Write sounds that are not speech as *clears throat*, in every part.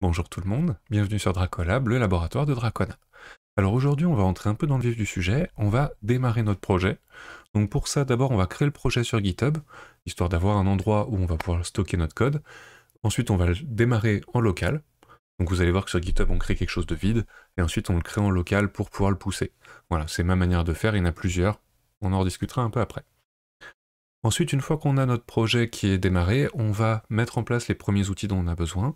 Bonjour tout le monde, bienvenue sur Dracolab, le laboratoire de Dracona. Alors aujourd'hui, on va entrer un peu dans le vif du sujet, on va démarrer notre projet. Donc pour ça, d'abord, on va créer le projet sur GitHub, histoire d'avoir un endroit où on va pouvoir stocker notre code. Ensuite, on va le démarrer en local. Donc vous allez voir que sur GitHub, on crée quelque chose de vide, et ensuite on le crée en local pour pouvoir le pousser. Voilà, c'est ma manière de faire, il y en a plusieurs, on en rediscutera un peu après. Ensuite, une fois qu'on a notre projet qui est démarré, on va mettre en place les premiers outils dont on a besoin.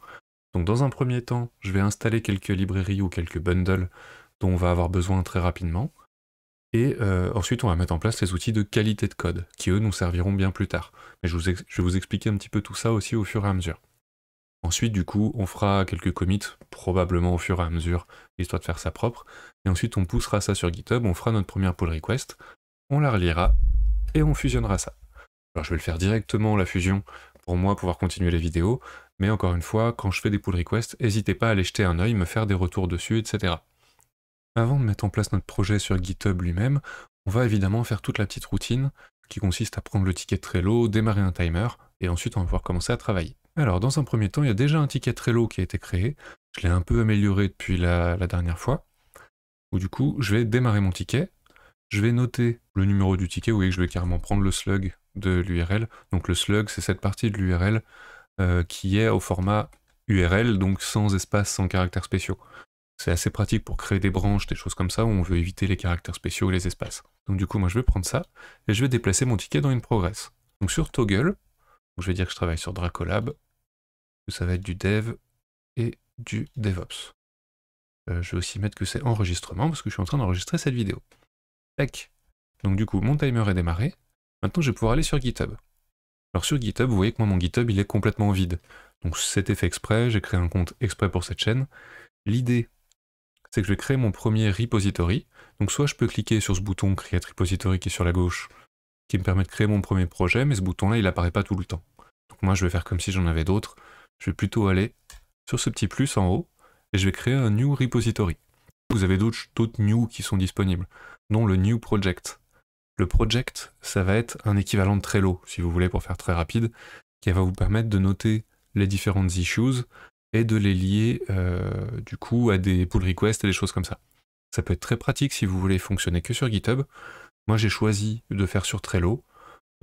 Donc dans un premier temps, je vais installer quelques librairies ou quelques bundles dont on va avoir besoin très rapidement. Et euh, ensuite, on va mettre en place les outils de qualité de code, qui eux nous serviront bien plus tard. Mais je, vais vous expliquer un petit peu tout ça aussi au fur et à mesure. Ensuite, du coup, on fera quelques commits, probablement au fur et à mesure, histoire de faire ça propre. Et ensuite, on poussera ça sur GitHub, on fera notre première pull request, on la reliera, et on fusionnera ça. Alors, je vais le faire directement, la fusion, pour moi, pouvoir continuer les vidéos. Mais encore une fois, quand je fais des pull requests, n'hésitez pas à aller jeter un œil, me faire des retours dessus, etc. Avant de mettre en place notre projet sur GitHub lui-même, on va évidemment faire toute la petite routine qui consiste à prendre le ticket Trello, démarrer un timer, et ensuite on va pouvoir commencer à travailler. Alors dans un premier temps, il y a déjà un ticket Trello qui a été créé, je l'ai un peu amélioré depuis la, dernière fois, où du coup je vais démarrer mon ticket, je vais noter le numéro du ticket, vous voyez que je vais carrément prendre le slug de l'URL, donc le slug c'est cette partie de l'URL euh, qui est au format URL, donc sans espace, sans caractères spéciaux. C'est assez pratique pour créer des branches, des choses comme ça, où on veut éviter les caractères spéciaux et les espaces. Donc du coup, moi je vais prendre ça, et je vais déplacer mon ticket dans une progress. Donc sur Toggle, je vais dire que je travaille sur Dracolab, que ça va être du dev et du DevOps. Euh, je vais aussi mettre que c'est enregistrement, parce que je suis en train d'enregistrer cette vidéo. Tac Donc du coup, mon timer est démarré. Maintenant, je vais pouvoir aller sur GitHub. Alors sur GitHub, vous voyez que moi mon GitHub il est complètement vide. Donc c'était fait exprès, j'ai créé un compte exprès pour cette chaîne. L'idée, c'est que je vais créer mon premier repository. Donc soit je peux cliquer sur ce bouton Create Repository qui est sur la gauche, qui me permet de créer mon premier projet, mais ce bouton-là, il n'apparaît pas tout le temps. Donc moi, je vais faire comme si j'en avais d'autres. Je vais plutôt aller sur ce petit plus en haut, et je vais créer un New Repository. Vous avez d'autres new qui sont disponibles, dont le New Project. Le project, ça va être un équivalent de Trello, si vous voulez, pour faire très rapide, qui va vous permettre de noter les différentes issues et de les lier euh, du coup à des pull requests et des choses comme ça. Ça peut être très pratique si vous voulez fonctionner que sur GitHub. Moi j'ai choisi de faire sur Trello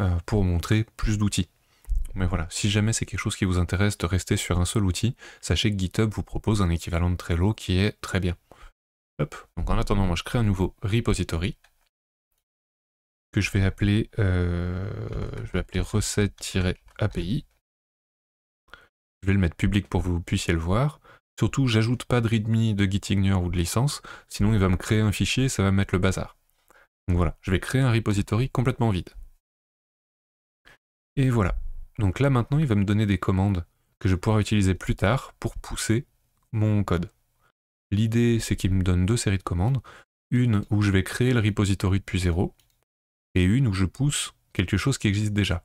euh, pour montrer plus d'outils. Mais voilà, si jamais c'est quelque chose qui vous intéresse de rester sur un seul outil, sachez que GitHub vous propose un équivalent de Trello qui est très bien. Hop. Donc en attendant, moi je crée un nouveau repository que je vais appeler, euh, appeler recette-api. Je vais le mettre public pour que vous puissiez le voir. Surtout, j'ajoute pas de readme, de gitignore ou de licence, sinon il va me créer un fichier et ça va mettre le bazar. Donc voilà, je vais créer un repository complètement vide. Et voilà. Donc là maintenant, il va me donner des commandes que je pourrai utiliser plus tard pour pousser mon code. L'idée, c'est qu'il me donne deux séries de commandes. Une où je vais créer le repository depuis zéro, et une où je pousse quelque chose qui existe déjà.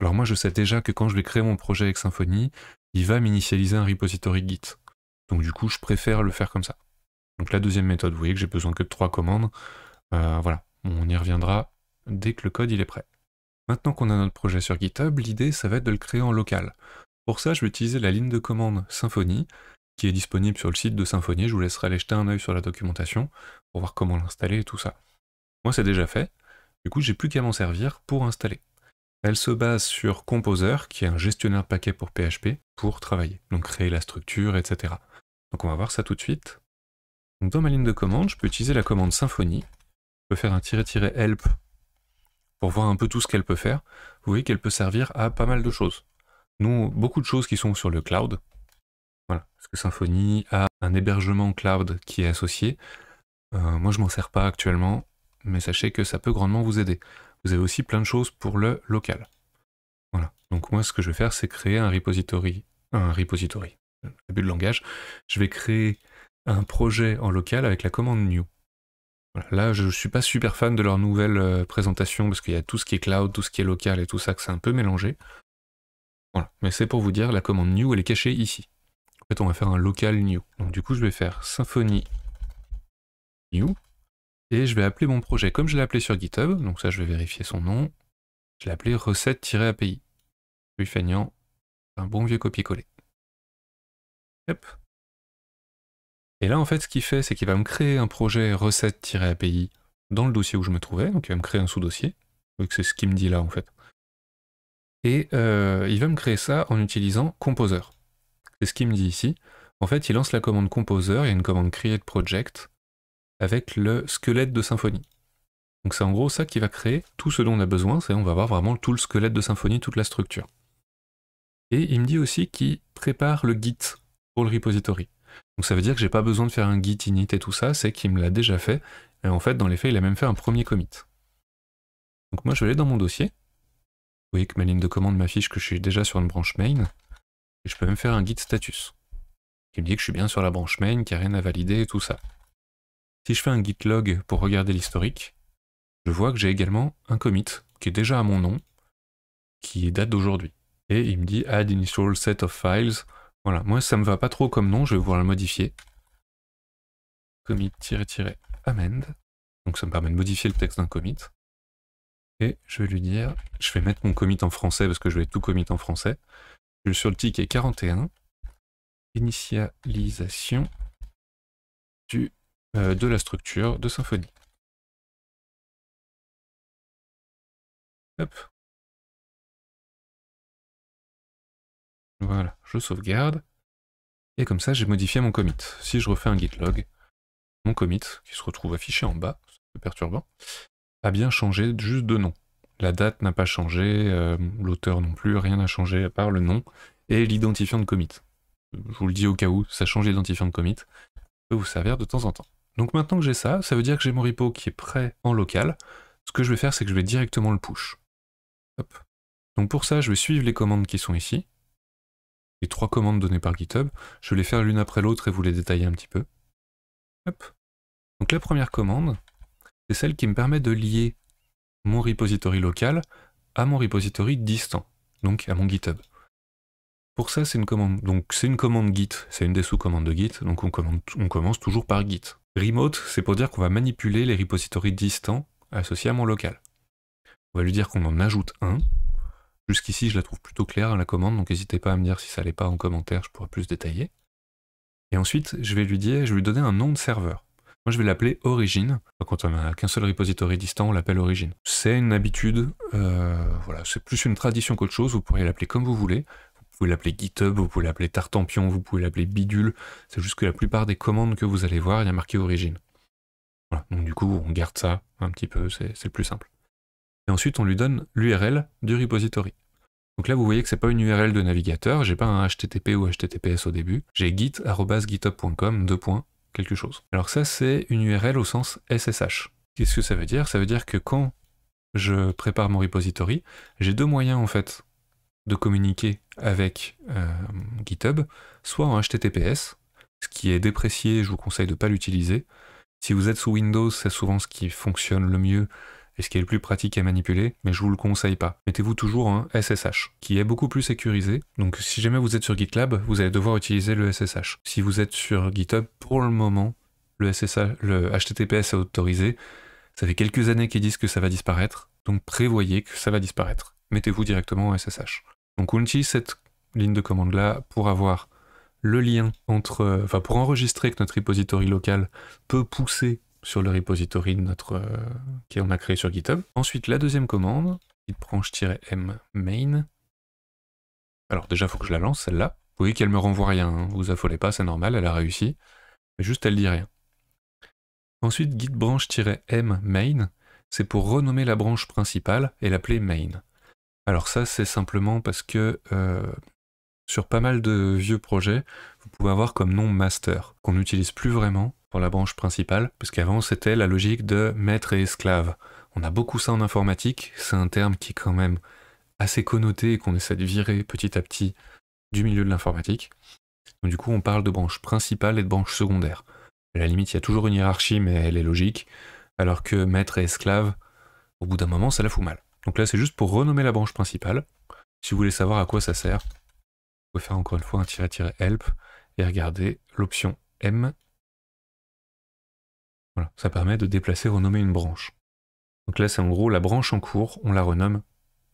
Alors moi, je sais déjà que quand je vais créer mon projet avec Symfony, il va m'initialiser un repository Git. Donc du coup, je préfère le faire comme ça. Donc la deuxième méthode, vous voyez que j'ai besoin que de trois commandes. Euh, voilà, on y reviendra dès que le code il est prêt. Maintenant qu'on a notre projet sur GitHub, l'idée ça va être de le créer en local. Pour ça, je vais utiliser la ligne de commande Symfony, qui est disponible sur le site de Symfony. Je vous laisserai aller jeter un œil sur la documentation pour voir comment l'installer et tout ça. Moi, c'est déjà fait. Du coup, j'ai plus qu'à m'en servir pour installer. Elle se base sur Composer, qui est un gestionnaire de paquets pour PHP, pour travailler, donc créer la structure, etc. Donc on va voir ça tout de suite. dans ma ligne de commande, je peux utiliser la commande Symfony. Je peux faire un "-help" pour voir un peu tout ce qu'elle peut faire. Vous voyez qu'elle peut servir à pas mal de choses. Nous, beaucoup de choses qui sont sur le cloud. Voilà, parce que Symfony a un hébergement cloud qui est associé. Euh, moi, je m'en sers pas actuellement mais sachez que ça peut grandement vous aider. Vous avez aussi plein de choses pour le local. Voilà. Donc moi, ce que je vais faire, c'est créer un repository. Un repository. but de langage. Je vais créer un projet en local avec la commande new. Là, je ne suis pas super fan de leur nouvelle euh, présentation parce qu'il y a tout ce qui est cloud, tout ce qui est local et tout ça que c'est un peu mélangé. Voilà. Mais c'est pour vous dire, la commande new, elle est cachée ici. En fait, on va faire un local new. Donc du coup, je vais faire symphony new et je vais appeler mon projet comme je l'ai appelé sur GitHub, donc ça je vais vérifier son nom. Je l'ai appelé recette-api. Lui feignant, un bon vieux copier-coller. Et là en fait ce qu'il fait, c'est qu'il va me créer un projet recette-api dans le dossier où je me trouvais, donc il va me créer un sous-dossier, que c'est ce qu'il me dit là en fait. Et euh, il va me créer ça en utilisant Composer. C'est ce qu'il me dit ici. En fait, il lance la commande Composer, il y a une commande create project, avec le squelette de symphonie. Donc c'est en gros ça qui va créer tout ce dont on a besoin, c'est on va avoir vraiment tout le squelette de symphonie, toute la structure. Et il me dit aussi qu'il prépare le git pour le repository. Donc ça veut dire que j'ai pas besoin de faire un git init et tout ça, c'est qu'il me l'a déjà fait, et en fait dans les faits il a même fait un premier commit. Donc moi je vais aller dans mon dossier, vous voyez que ma ligne de commande m'affiche que je suis déjà sur une branche main, et je peux même faire un git status, Il me dit que je suis bien sur la branche main, qu'il n'y a rien à valider et tout ça je fais un git log pour regarder l'historique, je vois que j'ai également un commit qui est déjà à mon nom, qui date d'aujourd'hui. Et il me dit add initial set of files. Voilà, moi ça me va pas trop comme nom, je vais pouvoir le modifier. Commit-amend. Donc ça me permet de modifier le texte d'un commit. Et je vais lui dire, je vais mettre mon commit en français parce que je vais tout commit en français. Je suis sur le ticket 41. Initialisation du euh, de la structure de symphonie. Hop. Voilà, je sauvegarde. Et comme ça, j'ai modifié mon commit. Si je refais un git log, mon commit, qui se retrouve affiché en bas, c'est un peu perturbant, a bien changé juste de nom. La date n'a pas changé, euh, l'auteur non plus, rien n'a changé à part le nom et l'identifiant de commit. Je vous le dis au cas où, ça change l'identifiant de commit, peut vous servir de temps en temps. Donc maintenant que j'ai ça, ça veut dire que j'ai mon repo qui est prêt en local. Ce que je vais faire, c'est que je vais directement le push. Donc pour ça, je vais suivre les commandes qui sont ici. Les trois commandes données par GitHub. Je vais les faire l'une après l'autre et vous les détailler un petit peu. Donc la première commande, c'est celle qui me permet de lier mon repository local à mon repository distant, donc à mon GitHub. Pour ça, c'est une commande. Donc c'est une commande Git, c'est une des sous-commandes de Git, donc on commence toujours par Git. Remote, c'est pour dire qu'on va manipuler les repositories distants associés à mon local. On va lui dire qu'on en ajoute un. Jusqu'ici, je la trouve plutôt claire à la commande, donc n'hésitez pas à me dire si ça l'est pas en commentaire, je pourrais plus détailler. Et ensuite, je vais lui dire, je vais lui donner un nom de serveur. Moi, je vais l'appeler Origin. Quand on n'a qu'un seul repository distant, on l'appelle Origin. C'est une habitude, euh, voilà, c'est plus une tradition qu'autre chose, vous pourriez l'appeler comme vous voulez pouvez l'appeler GitHub, vous pouvez l'appeler Tartampion, vous pouvez l'appeler Bidule. C'est juste que la plupart des commandes que vous allez voir, il y a marqué origine. Voilà, donc du coup, on garde ça un petit peu, c'est le plus simple. Et ensuite, on lui donne l'URL du repository. Donc là, vous voyez que c'est pas une URL de navigateur, j'ai pas un HTTP ou HTTPS au début, j'ai git.github.com, deux points, quelque chose. Alors ça, c'est une URL au sens SSH. Qu'est-ce que ça veut dire Ça veut dire que quand je prépare mon repository, j'ai deux moyens en fait de communiquer avec euh, GitHub, soit en HTTPS, ce qui est déprécié, je vous conseille de ne pas l'utiliser. Si vous êtes sous Windows, c'est souvent ce qui fonctionne le mieux et ce qui est le plus pratique à manipuler, mais je vous le conseille pas. Mettez-vous toujours un SSH, qui est beaucoup plus sécurisé. Donc si jamais vous êtes sur GitLab, vous allez devoir utiliser le SSH. Si vous êtes sur GitHub, pour le moment, le, le HTTPS est autorisé. Ça fait quelques années qu'ils disent que ça va disparaître, donc prévoyez que ça va disparaître. Mettez-vous directement en SSH. Donc on utilise cette ligne de commande là pour avoir le lien entre, euh, enfin pour enregistrer que notre repository local peut pousser sur le repository notre euh, qu'on a créé sur GitHub. Ensuite la deuxième commande, git branche-m main. Alors déjà il faut que je la lance celle-là. Vous voyez qu'elle me renvoie rien, hein. vous affolez pas, c'est normal, elle a réussi. Mais juste elle dit rien. Ensuite git branche-m main, c'est pour renommer la branche principale et l'appeler main. Alors ça, c'est simplement parce que euh, sur pas mal de vieux projets, vous pouvez avoir comme nom master, qu'on n'utilise plus vraiment pour la branche principale, parce qu'avant c'était la logique de maître et esclave. On a beaucoup ça en informatique, c'est un terme qui est quand même assez connoté et qu'on essaie de virer petit à petit du milieu de l'informatique. du coup on parle de branche principale et de branche secondaire. À la limite il y a toujours une hiérarchie mais elle est logique, alors que maître et esclave, au bout d'un moment ça la fout mal. Donc là, c'est juste pour renommer la branche principale. Si vous voulez savoir à quoi ça sert, vous pouvez faire encore une fois un tiret-help et regarder l'option M. Voilà, ça permet de déplacer, renommer une branche. Donc là, c'est en gros la branche en cours, on la renomme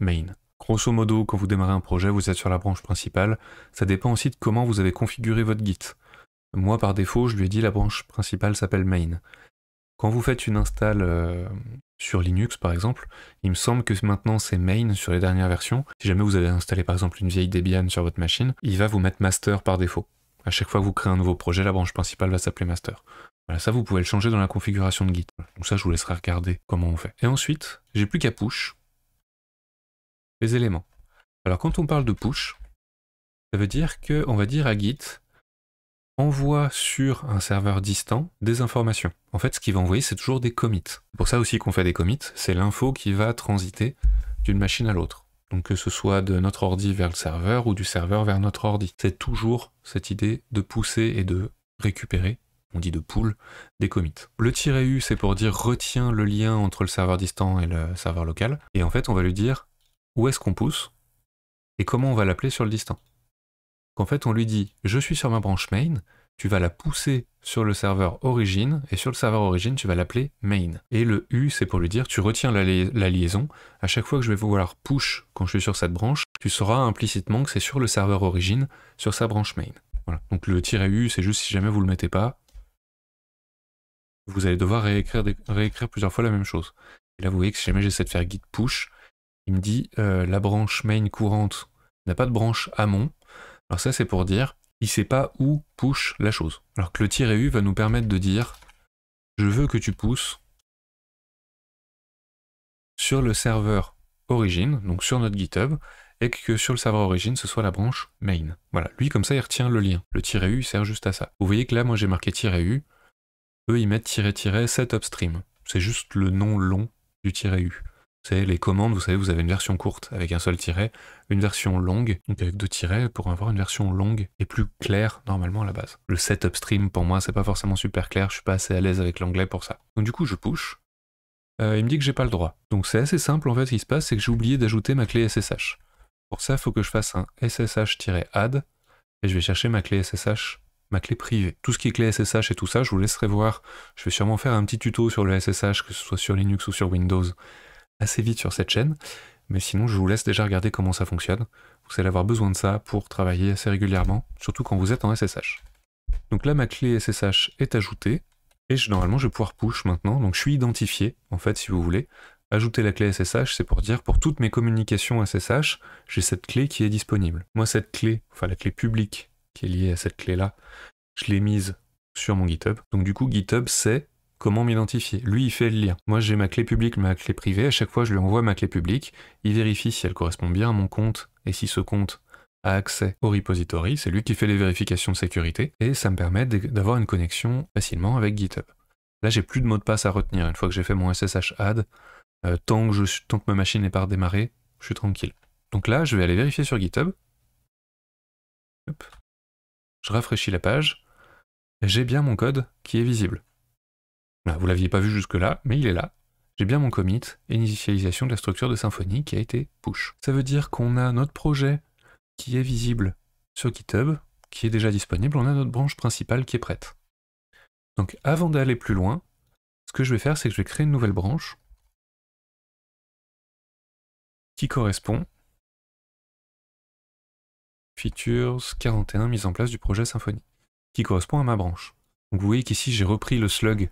main. Grosso modo, quand vous démarrez un projet, vous êtes sur la branche principale. Ça dépend aussi de comment vous avez configuré votre Git. Moi, par défaut, je lui ai dit la branche principale s'appelle main. Quand vous faites une install euh, sur Linux par exemple. Il me semble que maintenant c'est main sur les dernières versions. Si jamais vous avez installé par exemple une vieille Debian sur votre machine, il va vous mettre master par défaut. À chaque fois que vous créez un nouveau projet, la branche principale va s'appeler master. Voilà, ça vous pouvez le changer dans la configuration de Git. Donc ça, je vous laisserai regarder comment on fait. Et ensuite, j'ai plus qu'à push les éléments. Alors quand on parle de push, ça veut dire que on va dire à Git, envoie sur un serveur distant des informations. En fait, ce qu'il va envoyer, c'est toujours des commits. Pour ça aussi qu'on fait des commits, c'est l'info qui va transiter d'une machine à l'autre. Donc que ce soit de notre ordi vers le serveur ou du serveur vers notre ordi. C'est toujours cette idée de pousser et de récupérer, on dit de pool, des commits. Le "-u", c'est pour dire retiens le lien entre le serveur distant et le serveur local. Et en fait, on va lui dire où est-ce qu'on pousse et comment on va l'appeler sur le distant qu'en fait on lui dit je suis sur ma branche main, tu vas la pousser sur le serveur origine et sur le serveur origine tu vas l'appeler main. Et le U c'est pour lui dire tu retiens la, liaison, à chaque fois que je vais vouloir push quand je suis sur cette branche, tu sauras implicitement que c'est sur le serveur origine, sur sa branche main. Donc le "-u", c'est juste si jamais vous le mettez pas, vous allez devoir réécrire, plusieurs fois la même chose. Et là vous voyez que si jamais j'essaie de faire git push, il me dit euh, la branche main courante n'a pas de branche amont, alors ça c'est pour dire, il sait pas où push la chose. Alors que le tiret U va nous permettre de dire, je veux que tu pousses sur le serveur origine, donc sur notre GitHub, et que sur le serveur origine, ce soit la branche main. Voilà, lui comme ça, il retient le lien. Le tiret U sert juste à ça. Vous voyez que là, moi j'ai marqué tiret U, eux ils mettent tiret tiret set upstream. C'est juste le nom long du tiret U. C'est les commandes, vous savez, vous avez une version courte avec un seul tiret, une version longue, donc avec deux tirets, pour avoir une version longue et plus claire normalement à la base. Le setup stream, pour moi, c'est pas forcément super clair, je suis pas assez à l'aise avec l'anglais pour ça. Donc du coup, je push. Euh, il me dit que j'ai pas le droit. Donc c'est assez simple en fait, ce qui se passe, c'est que j'ai oublié d'ajouter ma clé SSH. Pour ça, il faut que je fasse un SSH-add et je vais chercher ma clé SSH ma clé privée. Tout ce qui est clé SSH et tout ça, je vous laisserai voir. Je vais sûrement faire un petit tuto sur le SSH, que ce soit sur Linux ou sur Windows, assez vite sur cette chaîne. Mais sinon, je vous laisse déjà regarder comment ça fonctionne. Vous allez avoir besoin de ça pour travailler assez régulièrement, surtout quand vous êtes en SSH. Donc là, ma clé SSH est ajoutée. Et normalement, je vais pouvoir push maintenant. Donc je suis identifié, en fait, si vous voulez. Ajouter la clé SSH, c'est pour dire pour toutes mes communications SSH, j'ai cette clé qui est disponible. Moi, cette clé, enfin la clé publique qui est liée à cette clé-là, je l'ai mise sur mon GitHub. Donc du coup, GitHub c'est Comment m'identifier Lui, il fait le lien. Moi, j'ai ma clé publique, ma clé privée. À chaque fois, je lui envoie ma clé publique. Il vérifie si elle correspond bien à mon compte et si ce compte a accès au repository. C'est lui qui fait les vérifications de sécurité et ça me permet d'avoir une connexion facilement avec GitHub. Là, j'ai plus de mot de passe à retenir. Une fois que j'ai fait mon SSH add, euh, tant, que ma machine n'est pas redémarrée, je suis tranquille. Donc là, je vais aller vérifier sur GitHub. Je rafraîchis la page. J'ai bien mon code qui est visible. Vous vous l'aviez pas vu jusque-là, mais il est là. J'ai bien mon commit initialisation de la structure de Symfony qui a été push. Ça veut dire qu'on a notre projet qui est visible sur GitHub, qui est déjà disponible, on a notre branche principale qui est prête. Donc avant d'aller plus loin, ce que je vais faire, c'est que je vais créer une nouvelle branche qui correspond features 41 mise en place du projet Symfony, qui correspond à ma branche. vous voyez qu'ici j'ai repris le slug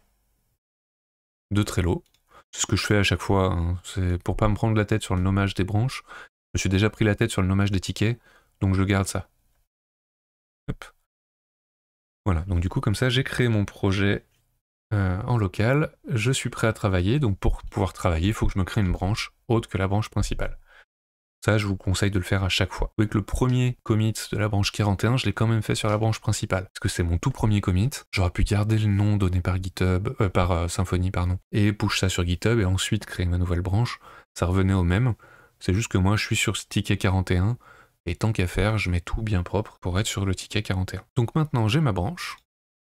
de Trello. C'est ce que je fais à chaque fois. Hein. C'est pour pas me prendre la tête sur le nommage des branches. Je me suis déjà pris la tête sur le nommage des tickets, donc je garde ça. Voilà, donc du coup comme ça j'ai créé mon projet euh, en local, je suis prêt à travailler, donc pour pouvoir travailler il faut que je me crée une branche autre que la branche principale. Ça, je vous conseille de le faire à chaque fois. Vous voyez que le premier commit de la branche 41, je l'ai quand même fait sur la branche principale, parce que c'est mon tout premier commit. J'aurais pu garder le nom donné par GitHub, euh, par euh, Symfony, pardon, et push ça sur GitHub et ensuite créer ma nouvelle branche. Ça revenait au même. C'est juste que moi, je suis sur ce ticket 41, et tant qu'à faire, je mets tout bien propre pour être sur le ticket 41. Donc maintenant, j'ai ma branche.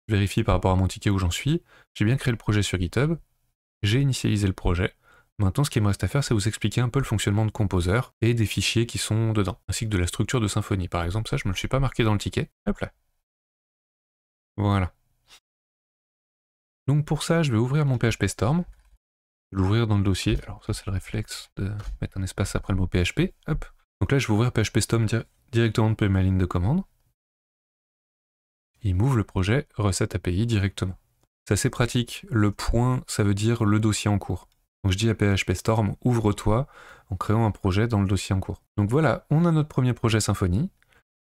Je vérifie par rapport à mon ticket où j'en suis. J'ai bien créé le projet sur GitHub. J'ai initialisé le projet. Maintenant, ce qu'il me reste à faire, c'est vous expliquer un peu le fonctionnement de Composer et des fichiers qui sont dedans, ainsi que de la structure de Symfony. Par exemple, ça, je ne me le suis pas marqué dans le ticket. Hop là. Voilà. Donc pour ça, je vais ouvrir mon PHP Storm, l'ouvrir dans le dossier. Alors ça, c'est le réflexe de mettre un espace après le mot PHP. Hop. Donc là, je vais ouvrir PHP Storm directement depuis ma ligne de commande. Il m'ouvre le projet recette API directement. C'est assez pratique. Le point, ça veut dire le dossier en cours. Donc je dis à PHP Storm, ouvre-toi en créant un projet dans le dossier en cours. Donc voilà, on a notre premier projet Symfony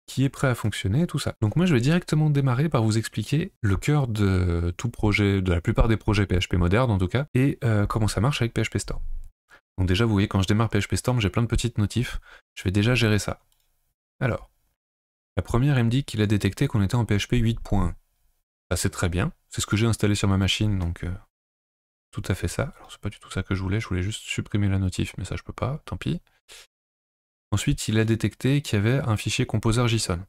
qui est prêt à fonctionner et tout ça. Donc moi je vais directement démarrer par vous expliquer le cœur de tout projet, de la plupart des projets PHP modernes en tout cas, et euh, comment ça marche avec PHP Storm. Donc déjà vous voyez quand je démarre PHP Storm j'ai plein de petites notifs, je vais déjà gérer ça. Alors, la première elle me dit qu'il a détecté qu'on était en PHP 8.1. Ça c'est très bien, c'est ce que j'ai installé sur ma machine donc euh, tout à fait ça. Alors c'est pas du tout ça que je voulais, je voulais juste supprimer la notif, mais ça je peux pas, tant pis. Ensuite, il a détecté qu'il y avait un fichier composer JSON.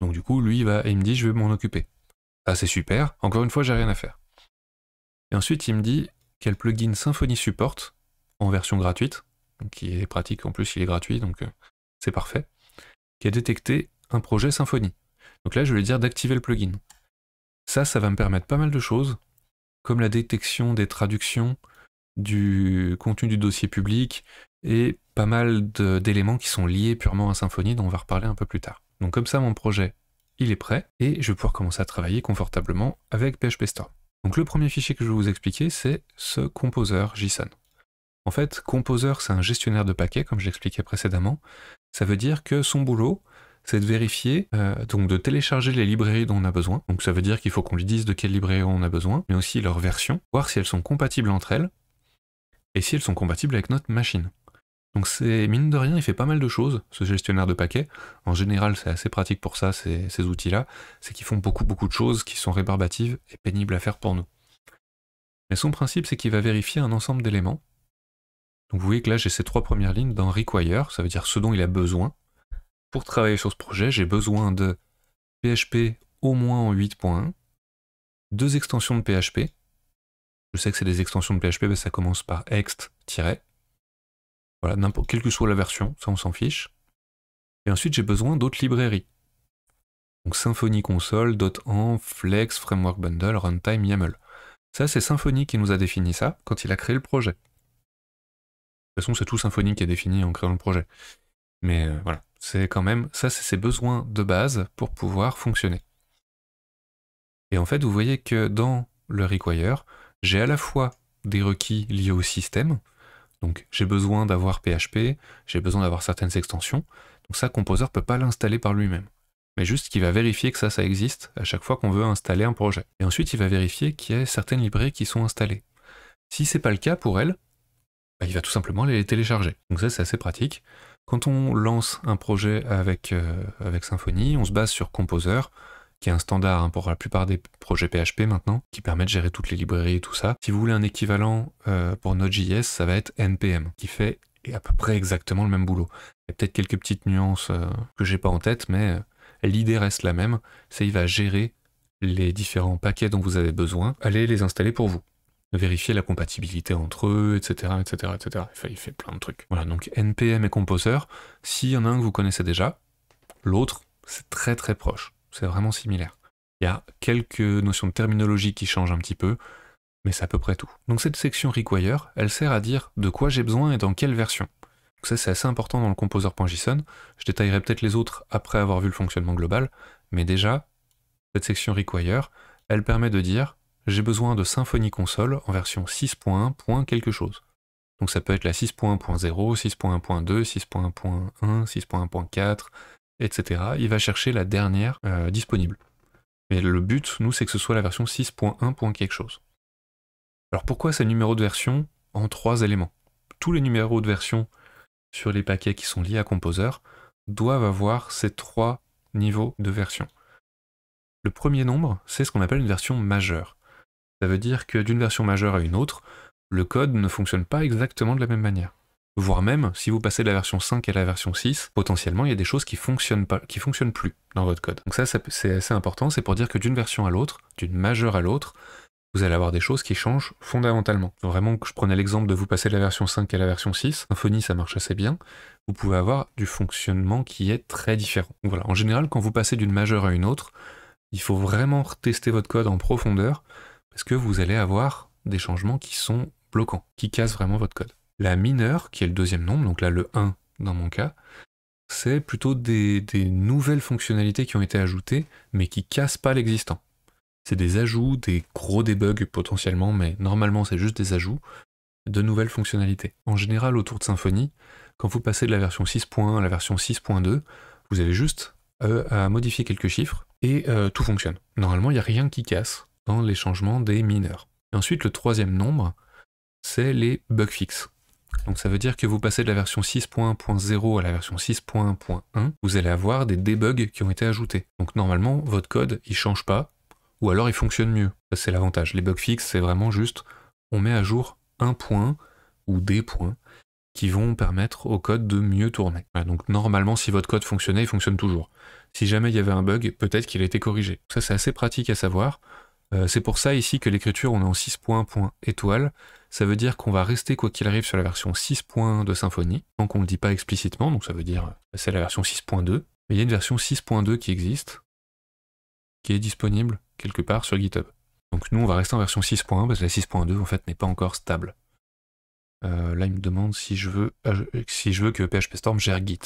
Donc du coup, lui, il, va, il me dit, je vais m'en occuper. Ah c'est super. Encore une fois, j'ai rien à faire. Et ensuite, il me dit quel plugin Symfony supporte en version gratuite, qui est pratique, en plus il est gratuit, donc euh, c'est parfait, qui a détecté un projet Symfony. Donc là, je vais lui dire d'activer le plugin. Ça, ça va me permettre pas mal de choses, comme la détection des traductions du contenu du dossier public et pas mal d'éléments qui sont liés purement à Symfony, dont on va reparler un peu plus tard. Donc comme ça mon projet il est prêt et je vais pouvoir commencer à travailler confortablement avec PHP Store. Donc le premier fichier que je vais vous expliquer c'est ce composer JSON. En fait, Composer, c'est un gestionnaire de paquets, comme j'expliquais précédemment. Ça veut dire que son boulot, c'est de vérifier, euh, donc de télécharger les librairies dont on a besoin. Donc ça veut dire qu'il faut qu'on lui dise de quelle librairie on a besoin, mais aussi leur version, voir si elles sont compatibles entre elles et si elles sont compatibles avec notre machine. Donc c'est mine de rien, il fait pas mal de choses, ce gestionnaire de paquets. En général, c'est assez pratique pour ça, ces, ces outils-là. C'est qu'ils font beaucoup beaucoup de choses qui sont rébarbatives et pénibles à faire pour nous. Mais son principe, c'est qu'il va vérifier un ensemble d'éléments. Donc vous voyez que là, j'ai ces trois premières lignes dans require, ça veut dire ce dont il a besoin pour travailler sur ce projet, j'ai besoin de PHP au moins en 8.1, deux extensions de PHP. Je sais que c'est des extensions de PHP, mais ça commence par ext- voilà, n'importe, quelle que soit la version, ça on s'en fiche. Et ensuite, j'ai besoin d'autres librairies. Donc Symfony Console, en Flex, Framework Bundle, Runtime, YAML. Ça, c'est Symfony qui nous a défini ça quand il a créé le projet. De toute façon, c'est tout Symfony qui a défini en créant le projet. Mais euh, voilà. C'est quand même, ça c'est ses besoins de base pour pouvoir fonctionner. Et en fait, vous voyez que dans le require, j'ai à la fois des requis liés au système, donc j'ai besoin d'avoir PHP, j'ai besoin d'avoir certaines extensions, donc ça, Composer ne peut pas l'installer par lui-même, mais juste qu'il va vérifier que ça, ça existe à chaque fois qu'on veut installer un projet. Et ensuite, il va vérifier qu'il y a certaines librairies qui sont installées. Si c'est pas le cas pour elle, bah, il va tout simplement les télécharger. Donc ça, c'est assez pratique. Quand on lance un projet avec, euh, avec Symfony, on se base sur Composer, qui est un standard hein, pour la plupart des projets PHP maintenant, qui permet de gérer toutes les librairies et tout ça. Si vous voulez un équivalent euh, pour Node.js, ça va être NPM, qui fait à peu près exactement le même boulot. Il y a peut-être quelques petites nuances que euh, que j'ai pas en tête, mais l'idée reste la même, c'est il va gérer les différents paquets dont vous avez besoin, aller les installer pour vous vérifier la compatibilité entre eux, etc., etc., etc. Enfin, il fait plein de trucs. Voilà, donc NPM et Composer, s'il y en a un que vous connaissez déjà, l'autre, c'est très très proche. C'est vraiment similaire. Il y a quelques notions de terminologie qui changent un petit peu, mais c'est à peu près tout. Donc cette section require, elle sert à dire de quoi j'ai besoin et dans quelle version. ça c'est assez important dans le composer.json, je détaillerai peut-être les autres après avoir vu le fonctionnement global, mais déjà, cette section require, elle permet de dire j'ai besoin de Symfony Console en version 6.1. quelque chose. Donc ça peut être la 6.1.0, 6.1.2, 6.1.1, 6.1.4, etc. Il va chercher la dernière euh, disponible. Mais le but, nous, c'est que ce soit la version 6.1. quelque chose. Alors pourquoi ces numéros de version en trois éléments Tous les numéros de version sur les paquets qui sont liés à Composer doivent avoir ces trois niveaux de version. Le premier nombre, c'est ce qu'on appelle une version majeure. Ça veut dire que d'une version majeure à une autre, le code ne fonctionne pas exactement de la même manière. Voire même, si vous passez de la version 5 à la version 6, potentiellement il y a des choses qui fonctionnent fonctionnent plus dans votre code. Donc ça, c'est assez important, c'est pour dire que d'une version à l'autre, d'une majeure à l'autre, vous allez avoir des choses qui changent fondamentalement. Vraiment, je prenais l'exemple de vous passer de la version 5 à la version 6, Symfony ça marche assez bien, vous pouvez avoir du fonctionnement qui est très différent. voilà, en général, quand vous passez d'une majeure à une autre, il faut vraiment tester votre code en profondeur, est-ce que vous allez avoir des changements qui sont bloquants, qui cassent vraiment votre code. La mineure, qui est le deuxième nombre, donc là le 1 dans mon cas, c'est plutôt des, nouvelles fonctionnalités qui ont été ajoutées, mais qui cassent pas l'existant. C'est des ajouts, des gros débugs potentiellement, mais normalement c'est juste des ajouts de nouvelles fonctionnalités. En général, autour de Symfony, quand vous passez de la version 6.1 à la version 6.2, vous avez juste euh, à modifier quelques chiffres et euh, tout fonctionne. Normalement, il n'y a rien qui casse les changements des mineurs. ensuite, le troisième nombre, c'est les bug fixes. Donc ça veut dire que vous passez de la version 6.1.0 à la version 6.1.1, vous allez avoir des debugs qui ont été ajoutés. Donc normalement, votre code, il change pas, ou alors il fonctionne mieux. C'est l'avantage. Les bug fixes, c'est vraiment juste, on met à jour un point ou des points qui vont permettre au code de mieux tourner. donc normalement, si votre code fonctionnait, il fonctionne toujours. Si jamais il y avait un bug, peut-être qu'il a été corrigé. Ça, c'est assez pratique à savoir. Euh, c'est pour ça ici que l'écriture, on est en 6.1. étoile. Ça veut dire qu'on va rester, quoi qu'il arrive, sur la version 6.1 de Symfony, Donc on ne le dit pas explicitement, donc ça veut dire euh, c'est la version 6.2. Mais il y a une version 6.2 qui existe, qui est disponible quelque part sur GitHub. Donc nous, on va rester en version 6.1 parce que la 6.2 en fait n'est pas encore stable. Euh, là, il me demande si je veux, ah, si je veux que PHP Storm gère Git.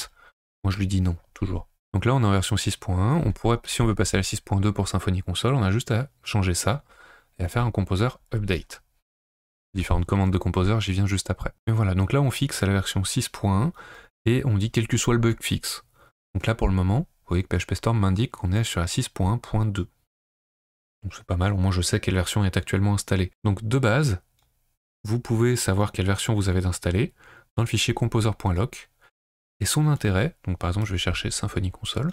Moi, je lui dis non, toujours. Donc là, on est en version 6.1. On pourrait, si on veut passer à la 6.2 pour Symfony Console, on a juste à changer ça et à faire un composer update. Différentes commandes de composer, j'y viens juste après. Et voilà, donc là, on fixe à la version 6.1 et on dit quel que soit le bug fixe. Donc là, pour le moment, vous voyez que PHP Storm m'indique qu'on est sur la 6.1.2. Donc c'est pas mal, au moins je sais quelle version est actuellement installée. Donc de base, vous pouvez savoir quelle version vous avez installée dans le fichier composer.lock et son intérêt. Donc par exemple, je vais chercher Symfony Console.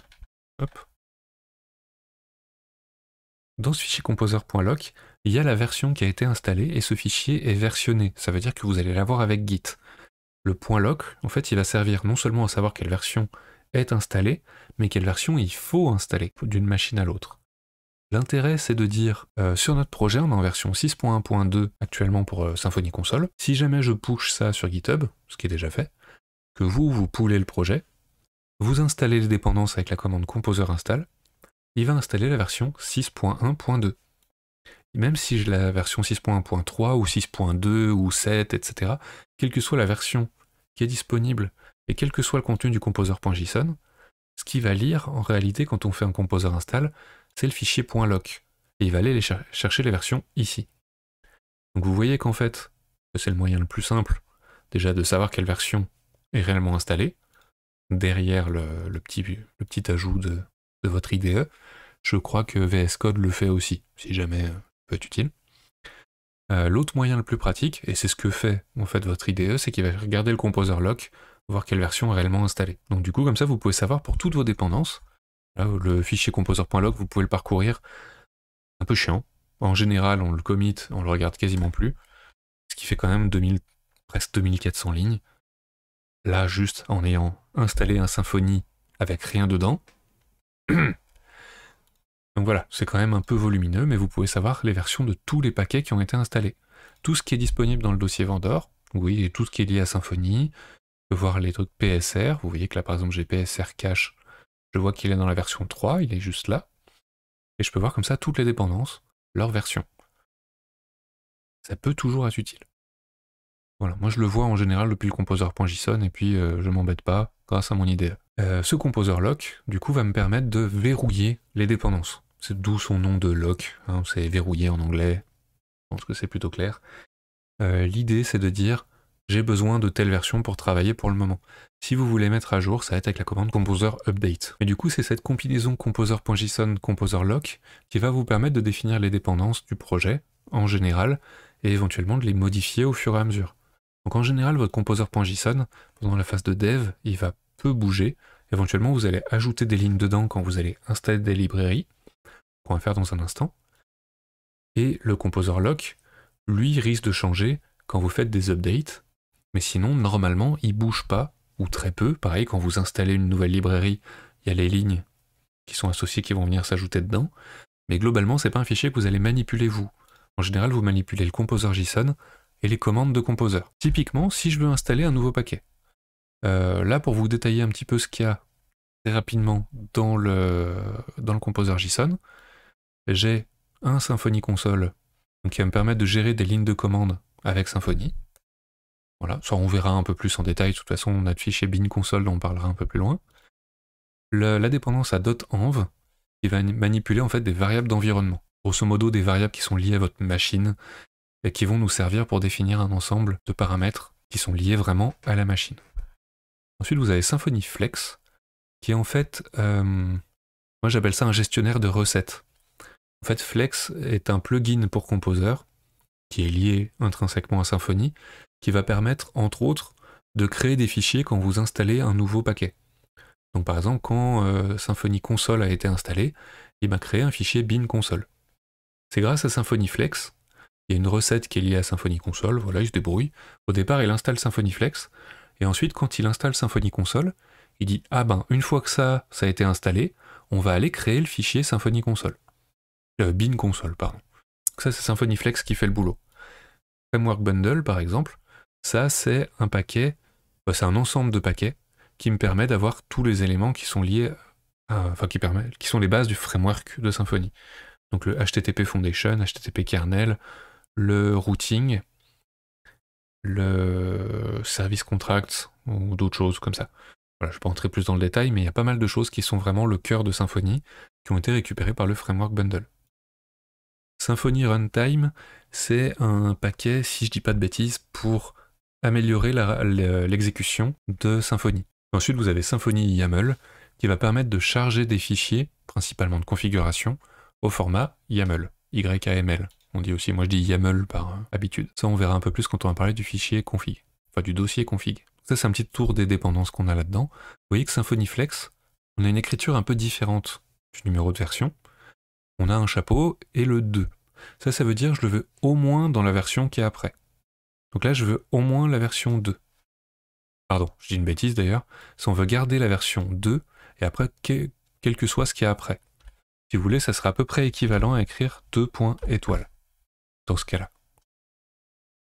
Dans ce fichier composer.loc, il y a la version qui a été installée et ce fichier est versionné. Ça veut dire que vous allez l'avoir avec Git. Le point lock, en fait, il va servir non seulement à savoir quelle version est installée, mais quelle version il faut installer d'une machine à l'autre. L'intérêt, c'est de dire, euh, sur notre projet, on est en version 6.1.2 actuellement pour euh, Symfony Console. Si jamais je push ça sur GitHub, ce qui est déjà fait, vous, vous poulez le projet, vous installez les dépendances avec la commande composer install, il va installer la version 6.1.2. Même si j'ai la version 6.1.3 ou 6.2 ou 7, etc., quelle que soit la version qui est disponible et quel que soit le contenu du composer.json, ce qui va lire en réalité quand on fait un composer install, c'est le fichier .lock. Et il va aller chercher les versions ici. Donc vous voyez qu'en fait, c'est le moyen le plus simple déjà de savoir quelle version est réellement installé, derrière le, petit, le petit ajout de, votre IDE. Je crois que VS Code le fait aussi, si jamais euh, peut être utile. Euh, l'autre moyen le plus pratique, et c'est ce que fait en fait votre IDE, c'est qu'il va regarder le composer lock, voir quelle version est réellement installée. Donc du coup, comme ça, vous pouvez savoir pour toutes vos dépendances. Là, le fichier composer.log, vous pouvez le parcourir. Un peu chiant. En général, on le commit, on le regarde quasiment plus. Ce qui fait quand même 2000, presque 2400 lignes là juste en ayant installé un Symfony avec rien dedans. *clears throat* Donc voilà, c'est quand même un peu volumineux, mais vous pouvez savoir les versions de tous les paquets qui ont été installés. Tout ce qui est disponible dans le dossier vendor, oui, et tout ce qui est lié à Symfony, je peux voir les trucs PSR, vous voyez que là par exemple j'ai PSR cache, je vois qu'il est dans la version 3, il est juste là, et je peux voir comme ça toutes les dépendances, leur version. Ça peut toujours être utile. Voilà, moi je le vois en général depuis le composer.json et puis euh, je m'embête pas grâce à mon idée. Euh, ce composer lock, du coup, va me permettre de verrouiller les dépendances. C'est d'où son nom de lock, hein, c'est verrouiller en anglais, je pense que c'est plutôt clair. Euh, l'idée c'est de dire j'ai besoin de telle version pour travailler pour le moment. Si vous voulez mettre à jour, ça va être avec la commande composer update. Et du coup, c'est cette combinaison composer.json composer lock qui va vous permettre de définir les dépendances du projet en général et éventuellement de les modifier au fur et à mesure. Donc en général, votre composer.json, pendant la phase de dev, il va peu bouger. Éventuellement, vous allez ajouter des lignes dedans quand vous allez installer des librairies, qu'on va faire dans un instant. Et le composer.lock, lock, lui, risque de changer quand vous faites des updates. Mais sinon, normalement, il bouge pas, ou très peu. Pareil, quand vous installez une nouvelle librairie, il y a les lignes qui sont associées qui vont venir s'ajouter dedans. Mais globalement, ce c'est pas un fichier que vous allez manipuler vous. En général, vous manipulez le composer.json et les commandes de Composer. Typiquement, si je veux installer un nouveau paquet, euh, là pour vous détailler un petit peu ce qu'il y a très rapidement dans le, dans le Composer JSON, j'ai un Symfony Console qui va me permettre de gérer des lignes de commandes avec Symfony. Voilà, Soit on verra un peu plus en détail, de toute façon on a de fichier bin console dont on parlera un peu plus loin. la dépendance à .env qui va manipuler en fait des variables d'environnement. Grosso modo des variables qui sont liées à votre machine et qui vont nous servir pour définir un ensemble de paramètres qui sont liés vraiment à la machine. Ensuite, vous avez Symfony Flex, qui est en fait, euh, moi j'appelle ça un gestionnaire de recettes. En fait, Flex est un plugin pour Composer, qui est lié intrinsèquement à Symfony, qui va permettre, entre autres, de créer des fichiers quand vous installez un nouveau paquet. Donc par exemple, quand euh, Symfony Console a été installé, il m'a créé un fichier bin console. C'est grâce à Symfony Flex il y a une recette qui est liée à Symfony Console, voilà, il se débrouille. Au départ, il installe Symfony Flex, et ensuite, quand il installe Symfony Console, il dit Ah ben, une fois que ça, ça a été installé, on va aller créer le fichier Symfony Console. le euh, Bin Console, pardon. ça, c'est Symfony Flex qui fait le boulot. Framework Bundle, par exemple, ça, c'est un paquet, euh, c'est un ensemble de paquets qui me permet d'avoir tous les éléments qui sont liés, enfin, qui, permet, qui sont les bases du framework de Symfony. Donc le HTTP Foundation, HTTP Kernel, le routing, le service contract ou d'autres choses comme ça. je ne vais pas entrer plus dans le détail, mais il y a pas mal de choses qui sont vraiment le cœur de Symfony, qui ont été récupérées par le framework bundle. Symfony Runtime, c'est un paquet, si je dis pas de bêtises, pour améliorer l'exécution de Symfony. Ensuite, vous avez Symfony YAML, qui va permettre de charger des fichiers, principalement de configuration, au format YAML, YAML. On dit aussi, moi je dis YAML par euh, habitude. Ça, on verra un peu plus quand on va parler du fichier config, enfin du dossier config. Ça, c'est un petit tour des dépendances qu'on a là-dedans. Vous voyez que Symfony Flex, on a une écriture un peu différente du numéro de version. On a un chapeau et le 2. Ça, ça veut dire je le veux au moins dans la version qui est après. Donc là, je veux au moins la version 2. Pardon, je dis une bêtise d'ailleurs. Si on veut garder la version 2, et après, quel que soit ce qu'il y a après. Si vous voulez, ça sera à peu près équivalent à écrire 2. étoile ce cas-là.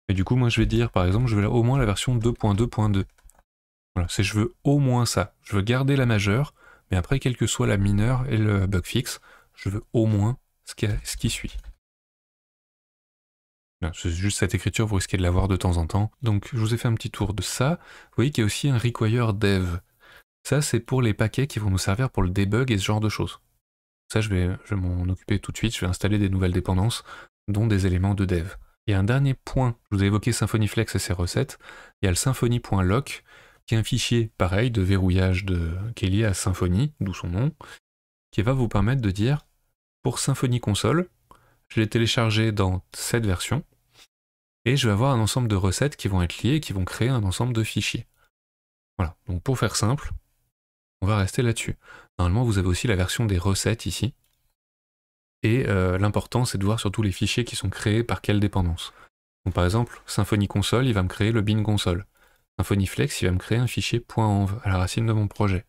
Et du coup, moi, je vais dire, par exemple, je veux au moins la version 2.2.2. Voilà, c'est je veux au moins ça. Je veux garder la majeure, mais après, quelle que soit la mineure et le bug fixe, je veux au moins ce qui, ce qui suit. C'est juste cette écriture, vous risquez de l'avoir de temps en temps. Donc, je vous ai fait un petit tour de ça. Vous voyez qu'il y a aussi un require dev. Ça, c'est pour les paquets qui vont nous servir pour le debug et ce genre de choses. Ça, je vais, je vais m'en occuper tout de suite. Je vais installer des nouvelles dépendances dont des éléments de dev. Et un dernier point, je vous ai évoqué Symfony Flex et ses recettes, il y a le symfony.loc, qui est un fichier, pareil, de verrouillage de, qui est lié à Symfony, d'où son nom, qui va vous permettre de dire, pour Symfony Console, je l'ai téléchargé dans cette version, et je vais avoir un ensemble de recettes qui vont être liées et qui vont créer un ensemble de fichiers. Voilà, donc pour faire simple, on va rester là-dessus. Normalement, vous avez aussi la version des recettes ici, et euh, l'important, c'est de voir surtout les fichiers qui sont créés par quelle dépendance. Donc, par exemple, Symfony Console, il va me créer le bin console. Symfony Flex, il va me créer un fichier .env à la racine de mon projet.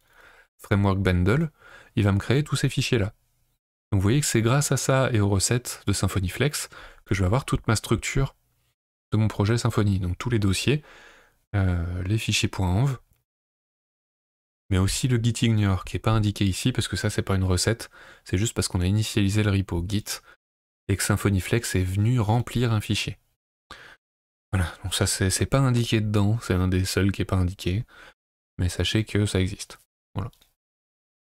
Framework Bundle, il va me créer tous ces fichiers-là. Donc vous voyez que c'est grâce à ça et aux recettes de Symfony Flex que je vais avoir toute ma structure de mon projet Symfony. Donc tous les dossiers, euh, les fichiers .env, mais aussi le git ignore qui n'est pas indiqué ici parce que ça c'est pas une recette, c'est juste parce qu'on a initialisé le repo git et que Flex est venu remplir un fichier. Voilà, donc ça c'est pas indiqué dedans, c'est l'un des seuls qui n'est pas indiqué, mais sachez que ça existe. Voilà.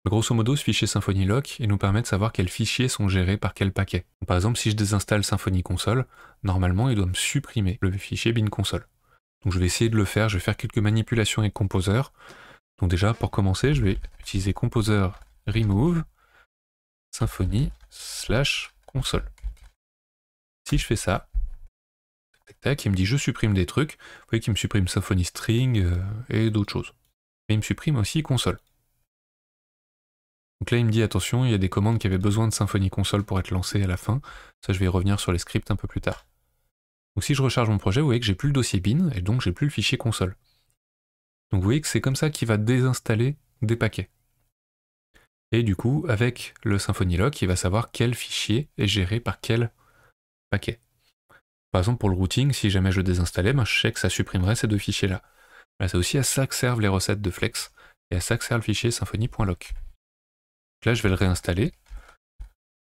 Grosso modo, ce fichier Symfony Lock, il nous permet de savoir quels fichiers sont gérés par quel paquet. par exemple, si je désinstalle Symfony Console, normalement, il doit me supprimer le fichier bin console. Donc je vais essayer de le faire, je vais faire quelques manipulations avec Composer, donc déjà, pour commencer, je vais utiliser Composer Remove Symfony slash console. Si je fais ça, il me dit je supprime des trucs. Vous voyez qu'il me supprime Symfony String euh, et d'autres choses. Mais il me supprime aussi console. Donc là, il me dit attention, il y a des commandes qui avaient besoin de Symfony Console pour être lancées à la fin. Ça, je vais revenir sur les scripts un peu plus tard. Donc si je recharge mon projet, vous voyez que j'ai plus le dossier bin et donc j'ai plus le fichier console. Donc vous voyez que c'est comme ça qu'il va désinstaller des paquets. Et du coup, avec le Lock, il va savoir quel fichier est géré par quel paquet. Par exemple, pour le routing, si jamais je désinstallais, ben, je sais que ça supprimerait ces deux fichiers-là. Là, c'est aussi à ça que servent les recettes de Flex, et à ça que sert le fichier symfony.lock. Là, je vais le réinstaller.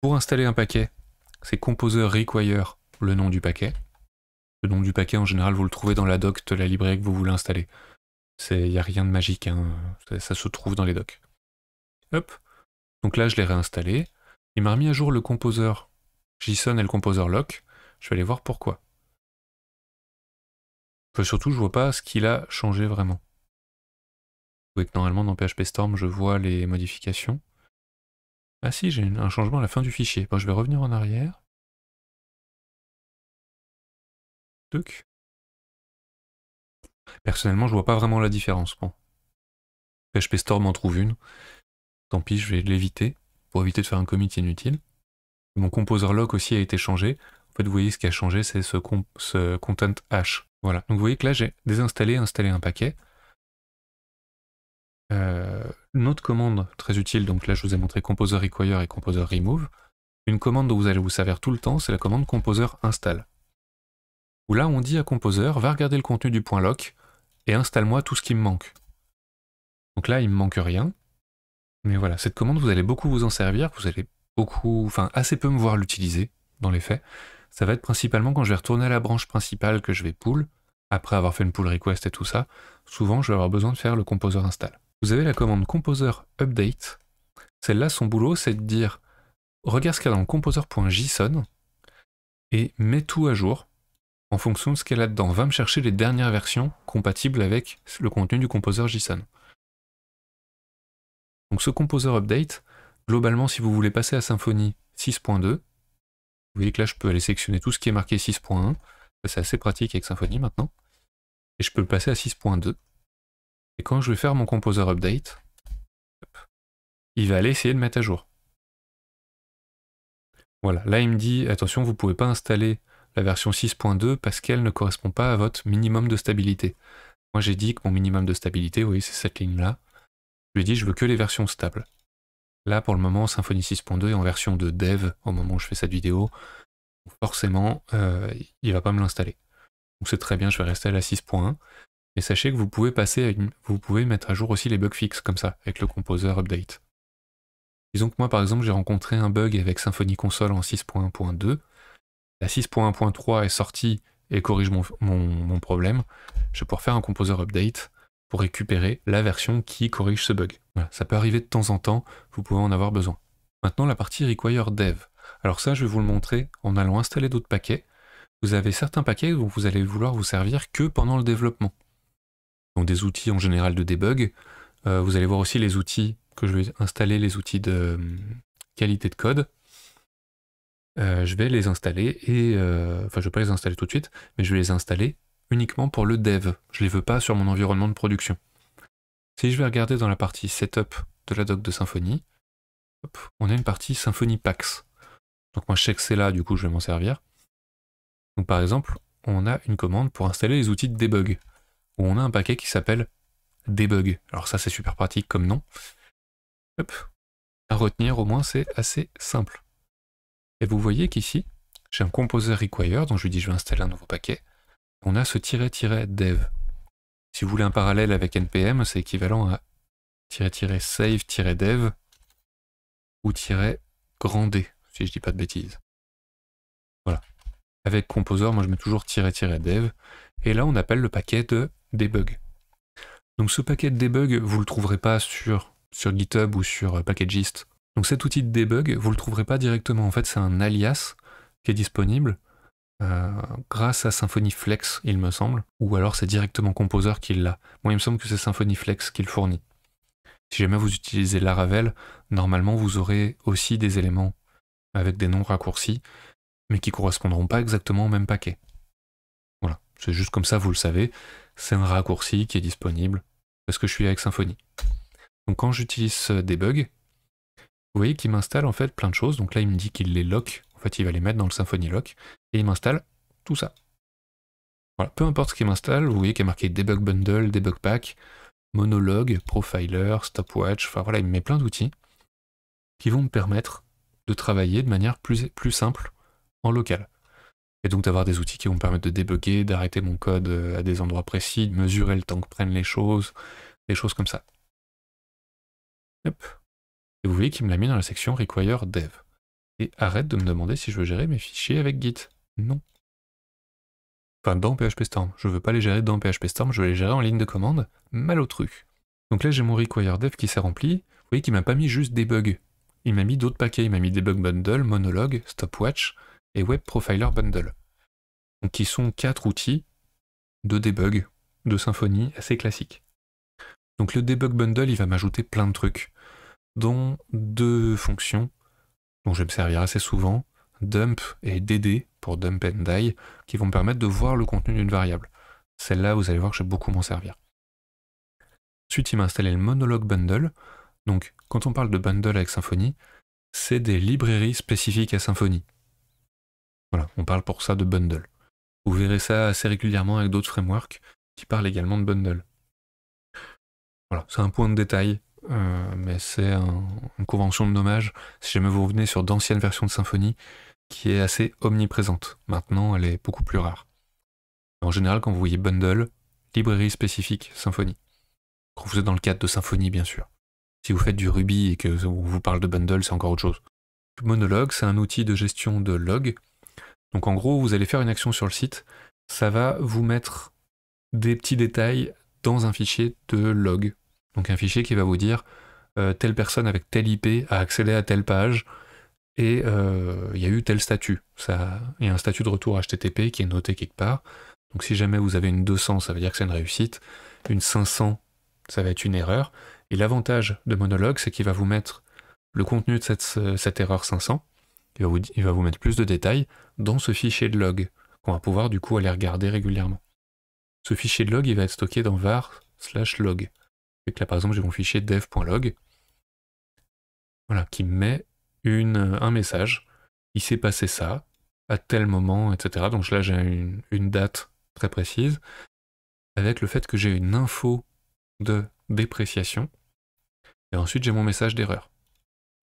Pour installer un paquet, c'est composer require le nom du paquet. Le nom du paquet, en général, vous le trouvez dans la doc de la librairie que vous voulez installer. Il n'y a rien de magique, hein. ça, se trouve dans les docs. Hop, donc là je l'ai réinstallé. Il m'a remis à jour le composer JSON et le composer lock. Je vais aller voir pourquoi. surtout, je vois pas ce qu'il a changé vraiment. Vous normalement dans PHP Storm, je vois les modifications. Ah si, j'ai un changement à la fin du fichier. Bon, je vais revenir en arrière. Personnellement, je vois pas vraiment la différence. Bon. PHP Storm en trouve une. Tant pis, je vais l'éviter pour éviter de faire un commit inutile. Mon composer lock aussi a été changé. En fait, vous voyez ce qui a changé, c'est ce, content hash. Voilà. Donc vous voyez que là, j'ai désinstallé, installé un paquet. Euh, une autre commande très utile, donc là je vous ai montré composer require et composer remove. Une commande dont vous allez vous servir tout le temps, c'est la commande composer install là on dit à Composer, va regarder le contenu du point lock et installe-moi tout ce qui me manque. Donc là, il me manque rien. Mais voilà, cette commande, vous allez beaucoup vous en servir, vous allez beaucoup, enfin assez peu me voir l'utiliser, dans les faits. Ça va être principalement quand je vais retourner à la branche principale que je vais pull, après avoir fait une pull request et tout ça, souvent je vais avoir besoin de faire le composer install. Vous avez la commande composer update. Celle-là, son boulot, c'est de dire regarde ce qu'il y a dans composer.json et mets tout à jour en fonction de ce qu'elle a dedans Va me chercher les dernières versions compatibles avec le contenu du composeur JSON. Donc ce Composer update, globalement, si vous voulez passer à Symfony 6.2, vous voyez que là, je peux aller sélectionner tout ce qui est marqué 6.1. C'est assez pratique avec Symfony maintenant. Et je peux le passer à 6.2. Et quand je vais faire mon Composer update, il va aller essayer de mettre à jour. Voilà, là il me dit, attention, vous ne pouvez pas installer la version 6.2 parce qu'elle ne correspond pas à votre minimum de stabilité. Moi j'ai dit que mon minimum de stabilité, vous voyez c'est cette ligne-là. Je lui ai dit je veux que les versions stables. Là pour le moment Symfony 6.2 est en version de dev au moment où je fais cette vidéo. forcément, il euh, il va pas me l'installer. Donc c'est très bien, je vais rester à la 6.1. Mais sachez que vous pouvez passer à une... vous pouvez mettre à jour aussi les bugs fixes comme ça, avec le composer update. Disons que moi par exemple j'ai rencontré un bug avec Symfony Console en 6.1.2 la 6.1.3 est sortie et corrige mon, problème, je vais pouvoir faire un composer update pour récupérer la version qui corrige ce bug. ça peut arriver de temps en temps, vous pouvez en avoir besoin. Maintenant, la partie require dev. Alors ça, je vais vous le montrer en allant installer d'autres paquets. Vous avez certains paquets dont vous allez vouloir vous servir que pendant le développement. Donc des outils en général de debug. Euh, vous allez voir aussi les outils que je vais installer, les outils de euh, qualité de code. Euh, je vais les installer et euh, enfin je ne vais pas les installer tout de suite, mais je vais les installer uniquement pour le dev. Je ne les veux pas sur mon environnement de production. Si je vais regarder dans la partie setup de la doc de Symfony, on a une partie Symfony Packs Donc moi je sais que c'est là, du coup je vais m'en servir. Donc par exemple, on a une commande pour installer les outils de debug, où on a un paquet qui s'appelle debug. Alors ça c'est super pratique comme nom. Hop. À retenir au moins c'est assez simple. Et vous voyez qu'ici, j'ai un composer require, dont je lui dis je vais installer un nouveau paquet. On a ce "-dev". Si vous voulez un parallèle avec npm, c'est équivalent à "-save-dev" ou "-grand d", si je dis pas de bêtises. Voilà. Avec composer, moi je mets toujours "-dev", et là on appelle le paquet de debug. Donc ce paquet de debug, vous le trouverez pas sur, sur GitHub ou sur euh, Packagist donc cet outil de debug, vous ne le trouverez pas directement. En fait, c'est un alias qui est disponible euh, grâce à Symfony Flex, il me semble. Ou alors c'est directement Composer qui l'a. Moi, il me semble que c'est Symfony Flex qui le fournit. Si jamais vous utilisez Laravel, normalement, vous aurez aussi des éléments avec des noms raccourcis, mais qui correspondront pas exactement au même paquet. Voilà, c'est juste comme ça, vous le savez. C'est un raccourci qui est disponible parce que je suis avec Symfony. Donc quand j'utilise debug, vous voyez qu'il m'installe en fait plein de choses. Donc là, il me dit qu'il les lock. En fait, il va les mettre dans le Symfony Lock. Et il m'installe tout ça. Voilà, peu importe ce qu'il m'installe, vous voyez qu'il y a marqué Debug Bundle, Debug Pack, Monologue, Profiler, Stopwatch. Enfin voilà, il me met plein d'outils qui vont me permettre de travailler de manière plus, plus simple en local. Et donc d'avoir des outils qui vont me permettre de débugger, d'arrêter mon code euh, à des endroits précis, de mesurer le temps que prennent les choses, des choses comme ça. Hop et vous voyez qu'il me l'a mis dans la section require dev. Et arrête de me demander si je veux gérer mes fichiers avec Git. Non. Enfin, dans PHP Storm. Je ne veux pas les gérer dans PHP Storm, je veux les gérer en ligne de commande, mal au truc. Donc là, j'ai mon require dev qui s'est rempli. Vous voyez qu'il m'a pas mis juste des bugs. Il m'a mis d'autres paquets. Il m'a mis Debug bundle, monologue, stopwatch et web profiler bundle. Donc qui sont quatre outils de debug de Symfony assez classiques. Donc le debug bundle, il va m'ajouter plein de trucs dont deux fonctions dont je vais me servir assez souvent, dump et dd pour dump and die, qui vont me permettre de voir le contenu d'une variable. Celle-là, vous allez voir que je vais beaucoup m'en servir. Ensuite, il m'a installé le monologue bundle. Donc, quand on parle de bundle avec Symfony, c'est des librairies spécifiques à Symfony. Voilà, on parle pour ça de bundle. Vous verrez ça assez régulièrement avec d'autres frameworks qui parlent également de bundle. Voilà, c'est un point de détail euh, mais c'est une convention de nommage, si jamais vous revenez sur d'anciennes versions de symphonie, qui est assez omniprésente. Maintenant, elle est beaucoup plus rare. En général, quand vous voyez bundle, librairie spécifique, symphonie. Quand vous êtes dans le cadre de symphonie, bien sûr. Si vous faites du Ruby et que vous parle de bundle, c'est encore autre chose. Monologue, c'est un outil de gestion de log. Donc en gros, vous allez faire une action sur le site, ça va vous mettre des petits détails dans un fichier de log donc un fichier qui va vous dire euh, telle personne avec telle IP a accédé à telle page et euh, il y a eu tel statut. Il y a un statut de retour HTTP qui est noté quelque part. Donc si jamais vous avez une 200, ça veut dire que c'est une réussite. Une 500, ça va être une erreur. Et l'avantage de Monologue, c'est qu'il va vous mettre le contenu de cette, erreur 500. Il va, vous, il va vous mettre plus de détails dans ce fichier de log qu'on va pouvoir du coup aller regarder régulièrement. Ce fichier de log, il va être stocké dans var slash log que là, par exemple, j'ai mon fichier dev.log, voilà, qui met euh, un message. Il s'est passé ça à tel moment, etc. Donc là, j'ai une, une, date très précise avec le fait que j'ai une info de dépréciation. Et ensuite, j'ai mon message d'erreur.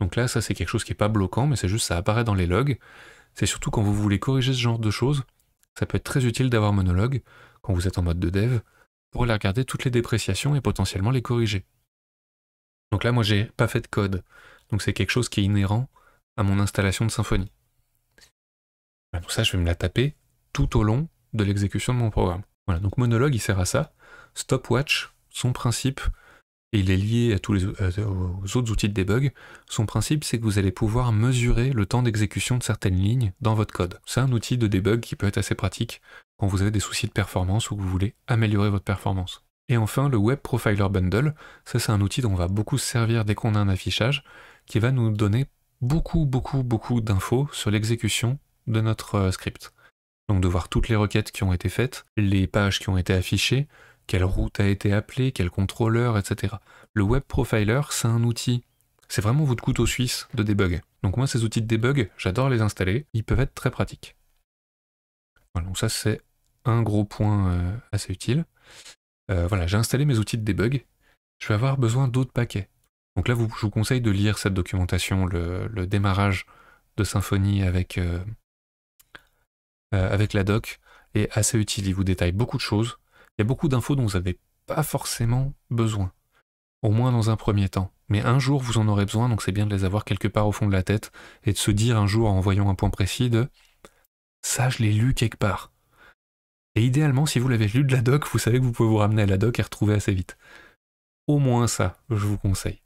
Donc là, ça, c'est quelque chose qui n'est pas bloquant, mais c'est juste ça apparaît dans les logs. C'est surtout quand vous voulez corriger ce genre de choses, ça peut être très utile d'avoir monologue quand vous êtes en mode de dev pour aller regarder toutes les dépréciations et potentiellement les corriger. Donc là, moi, j'ai pas fait de code. Donc c'est quelque chose qui est inhérent à mon installation de Symfony. Donc bah, ça, je vais me la taper tout au long de l'exécution de mon programme. Voilà, donc monologue, il sert à ça. Stopwatch, son principe, et il est lié à tous les, euh, aux autres outils de debug. Son principe, c'est que vous allez pouvoir mesurer le temps d'exécution de certaines lignes dans votre code. C'est un outil de debug qui peut être assez pratique quand vous avez des soucis de performance ou que vous voulez améliorer votre performance. Et enfin, le Web Profiler Bundle, ça c'est un outil dont on va beaucoup se servir dès qu'on a un affichage, qui va nous donner beaucoup, beaucoup, beaucoup d'infos sur l'exécution de notre euh, script. Donc de voir toutes les requêtes qui ont été faites, les pages qui ont été affichées, quelle route a été appelée, quel contrôleur, etc. Le web profiler, c'est un outil. C'est vraiment votre couteau suisse de debug. Donc moi, ces outils de debug, j'adore les installer, ils peuvent être très pratiques. Voilà, donc ça c'est un gros point euh, assez utile. Euh, voilà, j'ai installé mes outils de debug. Je vais avoir besoin d'autres paquets. Donc là, je vous conseille de lire cette documentation, le, démarrage de Symfony avec, euh, avec la doc est assez utile. Il vous détaille beaucoup de choses. Il y a beaucoup d'infos dont vous n'avez pas forcément besoin, au moins dans un premier temps. Mais un jour, vous en aurez besoin, donc c'est bien de les avoir quelque part au fond de la tête et de se dire un jour en voyant un point précis de ça, je l'ai lu quelque part. Et idéalement, si vous l'avez lu de la doc, vous savez que vous pouvez vous ramener à la doc et retrouver assez vite. Au moins ça, je vous conseille.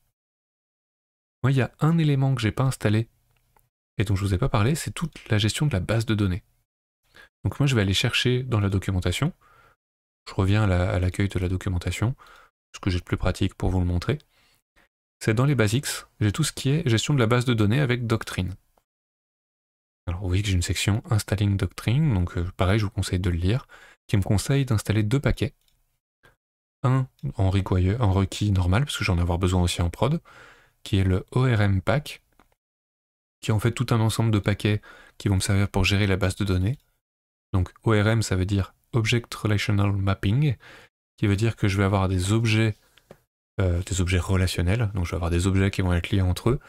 Moi, il y a un élément que j'ai pas installé et dont je vous ai pas parlé, c'est toute la gestion de la base de données. Donc moi, je vais aller chercher dans la documentation, je reviens à l'accueil de la documentation, ce que j'ai de plus pratique pour vous le montrer. C'est dans les basics, j'ai tout ce qui est gestion de la base de données avec Doctrine. Alors vous voyez que j'ai une section Installing Doctrine, donc euh, pareil, je vous conseille de le lire, qui me conseille d'installer deux paquets. Un en, en requis normal, parce que j'en ai avoir besoin aussi en prod, qui est le ORM Pack, qui est en fait tout un ensemble de paquets qui vont me servir pour gérer la base de données. Donc ORM, ça veut dire Object Relational Mapping, qui veut dire que je vais avoir des objets, euh, des objets relationnels, donc je vais avoir des objets qui vont être liés entre eux,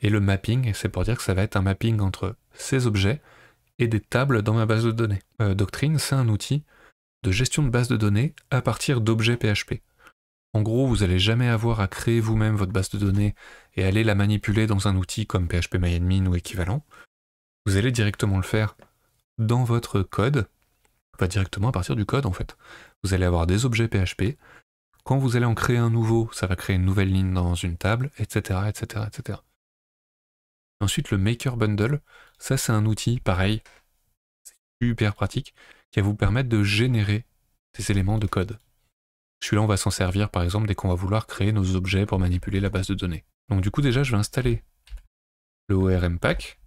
et le mapping, c'est pour dire que ça va être un mapping entre ces objets et des tables dans ma base de données. Euh, doctrine, c'est un outil de gestion de base de données à partir d'objets PHP. En gros, vous n'allez jamais avoir à créer vous-même votre base de données et aller la manipuler dans un outil comme PHP MyAdmin ou équivalent. Vous allez directement le faire dans votre code directement à partir du code en fait. Vous allez avoir des objets PHP. Quand vous allez en créer un nouveau, ça va créer une nouvelle ligne dans une table, etc. etc., etc. Ensuite, le Maker Bundle, ça c'est un outil pareil, super pratique, qui va vous permettre de générer ces éléments de code. Celui-là, on va s'en servir par exemple dès qu'on va vouloir créer nos objets pour manipuler la base de données. Donc du coup, déjà, je vais installer le ORM Pack.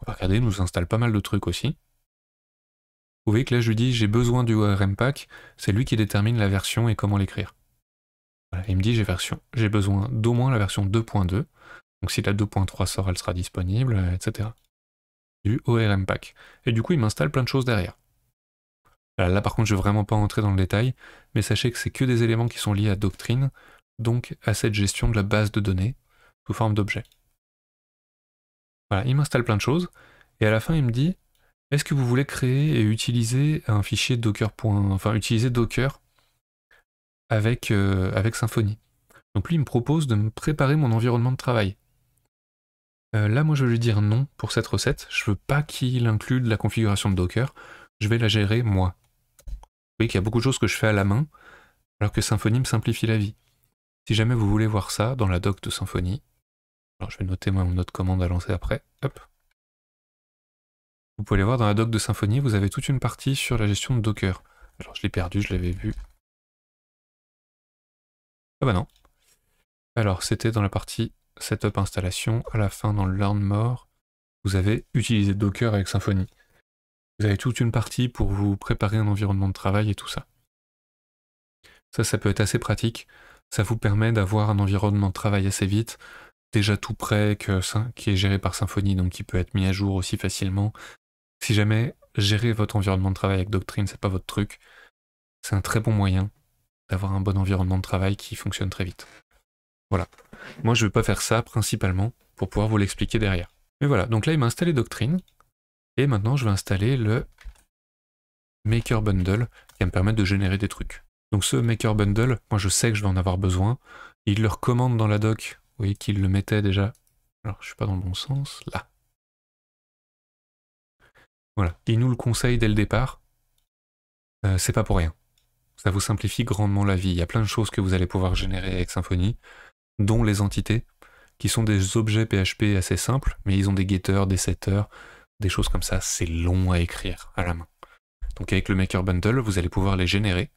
On va regarder, il nous installe pas mal de trucs aussi. Vous voyez que là, je lui dis j'ai besoin du ORM pack, c'est lui qui détermine la version et comment l'écrire. il me dit j'ai besoin d'au moins la version 2.2. Donc si la 2.3 sort, elle sera disponible, euh, etc. Du ORM pack. Et du coup, il m'installe plein de choses derrière. là par contre, je ne vais vraiment pas entrer dans le détail, mais sachez que c'est que des éléments qui sont liés à Doctrine, donc à cette gestion de la base de données sous forme d'objet. Voilà, il m'installe plein de choses, et à la fin, il me dit est-ce que vous voulez créer et utiliser un fichier docker. Enfin, utiliser docker avec, euh, avec Symfony Donc lui, il me propose de me préparer mon environnement de travail. Euh, là, moi, je vais lui dire non pour cette recette. Je ne veux pas qu'il inclue de la configuration de Docker. Je vais la gérer moi. Vous voyez qu'il y a beaucoup de choses que je fais à la main, alors que Symfony me simplifie la vie. Si jamais vous voulez voir ça dans la doc de Symfony, alors je vais noter moi, mon autre commande à lancer après. Hop. Vous pouvez les voir dans la doc de Symfony, vous avez toute une partie sur la gestion de Docker. Alors je l'ai perdu, je l'avais vu. Ah bah non. Alors c'était dans la partie setup installation, à la fin dans le learn more, vous avez utilisé Docker avec Symfony. Vous avez toute une partie pour vous préparer un environnement de travail et tout ça. Ça, ça peut être assez pratique. Ça vous permet d'avoir un environnement de travail assez vite, déjà tout prêt, qui est géré par Symfony, donc qui peut être mis à jour aussi facilement, si jamais gérer votre environnement de travail avec Doctrine, c'est pas votre truc, c'est un très bon moyen d'avoir un bon environnement de travail qui fonctionne très vite. Voilà. Moi, je ne veux pas faire ça principalement pour pouvoir vous l'expliquer derrière. Mais voilà, donc là, il m'a installé Doctrine. Et maintenant, je vais installer le Maker Bundle qui va me permettre de générer des trucs. Donc ce Maker Bundle, moi je sais que je vais en avoir besoin. Il le recommande dans la doc. Vous voyez qu'il le mettait déjà. Alors, je suis pas dans le bon sens. Là. Voilà. Il nous le conseille dès le départ. Euh, c'est pas pour rien. Ça vous simplifie grandement la vie. Il y a plein de choses que vous allez pouvoir générer avec Symfony, dont les entités, qui sont des objets PHP assez simples, mais ils ont des getters, des setters, des choses comme ça. C'est long à écrire à la main. Donc avec le Maker Bundle, vous allez pouvoir les générer.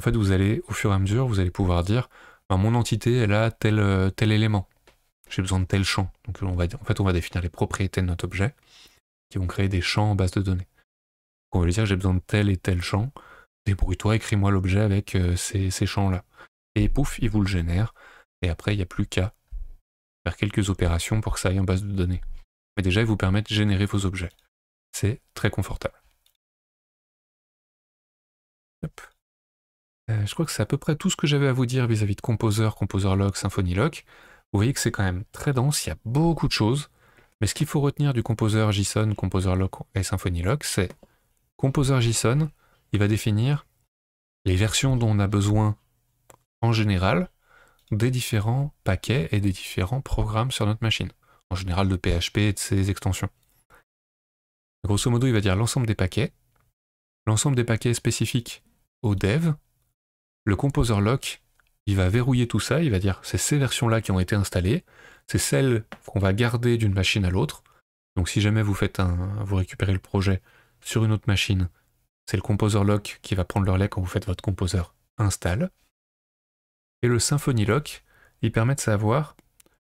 En fait, vous allez, au fur et à mesure, vous allez pouvoir dire, ben, mon entité, elle a tel, euh, tel élément. J'ai besoin de tel champ. Donc on va, en fait, on va définir les propriétés de notre objet qui vont créer des champs en base de données. on va lui dire j'ai besoin de tel et tel champ, débrouille-toi, écris-moi l'objet avec euh, ces, champs-là. Et pouf, il vous le génère, et après il n'y a plus qu'à faire quelques opérations pour que ça aille en base de données. Mais déjà, il vous permet de générer vos objets. C'est très confortable. Euh, je crois que c'est à peu près tout ce que j'avais à vous dire vis-à-vis de Composer, Symfony Lock. Vous voyez que c'est quand même très dense, il y a beaucoup de choses. Mais ce qu'il faut retenir du composeur JSON, composer lock et Symfony lock, c'est composeur JSON, il va définir les versions dont on a besoin en général des différents paquets et des différents programmes sur notre machine, en général de PHP et de ses extensions. Grosso modo, il va dire l'ensemble des paquets, l'ensemble des paquets spécifiques au dev, le composer lock, il va verrouiller tout ça, il va dire c'est ces versions-là qui ont été installées, c'est celle qu'on va garder d'une machine à l'autre. Donc si jamais vous faites un, vous récupérez le projet sur une autre machine, c'est le composer lock qui va prendre le relais quand vous faites votre composer install. Et le Symfony lock, il permet de savoir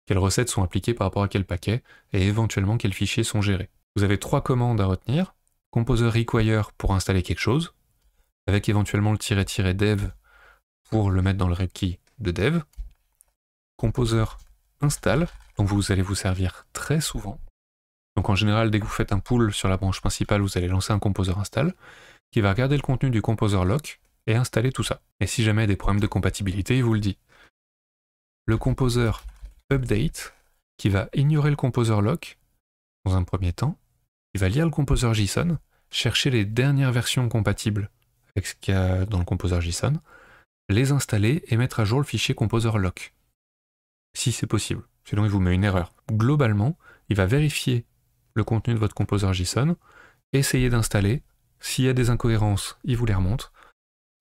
quelles recettes sont appliquées par rapport à quel paquet et éventuellement quels fichiers sont gérés. Vous avez trois commandes à retenir. Composer require pour installer quelque chose, avec éventuellement le tiret-dev pour le mettre dans le requis de dev. Composer Install, dont vous allez vous servir très souvent. Donc en général, dès que vous faites un pull sur la branche principale, vous allez lancer un composer install, qui va regarder le contenu du composer lock et installer tout ça. Et si jamais il y a des problèmes de compatibilité, il vous le dit. Le composer update, qui va ignorer le composer lock, dans un premier temps, il va lire le composer JSON, chercher les dernières versions compatibles avec ce qu'il y a dans le composer JSON, les installer et mettre à jour le fichier composer lock si c'est possible. Sinon, il vous met une erreur. Globalement, il va vérifier le contenu de votre Composer JSON, essayer d'installer. S'il y a des incohérences, il vous les remonte.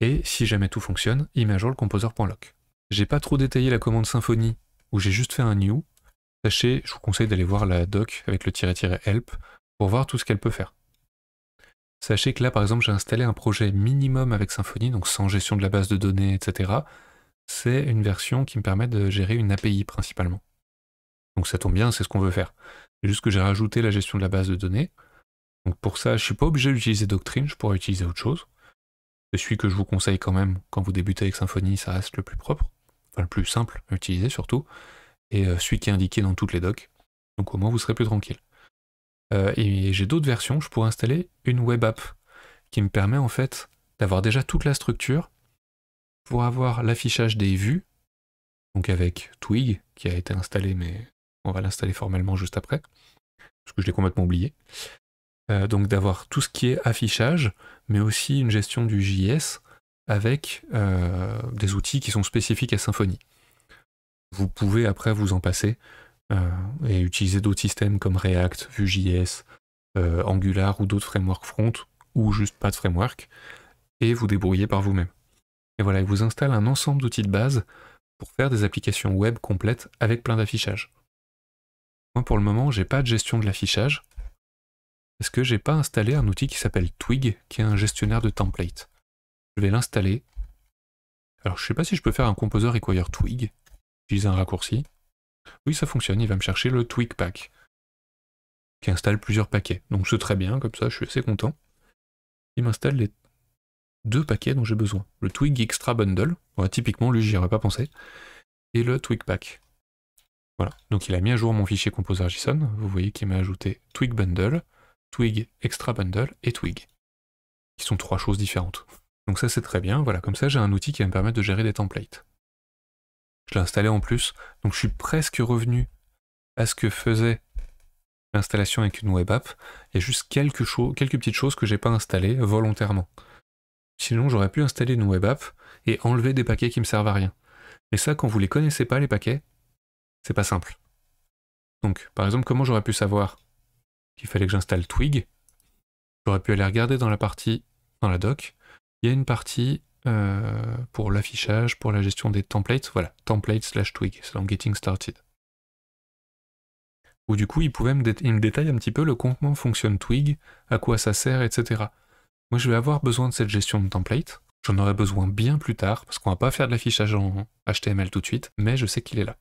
Et si jamais tout fonctionne, il met à jour le composer.lock. J'ai pas trop détaillé la commande Symfony où j'ai juste fait un new. Sachez, je vous conseille d'aller voir la doc avec le "-help" pour voir tout ce qu'elle peut faire. Sachez que là, par exemple, j'ai installé un projet minimum avec Symfony, donc sans gestion de la base de données, etc c'est une version qui me permet de gérer une API principalement. Donc ça tombe bien, c'est ce qu'on veut faire. C'est juste que j'ai rajouté la gestion de la base de données. Donc pour ça, je suis pas obligé d'utiliser Doctrine, je pourrais utiliser autre chose. C'est celui que je vous conseille quand même quand vous débutez avec Symfony, ça reste le plus propre, enfin le plus simple à utiliser surtout, et euh, celui qui est indiqué dans toutes les docs. Donc au moins vous serez plus tranquille. Euh, et j'ai d'autres versions, je pourrais installer une web app qui me permet en fait d'avoir déjà toute la structure pour avoir l'affichage des vues, donc avec Twig qui a été installé, mais on va l'installer formellement juste après, parce que je l'ai complètement oublié. Euh, donc d'avoir tout ce qui est affichage, mais aussi une gestion du JS avec euh, des outils qui sont spécifiques à Symfony. Vous pouvez après vous en passer euh, et utiliser d'autres systèmes comme React, Vue.js, Angular ou d'autres frameworks front ou juste pas de framework et vous débrouiller par vous-même. Et voilà, il vous installe un ensemble d'outils de base pour faire des applications web complètes avec plein d'affichages. Moi pour le moment, j'ai pas de gestion de l'affichage parce que j'ai pas installé un outil qui s'appelle Twig, qui est un gestionnaire de templates. Je vais l'installer. Alors je sais pas si je peux faire un composer require Twig. J'utilise un raccourci. Oui, ça fonctionne, il va me chercher le Twig Pack qui installe plusieurs paquets. Donc c'est très bien, comme ça je suis assez content. Il m'installe les deux paquets dont j'ai besoin. Le Twig Extra Bundle, typiquement lui j'y aurais pas pensé, et le Twig Pack. Voilà, donc il a mis à jour mon fichier ComposerJSON, vous voyez qu'il m'a ajouté Twig Bundle, Twig Extra Bundle et Twig, qui sont trois choses différentes. Donc ça c'est très bien, voilà, comme ça j'ai un outil qui va me permettre de gérer des templates. Je l'ai installé en plus, donc je suis presque revenu à ce que faisait l'installation avec une web app. Il y a juste quelques, quelques petites choses que j'ai pas installées volontairement. Sinon, j'aurais pu installer une web app et enlever des paquets qui ne me servent à rien. Mais ça, quand vous ne les connaissez pas, les paquets, c'est pas simple. Donc, par exemple, comment j'aurais pu savoir qu'il fallait que j'installe Twig J'aurais pu aller regarder dans la partie, dans la doc, il y a une partie euh, pour l'affichage, pour la gestion des templates, voilà, template slash Twig, c'est dans Getting Started. Ou du coup, il, me, me détaille un petit peu le comment fonctionne Twig, à quoi ça sert, etc. Moi, je vais avoir besoin de cette gestion de template. J'en aurai besoin bien plus tard, parce qu'on va pas faire de l'affichage en HTML tout de suite, mais je sais qu'il est là.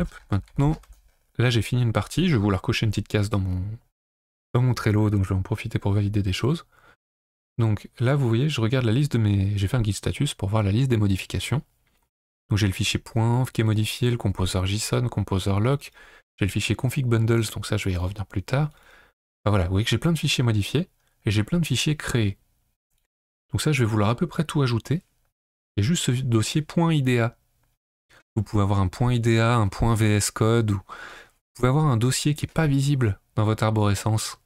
Hop, maintenant, là j'ai fini une partie, je vais vouloir cocher une petite case dans mon, dans mon Trello, donc je vais en profiter pour valider des choses. Donc là, vous voyez, je regarde la liste de mes... J'ai fait un guide status pour voir la liste des modifications. Donc j'ai le fichier .env qui est modifié, le composer JSON, composer lock, j'ai le fichier config bundles, donc ça je vais y revenir plus tard. voilà, vous voyez que j'ai plein de fichiers modifiés j'ai plein de fichiers créés. Donc ça, je vais vouloir à peu près tout ajouter. Et juste ce dossier .idea. Vous pouvez avoir un .idea, un .vscode. ou vous pouvez avoir un dossier qui n'est pas visible dans votre arborescence,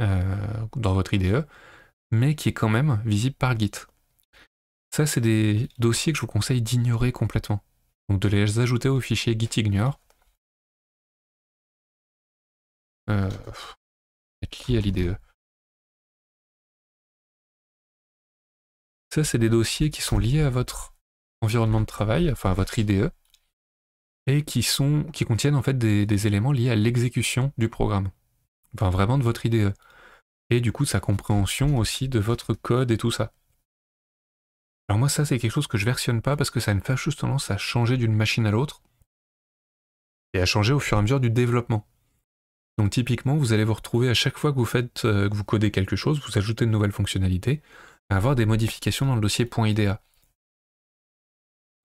euh, dans votre IDE, mais qui est quand même visible par Git. Ça, c'est des dossiers que je vous conseille d'ignorer complètement. Donc de les ajouter au fichier gitignore. Euh, lié à l'IDE. Ça, c'est des dossiers qui sont liés à votre environnement de travail, enfin à votre IDE, et qui, qui contiennent en fait des, éléments liés à l'exécution du programme. Enfin, vraiment de votre IDE. Et du coup, de sa compréhension aussi de votre code et tout ça. Alors moi, ça, c'est quelque chose que je versionne pas parce que ça a une fâcheuse tendance à changer d'une machine à l'autre et à changer au fur et à mesure du développement. Donc typiquement, vous allez vous retrouver à chaque fois que vous faites, euh, que vous codez quelque chose, vous ajoutez de nouvelles fonctionnalités, avoir des modifications dans le dossier .ida.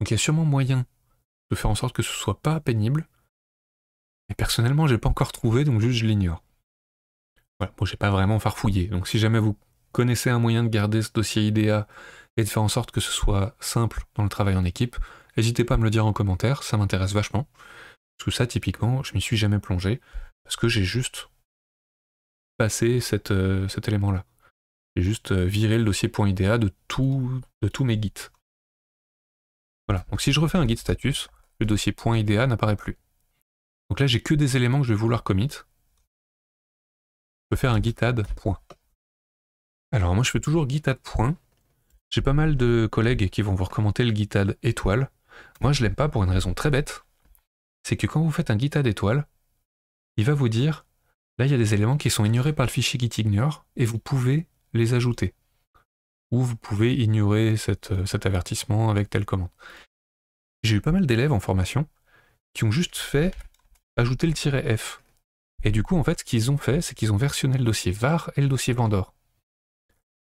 Donc il y a sûrement moyen de faire en sorte que ce soit pas pénible. Mais personnellement, j'ai pas encore trouvé, donc juste je l'ignore. Voilà, bon, j'ai pas vraiment farfouillé. Donc si jamais vous connaissez un moyen de garder ce dossier .ida et de faire en sorte que ce soit simple dans le travail en équipe, n'hésitez pas à me le dire en commentaire, ça m'intéresse vachement. Parce que ça, typiquement, je m'y suis jamais plongé, parce que j'ai juste passé euh, cet élément-là. J'ai juste euh, viré le dossier de, tout, de tous mes gits. Voilà, donc si je refais un git status, le dossier n'apparaît plus. Donc là, j'ai que des éléments que je vais vouloir commit. Je peux faire un git add Alors moi, je fais toujours git add J'ai pas mal de collègues qui vont vous recommander le git add étoile. Moi, je l'aime pas pour une raison très bête. C'est que quand vous faites un git add étoile, il va vous dire, là, il y a des éléments qui sont ignorés par le fichier gitignore, et vous pouvez les ajouter. Ou vous pouvez ignorer euh, cet avertissement avec telle commande. J'ai eu pas mal d'élèves en formation qui ont juste fait ajouter le tiret F. Et du coup, en fait, ce qu'ils ont fait, c'est qu'ils ont versionné le dossier var et le dossier Vendor.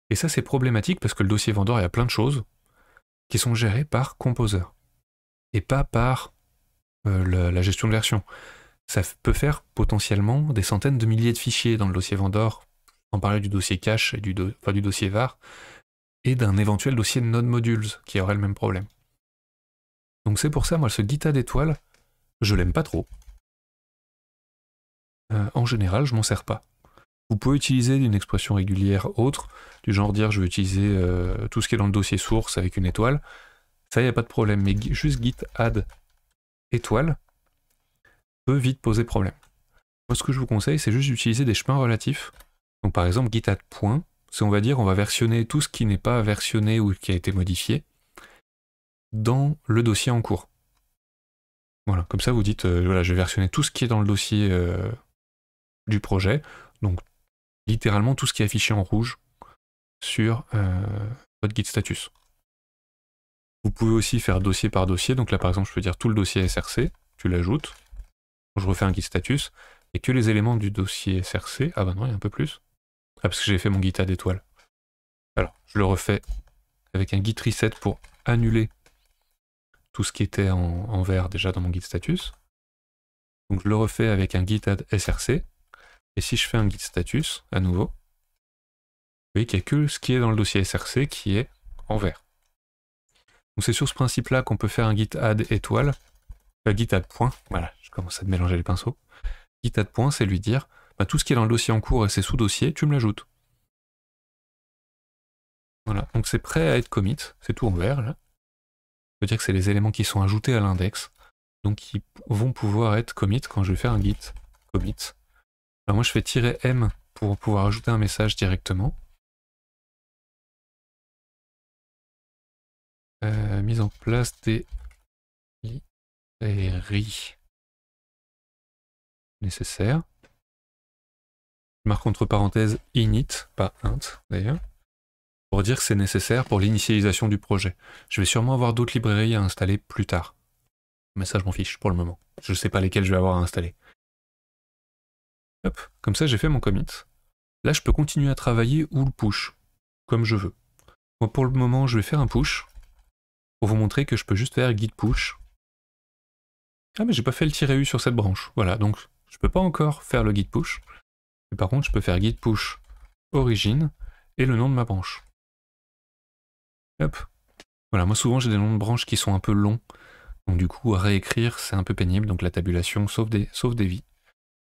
Et ça, c'est problématique parce que le dossier Vendor, il y a plein de choses qui sont gérées par Composer et pas par euh, la gestion de version. Ça peut faire potentiellement des centaines de milliers de fichiers dans le dossier Vendor on parler du dossier cache et du, dossier var, et d'un éventuel dossier node modules qui aurait le même problème. Donc c'est pour ça, moi, ce git add étoile, je l'aime pas trop. Euh, en général, je m'en sers pas. Vous pouvez utiliser une expression régulière autre, du genre dire je vais utiliser euh, tout ce qui est dans le dossier source avec une étoile. Ça, il n'y a pas de problème, mais juste git add étoile peut vite poser problème. Moi, ce que je vous conseille, c'est juste d'utiliser des chemins relatifs donc par exemple, Git add c'est on va dire on va versionner tout ce qui n'est pas versionné ou qui a été modifié dans le dossier en cours. Voilà, comme ça vous dites, euh, voilà, je vais versionner tout ce qui est dans le dossier euh, du projet, donc littéralement tout ce qui est affiché en rouge sur euh, votre Git status. Vous pouvez aussi faire dossier par dossier, donc là par exemple je peux dire tout le dossier SRC, tu l'ajoutes, je refais un Git status, et que les éléments du dossier SRC, ah bah non, il y a un peu plus, ah, parce que j'ai fait mon git étoile. Alors, je le refais avec un git reset pour annuler tout ce qui était en, vert déjà dans mon git status. Donc je le refais avec un git add src. Et si je fais un git status à nouveau, vous voyez qu'il n'y a que ce qui est dans le dossier src qui est en vert. Donc c'est sur ce principe-là qu'on peut faire un git add étoile, un euh, git add point, voilà, je commence à mélanger les pinceaux. Git add point, c'est lui dire, bah, tout ce qui est dans le dossier en cours et ses sous-dossiers, tu me l'ajoutes. Voilà, donc c'est prêt à être commit, c'est tout en vert là. Ça veut dire que c'est les éléments qui sont ajoutés à l'index, donc qui vont pouvoir être commit quand je vais faire un git commit. Alors moi je fais tirer "-m", pour pouvoir ajouter un message directement. Euh, mise en place des librairies nécessaires. Je marque entre parenthèses init, pas int d'ailleurs, pour dire que c'est nécessaire pour l'initialisation du projet. Je vais sûrement avoir d'autres librairies à installer plus tard. Mais ça, je m'en fiche pour le moment. Je ne sais pas lesquelles je vais avoir à installer. Hop, comme ça j'ai fait mon commit. Là, je peux continuer à travailler ou le push, comme je veux. Moi, pour le moment, je vais faire un push, pour vous montrer que je peux juste faire git push. Ah, mais j'ai pas fait le tiret U sur cette branche. Voilà, donc je peux pas encore faire le git push par contre, je peux faire git push origine et le nom de ma branche. Hop. Voilà, moi souvent j'ai des noms de branches qui sont un peu longs. Donc du coup, à réécrire, c'est un peu pénible, donc la tabulation sauve des, sauve des vies.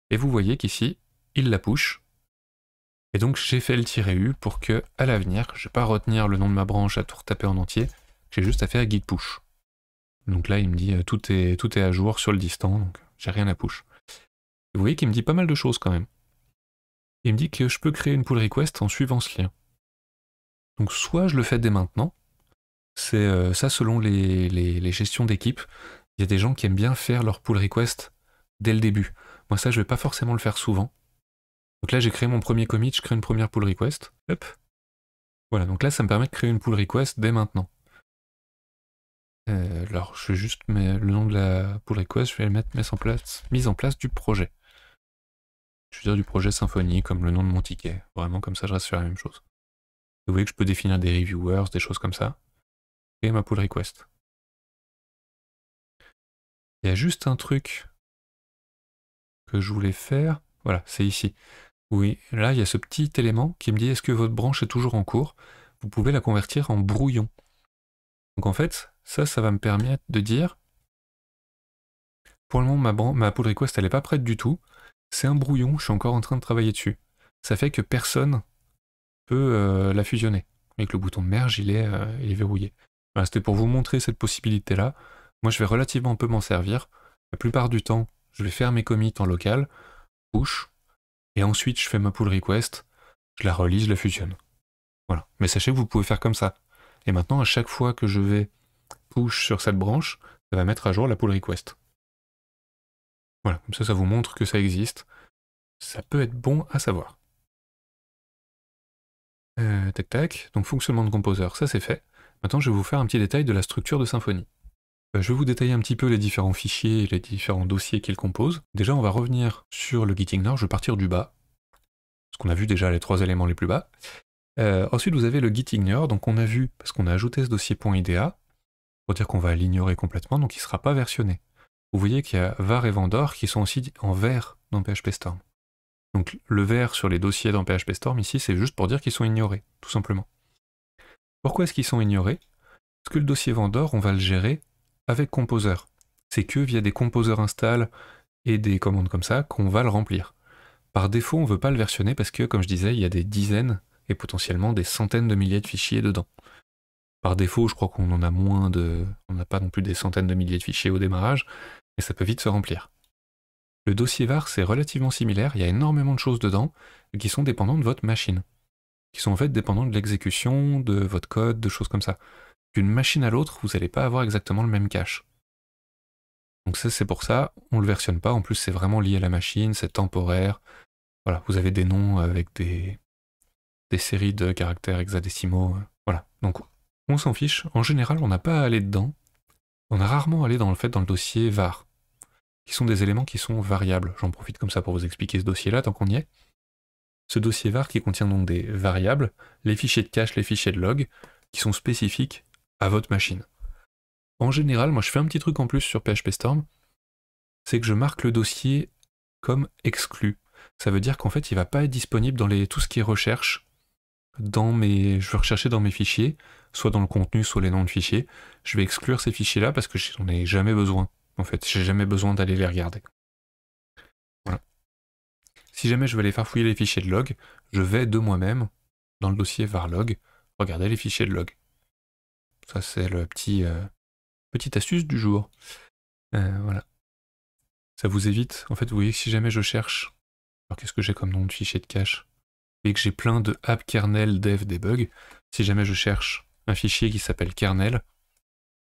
Et vous voyez qu'ici, il la push. Et donc j'ai fait le tiré U pour que, à l'avenir, je ne vais pas retenir le nom de ma branche à tout retaper en entier, j'ai juste à faire git push. Donc là, il me dit euh, tout est, tout est à jour sur le distant, donc j'ai rien à push. Vous voyez qu'il me dit pas mal de choses quand même il me dit que je peux créer une pull request en suivant ce lien. Donc soit je le fais dès maintenant, c'est euh, ça selon les, gestions d'équipe. Il y a des gens qui aiment bien faire leur pull request dès le début. Moi ça je vais pas forcément le faire souvent. Donc là j'ai créé mon premier commit, je crée une première pull request. Hop. Voilà, donc là ça me permet de créer une pull request dès maintenant. Euh, alors je vais juste mettre le nom de la pull request, je vais mettre en place, mise en place du projet. Je veux dire du projet Symfony comme le nom de mon ticket. Vraiment, comme ça, je reste sur la même chose. Vous voyez que je peux définir des reviewers, des choses comme ça. Et ma pull request. Il y a juste un truc que je voulais faire. Voilà, c'est ici. Oui, là, il y a ce petit élément qui me dit est-ce que votre branche est toujours en cours Vous pouvez la convertir en brouillon. Donc en fait, ça, ça va me permettre de dire pour le moment, ma, ma pull request, elle n'est pas prête du tout. C'est un brouillon, je suis encore en train de travailler dessus. Ça fait que personne peut euh, la fusionner. Avec le bouton de merge, il est, euh, il est verrouillé. C'était pour vous montrer cette possibilité-là. Moi, je vais relativement peu m'en servir. La plupart du temps, je vais faire mes commits en local, push, et ensuite je fais ma pull request, je la relise, je la fusionne. Voilà. Mais sachez que vous pouvez faire comme ça. Et maintenant, à chaque fois que je vais push sur cette branche, ça va mettre à jour la pull request. Voilà, comme ça, ça vous montre que ça existe. Ça peut être bon à savoir. Euh, tac tac, donc fonctionnement de composer, ça c'est fait. Maintenant, je vais vous faire un petit détail de la structure de Symfony. Euh, je vais vous détailler un petit peu les différents fichiers et les différents dossiers qu'il composent. Déjà, on va revenir sur le gitignore. je vais partir du bas, parce qu'on a vu déjà les trois éléments les plus bas. Euh, ensuite, vous avez le Gitignore, donc on a vu, parce qu'on a ajouté ce dossier .ida, pour dire qu'on va l'ignorer complètement, donc il ne sera pas versionné vous voyez qu'il y a var et vendor qui sont aussi en vert dans PHP Storm. Donc le vert sur les dossiers dans PHP Storm ici, c'est juste pour dire qu'ils sont ignorés, tout simplement. Pourquoi est-ce qu'ils sont ignorés Parce que le dossier vendor, on va le gérer avec Composer. C'est que via des Composer install et des commandes comme ça qu'on va le remplir. Par défaut, on ne veut pas le versionner parce que, comme je disais, il y a des dizaines et potentiellement des centaines de milliers de fichiers dedans par défaut, je crois qu'on en a moins de. On n'a pas non plus des centaines de milliers de fichiers au démarrage, mais ça peut vite se remplir. Le dossier VAR, c'est relativement similaire, il y a énormément de choses dedans qui sont dépendantes de votre machine, qui sont en fait dépendantes de l'exécution, de votre code, de choses comme ça. D'une machine à l'autre, vous n'allez pas avoir exactement le même cache. Donc ça, c'est pour ça, on ne le versionne pas, en plus c'est vraiment lié à la machine, c'est temporaire. Voilà, vous avez des noms avec des, des séries de caractères hexadécimaux. Euh, voilà, donc on s'en fiche. En général, on n'a pas à aller dedans. On a rarement allé dans le fait dans le dossier var, qui sont des éléments qui sont variables. J'en profite comme ça pour vous expliquer ce dossier-là tant qu'on y est. Ce dossier var qui contient donc des variables, les fichiers de cache, les fichiers de log, qui sont spécifiques à votre machine. En général, moi je fais un petit truc en plus sur PHP Storm, c'est que je marque le dossier comme exclu. Ça veut dire qu'en fait, il ne va pas être disponible dans les, tout ce qui est recherche. Dans mes, je vais rechercher dans mes fichiers, soit dans le contenu, soit les noms de fichiers. Je vais exclure ces fichiers-là parce que j'en ai jamais besoin. En fait, j'ai jamais besoin d'aller les regarder. Voilà. Si jamais je veux aller farfouiller les fichiers de log, je vais de moi-même, dans le dossier varlog, regarder les fichiers de log. Ça, c'est le petit euh, petite astuce du jour. Euh, voilà. Ça vous évite. En fait, vous voyez que si jamais je cherche, alors qu'est-ce que j'ai comme nom de fichier de cache Vous voyez que j'ai plein de app kernel dev debug. Si jamais je cherche un fichier qui s'appelle kernel.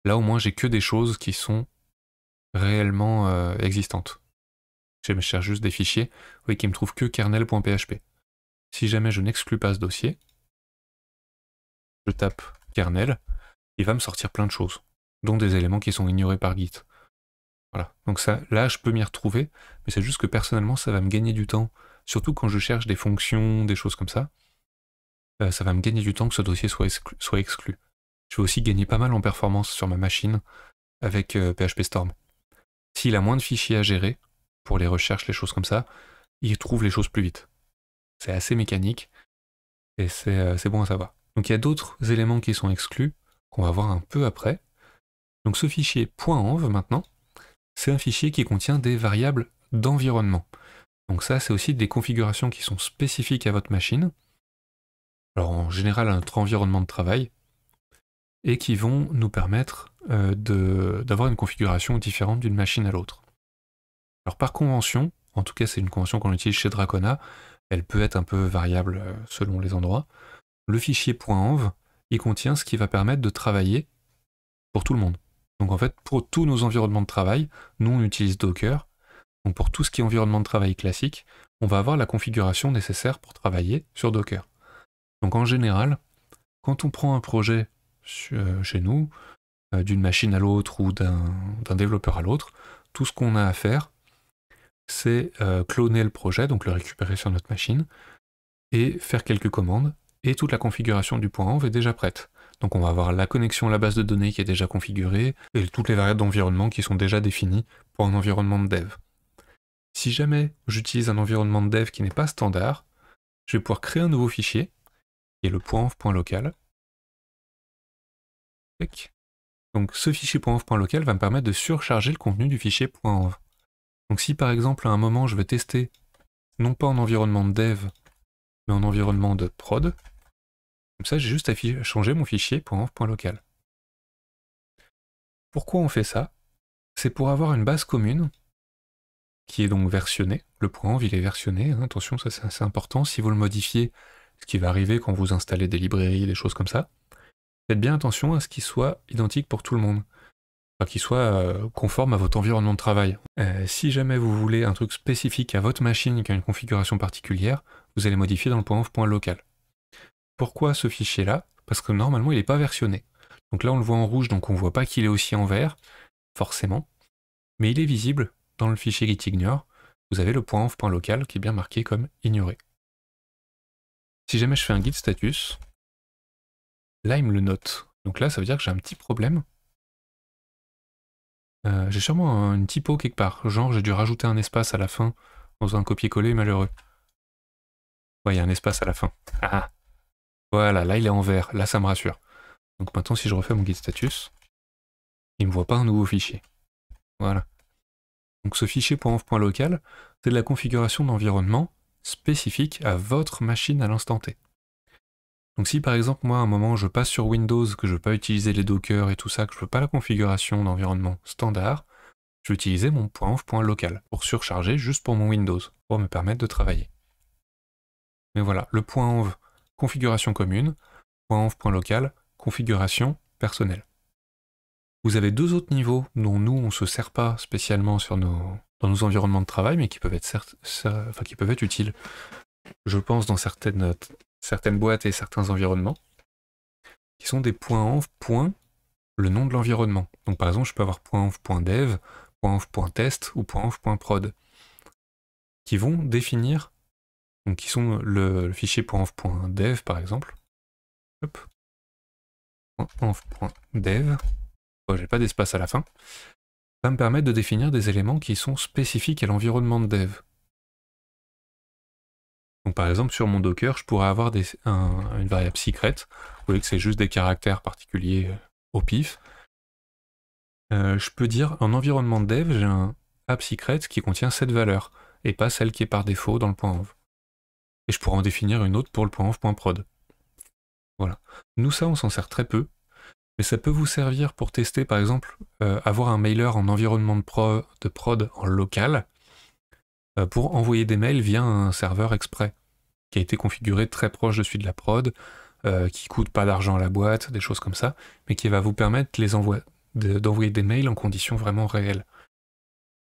Là, au moins, j'ai que des choses qui sont réellement euh, existantes. Je cherche juste des fichiers oui, qui me trouvent que kernel.php. Si jamais je n'exclus pas ce dossier, je tape kernel, il va me sortir plein de choses, dont des éléments qui sont ignorés par Git. Voilà, donc ça, là, je peux m'y retrouver, mais c'est juste que personnellement, ça va me gagner du temps, surtout quand je cherche des fonctions, des choses comme ça. Euh, ça va me gagner du temps que ce dossier soit exclu, Je vais aussi gagner pas mal en performance sur ma machine avec PHP euh, Storm. S'il a moins de fichiers à gérer, pour les recherches, les choses comme ça, il trouve les choses plus vite. C'est assez mécanique et c'est euh, bon à savoir. Donc il y a d'autres éléments qui sont exclus, qu'on va voir un peu après. Donc ce fichier .env maintenant, c'est un fichier qui contient des variables d'environnement. Donc ça, c'est aussi des configurations qui sont spécifiques à votre machine en général à notre environnement de travail, et qui vont nous permettre euh, d'avoir une configuration différente d'une machine à l'autre. Alors par convention, en tout cas c'est une convention qu'on utilise chez Dracona, elle peut être un peu variable euh, selon les endroits, le fichier .env, il contient ce qui va permettre de travailler pour tout le monde. Donc en fait, pour tous nos environnements de travail, nous on utilise Docker. Donc pour tout ce qui est environnement de travail classique, on va avoir la configuration nécessaire pour travailler sur Docker. Donc en général, quand on prend un projet euh, chez nous, euh, d'une machine à l'autre ou d'un développeur à l'autre, tout ce qu'on a à faire, c'est euh, cloner le projet, donc le récupérer sur notre machine, et faire quelques commandes, et toute la configuration du point env est déjà prête. Donc on va avoir la connexion à la base de données qui est déjà configurée, et toutes les variables d'environnement qui sont déjà définies pour un environnement de dev. Si jamais j'utilise un environnement de dev qui n'est pas standard, je vais pouvoir créer un nouveau fichier, qui le .env.local. Donc ce fichier .env.local va me permettre de surcharger le contenu du fichier .env. Donc si par exemple à un moment je veux tester, non pas en environnement de dev, mais en environnement de prod, comme ça j'ai juste à changer mon fichier .env.local. Pourquoi on fait ça C'est pour avoir une base commune qui est donc versionnée. Le .env, il est versionné. Hein. Attention, ça c'est important. Si vous le modifiez, ce qui va arriver quand vous installez des librairies, des choses comme ça, faites bien attention à ce qu'il soit identique pour tout le monde. Enfin, qu'il soit euh, conforme à votre environnement de travail. Euh, si jamais vous voulez un truc spécifique à votre machine qui a une configuration particulière, vous allez modifier dans le point .local. Pourquoi ce fichier-là Parce que normalement, il n'est pas versionné. Donc là, on le voit en rouge, donc on ne voit pas qu'il est aussi en vert, forcément. Mais il est visible dans le fichier gitignore. Vous avez le point .local qui est bien marqué comme ignoré. Si jamais je fais un guide status, là il me le note. Donc là ça veut dire que j'ai un petit problème. Euh, j'ai sûrement une typo quelque part. Genre j'ai dû rajouter un espace à la fin dans un copier-coller malheureux. Ouais, il y a un espace à la fin. Ah, ah. voilà, là il est en vert, là ça me rassure. Donc maintenant si je refais mon guide status, il ne me voit pas un nouveau fichier. Voilà. Donc ce fichier .env.local, c'est de la configuration d'environnement spécifique à votre machine à l'instant T. Donc si par exemple moi à un moment je passe sur Windows, que je ne veux pas utiliser les Docker et tout ça, que je ne veux pas la configuration d'environnement standard, je vais utiliser mon point .local pour surcharger juste pour mon Windows, pour me permettre de travailler. Mais voilà, le .env configuration commune, point .local configuration personnelle. Vous avez deux autres niveaux dont nous on ne se sert pas spécialement sur nos, nos environnements de travail, mais qui peuvent être, certes, enfin, qui peuvent être utiles, je pense, dans certaines, certaines boîtes et certains environnements, qui sont des points le nom de l'environnement. Donc par exemple, je peux avoir point env, dev, point test ou point prod, qui vont définir, donc qui sont le, fichier point dev par exemple, hop, env.dev, j'ai pas d'espace à la fin, va me permettre de définir des éléments qui sont spécifiques à l'environnement de dev. Donc par exemple, sur mon Docker, je pourrais avoir une variable secret. Vous voyez que c'est juste des caractères particuliers euh, au pif. Euh, je peux dire en environnement de dev, j'ai un app secret qui contient cette valeur et pas celle qui est par défaut dans le point env. Et je pourrais en définir une autre pour le point env.prod. Voilà. Nous, ça, on s'en sert très peu mais ça peut vous servir pour tester, par exemple, euh, avoir un mailer en environnement de, prod en local euh, pour envoyer des mails via un serveur exprès qui a été configuré très proche de celui de la prod, qui euh, qui coûte pas d'argent à la boîte, des choses comme ça, mais qui va vous permettre d'envoyer des mails en conditions vraiment réelles.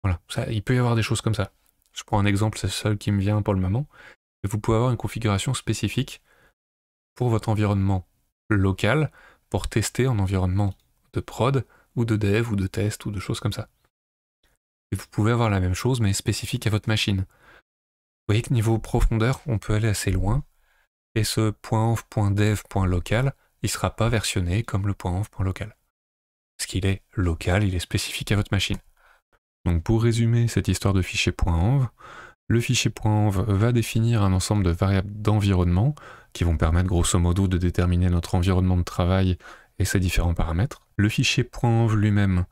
Voilà, il peut y avoir des choses comme ça. Je prends un exemple, c'est le seul qui me vient pour le moment. Vous pouvez avoir une configuration spécifique pour votre environnement local, pour tester en environnement de prod ou de dev ou de test ou de choses comme ça. Et vous pouvez avoir la même chose mais spécifique à votre machine. Vous voyez que niveau profondeur, on peut aller assez loin et ce .env.dev.local, il ne sera pas versionné comme le .env.local. Parce qu'il est local, il est spécifique à votre machine. Donc pour résumer cette histoire de fichier .env, le fichier .env va définir un ensemble de variables d'environnement qui vont permettre grosso modo de déterminer notre environnement de travail et ses différents paramètres. Le fichier .env lui-même,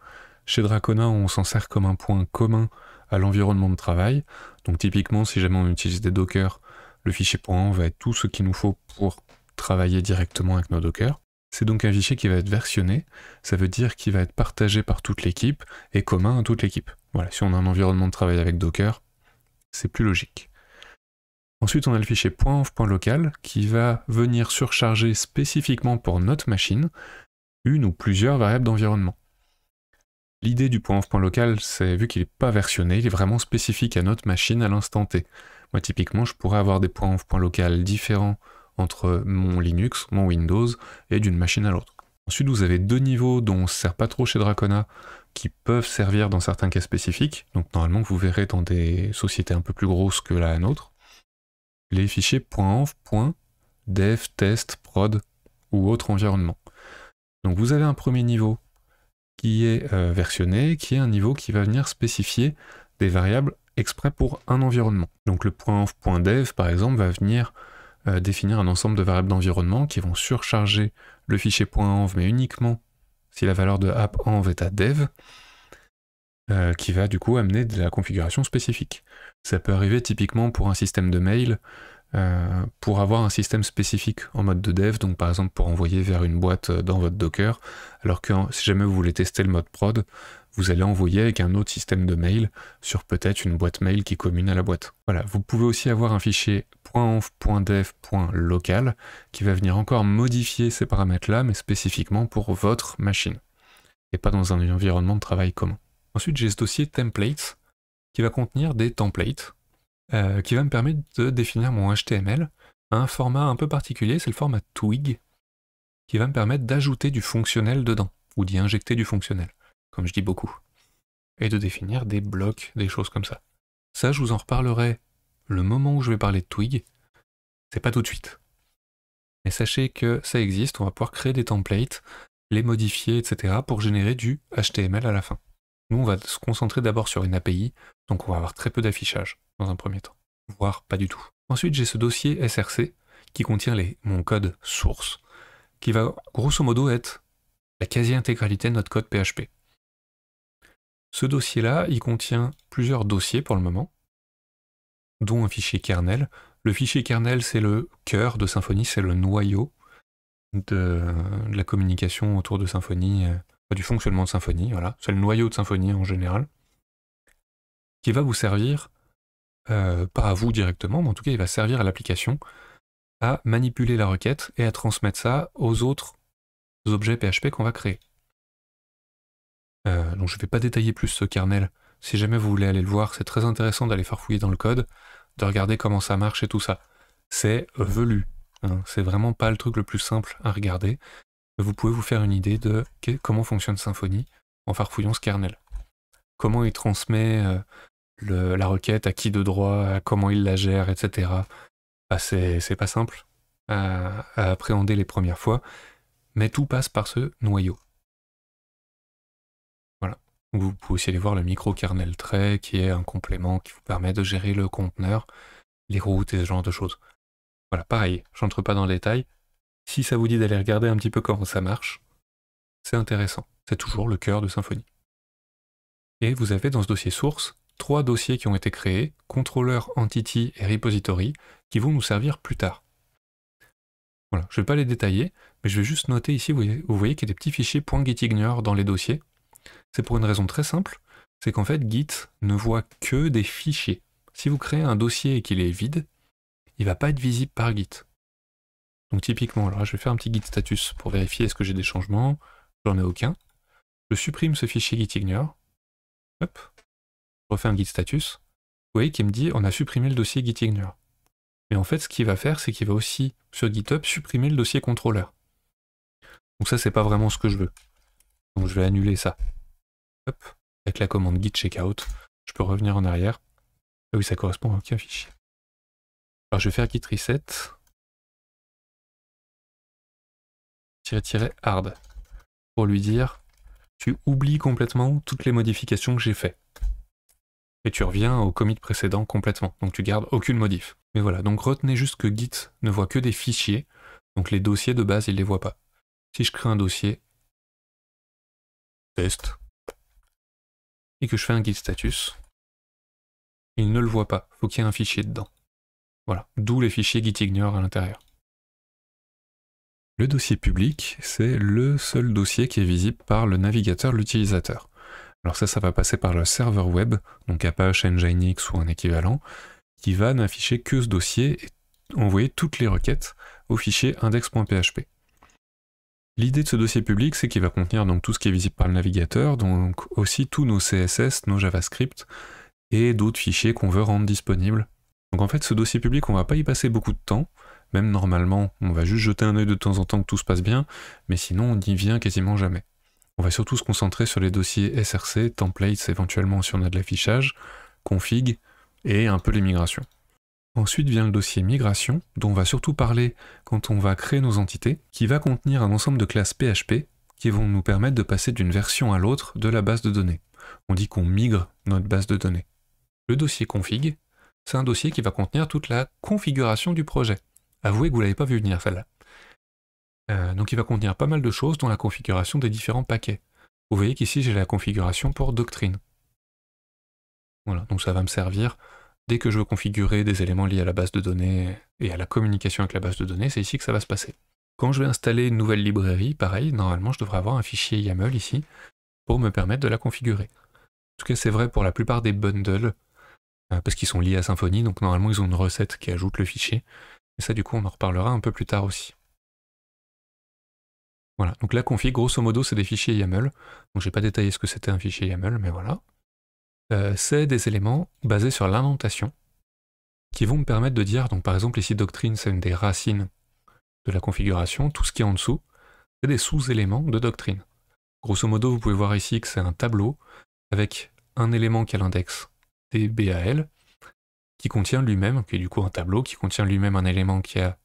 chez Dracona, on s'en sert comme un point commun à l'environnement de travail. Donc typiquement, si jamais on utilise des Docker, le fichier .env va être tout ce qu'il nous faut pour travailler directement avec nos Docker. C'est donc un fichier qui va être versionné, ça veut dire qu'il va être partagé par toute l'équipe et commun à toute l'équipe. Voilà, si on a un environnement de travail avec Docker, c'est plus logique. Ensuite, on a le fichier .env.local qui va venir surcharger spécifiquement pour notre machine une ou plusieurs variables d'environnement. L'idée du .env.local, c'est vu qu'il n'est pas versionné, il est vraiment spécifique à notre machine à l'instant T. Moi, typiquement, je pourrais avoir des .env.local différents entre mon Linux, mon Windows et d'une machine à l'autre. Ensuite, vous avez deux niveaux dont on ne sert pas trop chez Dracona, qui peuvent servir dans certains cas spécifiques. Donc normalement, vous verrez dans des sociétés un peu plus grosses que la nôtre les fichiers .env, test, prod ou autre environnement. Donc vous avez un premier niveau qui est euh, versionné, qui est un niveau qui va venir spécifier des variables exprès pour un environnement. Donc le .env.dev par exemple va venir euh, définir un ensemble de variables d'environnement qui vont surcharger le fichier .env mais uniquement si la valeur de app.env est à dev. Euh, qui va du coup amener de la configuration spécifique. Ça peut arriver typiquement pour un système de mail, euh, pour avoir un système spécifique en mode de dev, donc par exemple pour envoyer vers une boîte euh, dans votre Docker, alors que si jamais vous voulez tester le mode prod, vous allez envoyer avec un autre système de mail sur peut-être une boîte mail qui est commune à la boîte. Voilà, vous pouvez aussi avoir un fichier .env.dev.local qui va venir encore modifier ces paramètres-là, mais spécifiquement pour votre machine, et pas dans un environnement de travail commun. Ensuite, j'ai ce dossier templates qui va contenir des templates euh, qui va me permettre de définir mon HTML à un format un peu particulier, c'est le format Twig, qui va me permettre d'ajouter du fonctionnel dedans, ou d'y injecter du fonctionnel, comme je dis beaucoup, et de définir des blocs, des choses comme ça. Ça, je vous en reparlerai le moment où je vais parler de Twig, c'est pas tout de suite. Mais sachez que ça existe, on va pouvoir créer des templates, les modifier, etc., pour générer du HTML à la fin on va se concentrer d'abord sur une API, donc on va avoir très peu d'affichage dans un premier temps, voire pas du tout. Ensuite, j'ai ce dossier SRC qui contient mon code source, qui va grosso modo être la quasi-intégralité de notre code PHP. Ce dossier-là, il contient plusieurs dossiers pour le moment, dont un fichier kernel. Le fichier kernel, c'est le cœur de Symfony, c'est le noyau de, la communication autour de Symfony euh, du fonctionnement de Symfony, voilà, c'est le noyau de Symfony en général, qui va vous servir, euh, pas à vous directement, mais en tout cas il va servir à l'application à manipuler la requête et à transmettre ça aux autres objets PHP qu'on va créer. Euh, donc je ne vais pas détailler plus ce kernel. Si jamais vous voulez aller le voir, c'est très intéressant d'aller farfouiller dans le code, de regarder comment ça marche et tout ça. C'est velu. Hein. C'est vraiment pas le truc le plus simple à regarder vous pouvez vous faire une idée de comment fonctionne Symfony en farfouillant ce kernel. Comment il transmet euh, la requête, à qui de droit, comment il la gère, etc. Bah, c'est pas simple à, appréhender les premières fois, mais tout passe par ce noyau. Voilà. Vous pouvez aussi aller voir le micro-kernel trait, qui est un complément qui vous permet de gérer le conteneur, les routes et ce genre de choses. Voilà, pareil, n'entre pas dans le détail, si ça vous dit d'aller regarder un petit peu comment ça marche, c'est intéressant. C'est toujours le cœur de Symfony. Et vous avez dans ce dossier source trois dossiers qui ont été créés, Controller, Entity et Repository, qui vont nous servir plus tard. Voilà, je ne vais pas les détailler, mais je vais juste noter ici, vous voyez, voyez qu'il y a des petits fichiers .gitignore dans les dossiers. C'est pour une raison très simple, c'est qu'en fait Git ne voit que des fichiers. Si vous créez un dossier et qu'il est vide, il ne va pas être visible par Git. Donc typiquement, alors là, je vais faire un petit git status pour vérifier est-ce que j'ai des changements. J'en ai aucun. Je supprime ce fichier gitignore. Je refais un git status. Vous voyez qu'il me dit on a supprimé le dossier gitignore. Mais en fait, ce qu'il va faire, c'est qu'il va aussi sur GitHub supprimer le dossier contrôleur. Donc ça, c'est pas vraiment ce que je veux. Donc je vais annuler ça. Hop. Avec la commande git checkout, je peux revenir en arrière. Ah oui, ça correspond à aucun fichier. Alors je vais faire git reset. hard pour lui dire tu oublies complètement toutes les modifications que j'ai faites. Et tu reviens au commit précédent complètement, donc tu gardes aucune modif. Mais voilà, donc retenez juste que Git ne voit que des fichiers, donc les dossiers de base, il les voit pas. Si je crée un dossier, test, et que je fais un git status, il ne le voit pas, faut qu'il y ait un fichier dedans. Voilà, d'où les fichiers git ignore à l'intérieur. Le dossier public, c'est le seul dossier qui est visible par le navigateur, l'utilisateur. Alors ça, ça va passer par le serveur web, donc Apache, Nginx ou un équivalent, qui va n'afficher que ce dossier et envoyer toutes les requêtes au fichier index.php. L'idée de ce dossier public, c'est qu'il va contenir donc tout ce qui est visible par le navigateur, donc aussi tous nos CSS, nos JavaScript et d'autres fichiers qu'on veut rendre disponibles. Donc en fait, ce dossier public, on ne va pas y passer beaucoup de temps, même normalement, on va juste jeter un œil de temps en temps que tout se passe bien, mais sinon on n'y vient quasiment jamais. On va surtout se concentrer sur les dossiers SRC, templates éventuellement si on a de l'affichage, config et un peu les migrations. Ensuite vient le dossier migration, dont on va surtout parler quand on va créer nos entités, qui va contenir un ensemble de classes PHP qui vont nous permettre de passer d'une version à l'autre de la base de données. On dit qu'on migre notre base de données. Le dossier config, c'est un dossier qui va contenir toute la configuration du projet. Avouez que vous ne l'avez pas vu venir celle-là. Euh, donc il va contenir pas mal de choses dans la configuration des différents paquets. Vous voyez qu'ici j'ai la configuration pour doctrine. Voilà, donc ça va me servir dès que je veux configurer des éléments liés à la base de données et à la communication avec la base de données, c'est ici que ça va se passer. Quand je vais installer une nouvelle librairie, pareil, normalement je devrais avoir un fichier YAML ici pour me permettre de la configurer. En tout cas c'est vrai pour la plupart des bundles, euh, parce qu'ils sont liés à Symfony, donc normalement ils ont une recette qui ajoute le fichier, et ça, du coup, on en reparlera un peu plus tard aussi. Voilà, donc la config, grosso modo, c'est des fichiers YAML. Donc j'ai pas détaillé ce que c'était un fichier YAML, mais voilà. Euh, c'est des éléments basés sur l'indentation qui vont me permettre de dire, donc par exemple ici doctrine, c'est une des racines de la configuration, tout ce qui est en dessous, c'est des sous-éléments de doctrine. Grosso modo, vous pouvez voir ici que c'est un tableau avec un élément qui a l'index DBAL, qui contient lui-même, qui est du coup un tableau, qui contient lui-même un élément qui, a,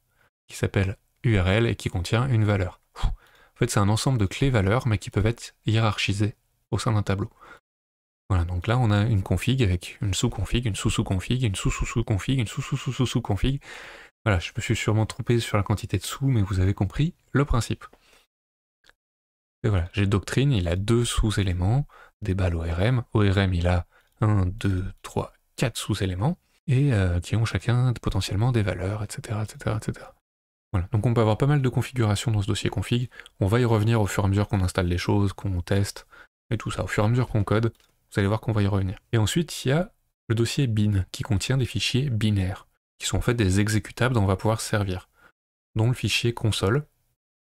qui s'appelle URL et qui contient une valeur. En fait, c'est un ensemble de clés valeurs, mais qui peuvent être hiérarchisées au sein d'un tableau. Voilà, donc là, on a une config avec une sous-config, une sous-sous-config, une sous-sous-sous-config, une sous-sous-sous-sous-config. Voilà, je me suis sûrement trompé sur la quantité de sous, mais vous avez compris le principe. Et voilà, j'ai Doctrine, il a deux sous-éléments, des balles ORM. ORM, il a 1, 2, 3, 4 sous-éléments et euh, qui ont chacun potentiellement des valeurs, etc., etc., etc. Voilà. Donc on peut avoir pas mal de configurations dans ce dossier config. On va y revenir au fur et à mesure qu'on installe les choses, qu'on teste et tout ça. Au fur et à mesure qu'on code, vous allez voir qu'on va y revenir. Et ensuite, il y a le dossier bin qui contient des fichiers binaires, qui sont en fait des exécutables dont on va pouvoir servir, dont le fichier console,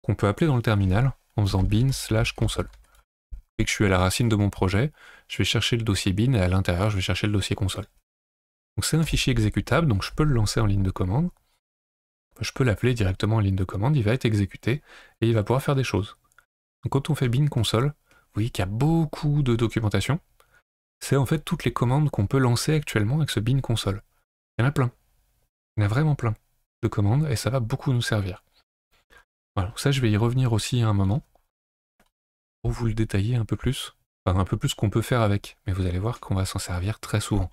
qu'on peut appeler dans le terminal en faisant bin slash console. Et que je suis à la racine de mon projet, je vais chercher le dossier bin et à l'intérieur, je vais chercher le dossier console c'est un fichier exécutable, donc je peux le lancer en ligne de commande. Je peux l'appeler directement en ligne de commande, il va être exécuté et il va pouvoir faire des choses. Donc quand on fait bin console, vous voyez qu'il y a beaucoup de documentation. C'est en fait toutes les commandes qu'on peut lancer actuellement avec ce bin console. Il y en a plein. Il y en a vraiment plein de commandes et ça va beaucoup nous servir. Voilà, ça je vais y revenir aussi à un moment pour vous le détailler un peu plus. Enfin, un peu plus qu'on peut faire avec, mais vous allez voir qu'on va s'en servir très souvent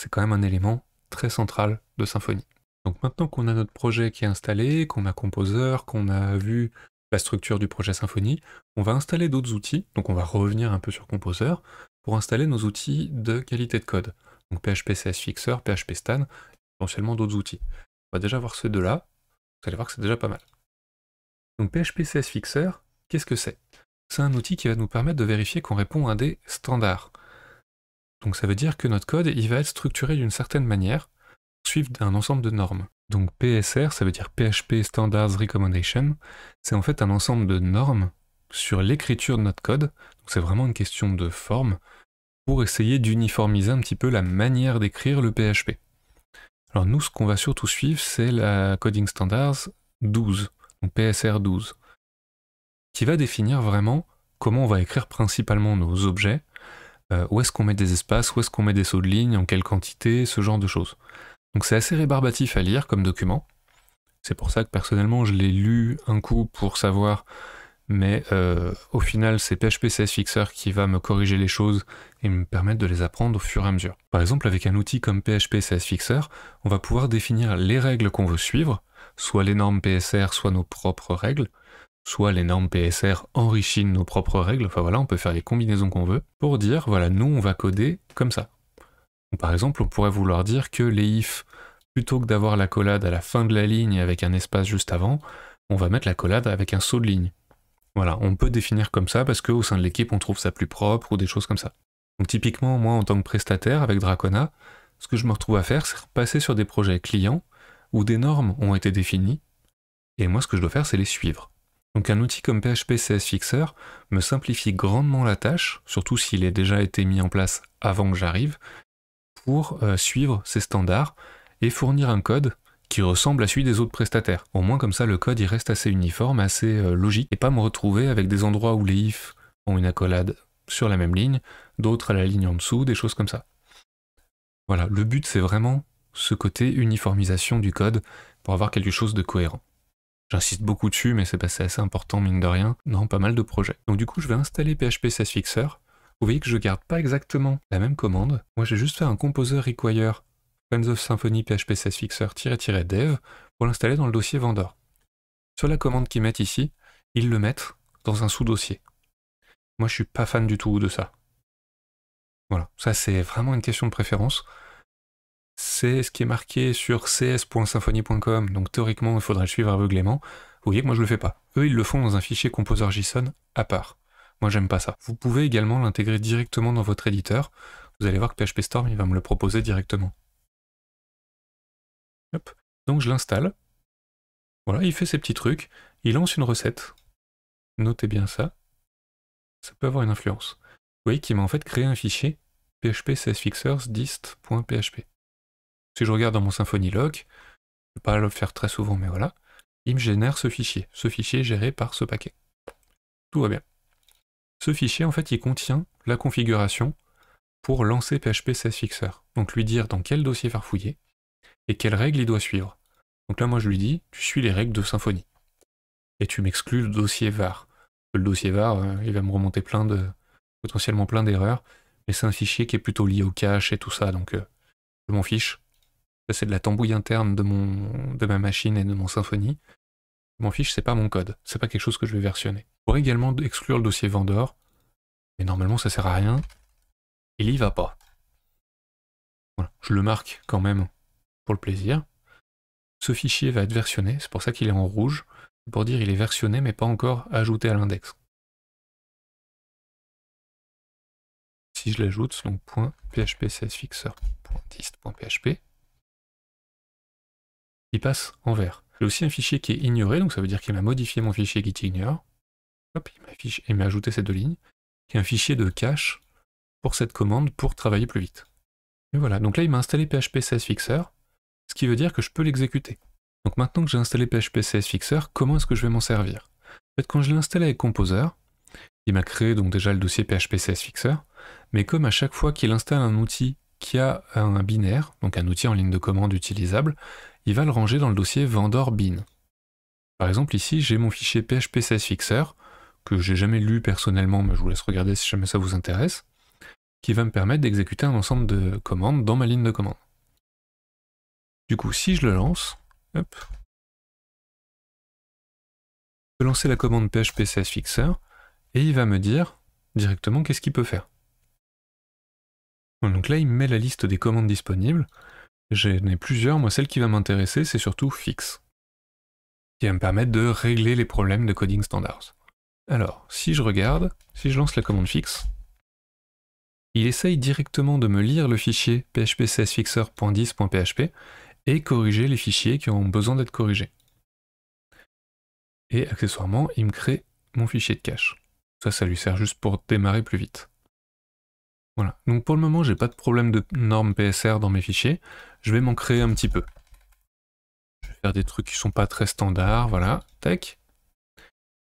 c'est quand même un élément très central de Symfony. Donc maintenant qu'on a notre projet qui est installé, qu'on a Composer, qu'on a vu la structure du projet Symfony, on va installer d'autres outils, donc on va revenir un peu sur Composer, pour installer nos outils de qualité de code. Donc PHP CS Fixer, PHP Stan, potentiellement d'autres outils. On va déjà voir ceux deux-là, vous allez voir que c'est déjà pas mal. Donc PHP CS Fixer, qu'est-ce que c'est C'est un outil qui va nous permettre de vérifier qu'on répond à des standards. Donc ça veut dire que notre code, il va être structuré d'une certaine manière, suivre un ensemble de normes. Donc PSR, ça veut dire PHP Standards Recommendation, c'est en fait un ensemble de normes sur l'écriture de notre code, donc c'est vraiment une question de forme, pour essayer d'uniformiser un petit peu la manière d'écrire le PHP. Alors nous, ce qu'on va surtout suivre, c'est la Coding Standards 12, donc PSR 12, qui va définir vraiment comment on va écrire principalement nos objets, euh, où est-ce qu'on met des espaces, où est-ce qu'on met des sauts de ligne, en quelle quantité, ce genre de choses. Donc c'est assez rébarbatif à lire comme document. C'est pour ça que personnellement je l'ai lu un coup pour savoir, mais euh, au final c'est PHP-CS Fixer qui va me corriger les choses et me permettre de les apprendre au fur et à mesure. Par exemple avec un outil comme PHP-CS Fixer, on va pouvoir définir les règles qu'on veut suivre, soit les normes PSR, soit nos propres règles, soit les normes PSR enrichissent nos propres règles, enfin voilà, on peut faire les combinaisons qu'on veut, pour dire, voilà, nous on va coder comme ça. par exemple, on pourrait vouloir dire que les if, plutôt que d'avoir la collade à la fin de la ligne avec un espace juste avant, on va mettre la collade avec un saut de ligne. Voilà, on peut définir comme ça parce qu'au sein de l'équipe, on trouve ça plus propre ou des choses comme ça. Donc typiquement, moi en tant que prestataire avec Dracona, ce que je me retrouve à faire, c'est repasser sur des projets clients où des normes ont été définies, et moi ce que je dois faire, c'est les suivre. Donc un outil comme PHP CS Fixer me simplifie grandement la tâche, surtout s'il a déjà été mis en place avant que j'arrive, pour euh, suivre ces standards et fournir un code qui ressemble à celui des autres prestataires. Au moins comme ça le code il reste assez uniforme, assez euh, logique, et pas me retrouver avec des endroits où les ifs ont une accolade sur la même ligne, d'autres à la ligne en dessous, des choses comme ça. Voilà, le but c'est vraiment ce côté uniformisation du code pour avoir quelque chose de cohérent. J'insiste beaucoup dessus, mais c'est passé assez important, mine de rien, dans pas mal de projets. Donc du coup, je vais installer PHP Fixer. Vous voyez que je garde pas exactement la même commande. Moi, j'ai juste fait un composer require Friends of Symfony PHP fixer dev pour l'installer dans le dossier vendor. Sur la commande qu'ils mettent ici, ils le mettent dans un sous-dossier. Moi, je suis pas fan du tout de ça. Voilà, ça c'est vraiment une question de préférence c'est ce qui est marqué sur cs.symphony.com, donc théoriquement il faudrait le suivre aveuglément. Vous voyez que moi je le fais pas. Eux ils le font dans un fichier composer.json à part. Moi j'aime pas ça. Vous pouvez également l'intégrer directement dans votre éditeur. Vous allez voir que PHP Storm il va me le proposer directement. Donc je l'installe. Voilà, il fait ses petits trucs. Il lance une recette. Notez bien ça. Ça peut avoir une influence. Vous voyez qu'il m'a en fait créé un fichier php.csfixers.dist.php. Si je regarde dans mon Symfony Lock, je ne vais pas le faire très souvent, mais voilà, il me génère ce fichier. Ce fichier géré par ce paquet. Tout va bien. Ce fichier, en fait, il contient la configuration pour lancer PHP 16 Fixer. Donc lui dire dans quel dossier faire fouiller et quelles règles il doit suivre. Donc là, moi, je lui dis, tu suis les règles de Symfony. Et tu m'exclus le dossier var. Le dossier var, euh, il va me remonter plein de, potentiellement plein d'erreurs, mais c'est un fichier qui est plutôt lié au cache et tout ça, donc euh, je m'en fiche c'est de la tambouille interne de, ma machine et de mon Symfony. Mon m'en fiche, c'est pas mon code, c'est pas quelque chose que je vais versionner. On pourrait également exclure le dossier vendeur, mais normalement ça sert à rien, il y va pas. je le marque quand même pour le plaisir. Ce fichier va être versionné, c'est pour ça qu'il est en rouge, pour dire il est versionné mais pas encore ajouté à l'index. Si je l'ajoute, donc .php il passe en vert. J'ai aussi un fichier qui est ignoré, donc ça veut dire qu'il m'a modifié mon fichier gitignore, Hop, il m'a ajouté ces deux lignes, qui est un fichier de cache pour cette commande pour travailler plus vite. Et voilà, donc là il m'a installé PHP Fixer, ce qui veut dire que je peux l'exécuter. Donc maintenant que j'ai installé PHP Fixer, comment est-ce que je vais m'en servir En fait, quand je l'ai installé avec Composer, il m'a créé donc déjà le dossier PHP Fixer, mais comme à chaque fois qu'il installe un outil qui a un binaire, donc un outil en ligne de commande utilisable, il va le ranger dans le dossier vendor bin. Par exemple ici, j'ai mon fichier PHP que fixer, que j'ai jamais lu personnellement, mais je vous laisse regarder si jamais ça vous intéresse, qui va me permettre d'exécuter un ensemble de commandes dans ma ligne de commande. Du coup, si je le lance, je peux lancer la commande PHP et il va me dire directement qu'est-ce qu'il peut faire. Donc là, il me met la liste des commandes disponibles. J'en ai plusieurs, moi celle qui va m'intéresser, c'est surtout Fix. qui va me permettre de régler les problèmes de coding standards. Alors, si je regarde, si je lance la commande fixe, il essaye directement de me lire le fichier php et corriger les fichiers qui ont besoin d'être corrigés. Et accessoirement, il me crée mon fichier de cache. Ça, ça lui sert juste pour démarrer plus vite. Voilà, donc pour le moment, j'ai pas de problème de normes PSR dans mes fichiers. Je vais m'en créer un petit peu. Je vais faire des trucs qui sont pas très standards, voilà, tac.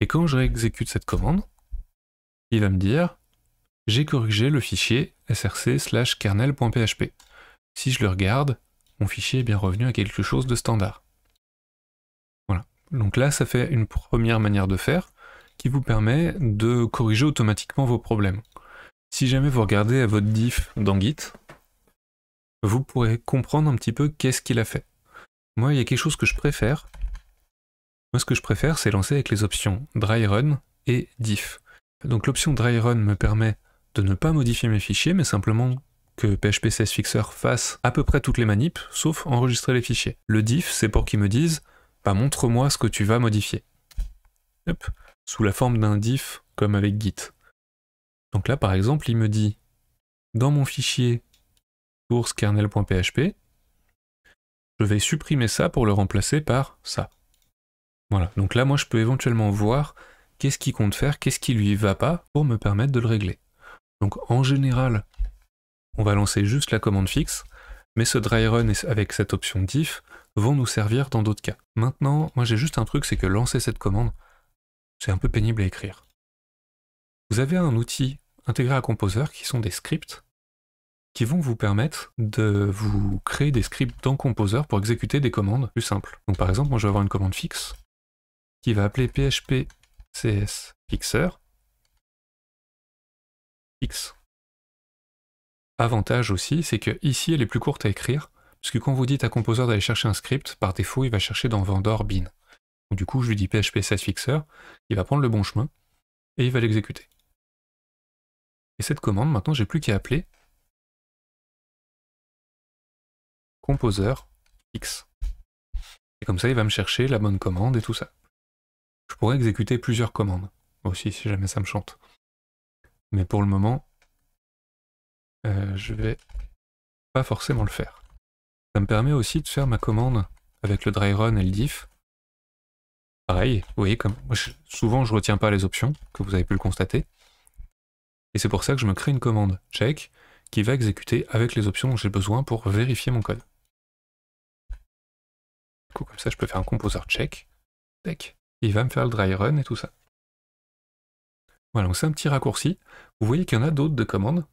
Et quand je réexécute cette commande, il va me dire j'ai corrigé le fichier src kernel.php. Si je le regarde, mon fichier est bien revenu à quelque chose de standard. Voilà. Donc là, ça fait une première manière de faire qui vous permet de corriger automatiquement vos problèmes. Si jamais vous regardez à votre diff dans Git, vous pourrez comprendre un petit peu qu'est-ce qu'il a fait. Moi, il y a quelque chose que je préfère. Moi, ce que je préfère, c'est lancer avec les options dry run et diff. Donc l'option dry run me permet de ne pas modifier mes fichiers, mais simplement que PHP Fixer fasse à peu près toutes les manips, sauf enregistrer les fichiers. Le diff, c'est pour qu'il me disent bah, montre-moi ce que tu vas modifier. Sous la forme d'un diff, comme avec Git. Donc là, par exemple, il me dit, dans mon fichier source kernel.php, je vais supprimer ça pour le remplacer par ça. Voilà, donc là, moi, je peux éventuellement voir qu'est-ce qu'il compte faire, qu'est-ce qui lui va pas pour me permettre de le régler. Donc en général, on va lancer juste la commande fixe, mais ce dry run avec cette option diff vont nous servir dans d'autres cas. Maintenant, moi j'ai juste un truc, c'est que lancer cette commande, c'est un peu pénible à écrire vous avez un outil intégré à Composer qui sont des scripts qui vont vous permettre de vous créer des scripts dans Composer pour exécuter des commandes plus simples. Donc par exemple, moi je vais avoir une commande fixe qui va appeler php cs fixer fixe. Avantage aussi, c'est que ici elle est plus courte à écrire, puisque quand vous dites à Composer d'aller chercher un script, par défaut il va chercher dans vendor bin. du coup je lui dis php cs fixer, il va prendre le bon chemin et il va l'exécuter. Et cette commande, maintenant, j'ai plus qu'à appeler composer x. Et comme ça, il va me chercher la bonne commande et tout ça. Je pourrais exécuter plusieurs commandes aussi, si jamais ça me chante. Mais pour le moment, euh, je vais pas forcément le faire. Ça me permet aussi de faire ma commande avec le dry run et le diff. Pareil, vous voyez, comme souvent je retiens pas les options, que vous avez pu le constater. Et c'est pour ça que je me crée une commande check qui va exécuter avec les options dont j'ai besoin pour vérifier mon code. comme ça, je peux faire un composer check, check, il va me faire le dry run et tout ça. Voilà, donc c'est un petit raccourci. Vous voyez qu'il y en a d'autres de commandes.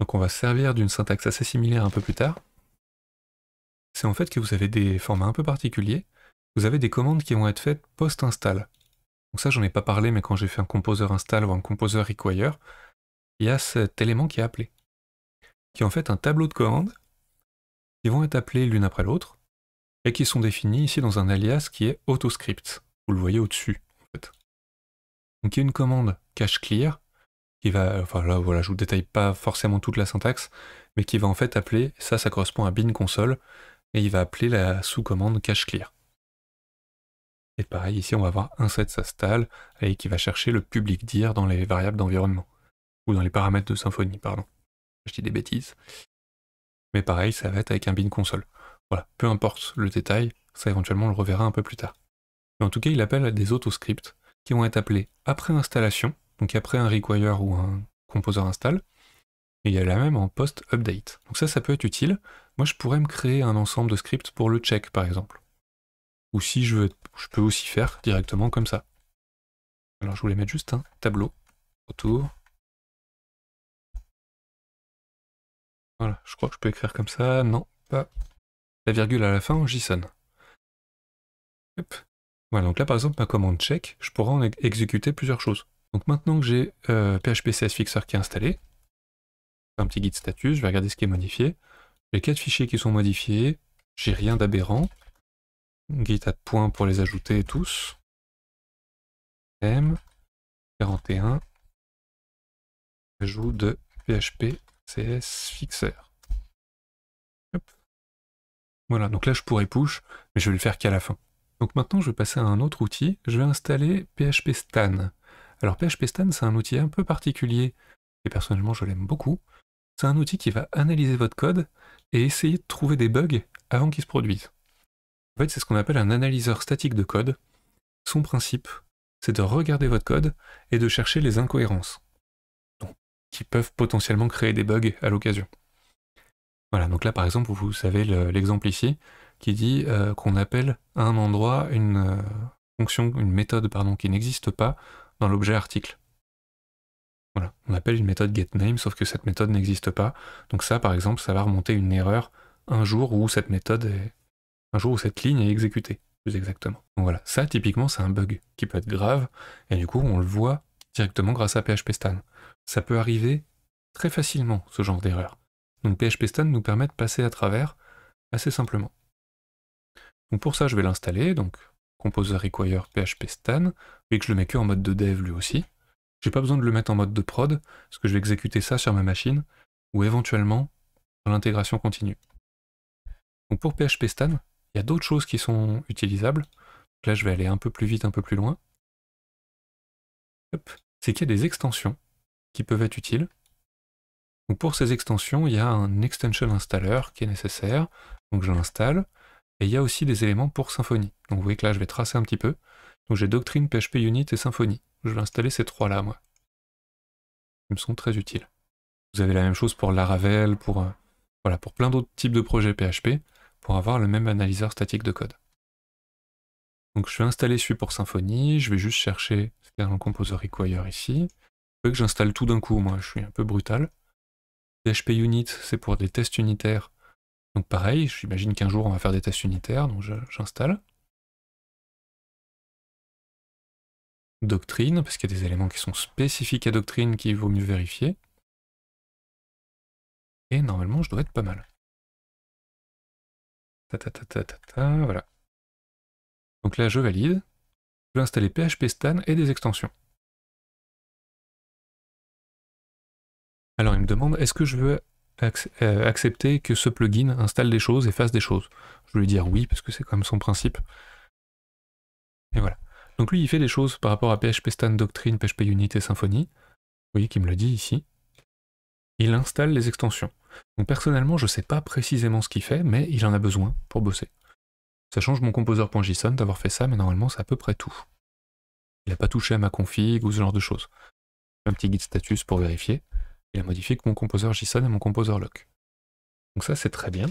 Donc on va se servir d'une syntaxe assez similaire un peu plus tard. C'est en fait que vous avez des formats un peu particuliers. Vous avez des commandes qui vont être faites post-install. Donc ça, j'en ai pas parlé, mais quand j'ai fait un composer install ou un composer require, il y a cet élément qui est appelé, qui est en fait un tableau de commandes qui vont être appelés l'une après l'autre et qui sont définies ici dans un alias qui est autoscript. Vous le voyez au-dessus, en fait. Donc il y a une commande cache clear qui va, enfin là voilà, je vous détaille pas forcément toute la syntaxe, mais qui va en fait appeler, ça ça correspond à bin console, et il va appeler la sous-commande cache clear. Et pareil, ici on va avoir un set et qui va chercher le public dir dans les variables d'environnement ou dans les paramètres de Symfony, pardon. Je dis des bêtises. Mais pareil, ça va être avec un bin console. Voilà, peu importe le détail, ça éventuellement on le reverra un peu plus tard. Mais en tout cas, il appelle des autoscripts qui vont être appelés après installation, donc après un require ou un composer install, et il y a la même en post-update. Donc ça, ça peut être utile. Moi, je pourrais me créer un ensemble de scripts pour le check, par exemple. Ou si je veux, je peux aussi faire directement comme ça. Alors je voulais mettre juste un tableau autour. je crois que je peux écrire comme ça. Non, pas la virgule à la fin en JSON. Voilà, donc là par exemple, ma commande check, je pourrais en exécuter plusieurs choses. Donc maintenant que j'ai euh, PHP CS Fixer qui est installé, un petit guide status, je vais regarder ce qui est modifié. J'ai quatre fichiers qui sont modifiés, j'ai rien d'aberrant. Git à points pour les ajouter tous. M 41 ajout de PHP CS Fixer. Voilà, donc là je pourrais push, mais je vais le faire qu'à la fin. Donc maintenant je vais passer à un autre outil, je vais installer PHP Alors PHP c'est un outil un peu particulier, et personnellement je l'aime beaucoup. C'est un outil qui va analyser votre code et essayer de trouver des bugs avant qu'ils se produisent. En fait c'est ce qu'on appelle un analyseur statique de code. Son principe, c'est de regarder votre code et de chercher les incohérences qui peuvent potentiellement créer des bugs à l'occasion. Voilà, donc là par exemple, vous savez l'exemple ici, qui dit euh, qu'on appelle à un endroit une euh, fonction, une méthode pardon, qui n'existe pas dans l'objet article. Voilà, on appelle une méthode getName, sauf que cette méthode n'existe pas. Donc ça, par exemple, ça va remonter une erreur un jour où cette méthode est... un jour où cette ligne est exécutée, plus exactement. Donc voilà, ça typiquement c'est un bug qui peut être grave, et du coup on le voit directement grâce à phpStan. Ça peut arriver très facilement, ce genre d'erreur. Donc PHP nous permet de passer à travers assez simplement. Donc pour ça, je vais l'installer, donc composer require PHP Stan, et que je le mets que en mode de dev lui aussi. J'ai pas besoin de le mettre en mode de prod, parce que je vais exécuter ça sur ma machine, ou éventuellement dans l'intégration continue. Donc pour PHP il y a d'autres choses qui sont utilisables. là, je vais aller un peu plus vite, un peu plus loin. C'est qu'il y a des extensions qui peuvent être utiles. pour ces extensions, il y a un extension installer qui est nécessaire, donc je l'installe, et il y a aussi des éléments pour Symfony. Donc vous voyez que là je vais tracer un petit peu. Donc j'ai Doctrine, PHP Unit et Symfony. Je vais installer ces trois là, moi. Ils me sont très utiles. Vous avez la même chose pour Laravel, pour, euh, voilà, pour plein d'autres types de projets PHP, pour avoir le même analyseur statique de code. Donc je vais installer celui pour Symfony, je vais juste chercher un Composer Require ici que j'installe tout d'un coup, moi je suis un peu brutal. PHP Unit, c'est pour des tests unitaires. Donc pareil, j'imagine qu'un jour on va faire des tests unitaires, donc j'installe. Doctrine, parce qu'il y a des éléments qui sont spécifiques à Doctrine qu'il vaut mieux vérifier. Et normalement, je dois être pas mal. voilà. Donc là, je valide. Je vais installer PHP Stan et des extensions. Alors il me demande est-ce que je veux euh, accepter que ce plugin installe des choses et fasse des choses Je vais lui dire ah oui parce que c'est quand même son principe. Et voilà. Donc lui il fait des choses par rapport à PHP Stan Doctrine, PHP Unit et Symfony. Vous voyez qu'il me le dit ici. Il installe les extensions. Donc personnellement je ne sais pas précisément ce qu'il fait, mais il en a besoin pour bosser. Ça change mon composer.json d'avoir fait ça, mais normalement c'est à peu près tout. Il n'a pas touché à ma config ou ce genre de choses. Un petit guide status pour vérifier il a modifié que mon composer JSON et mon Composer lock. Donc ça, c'est très bien.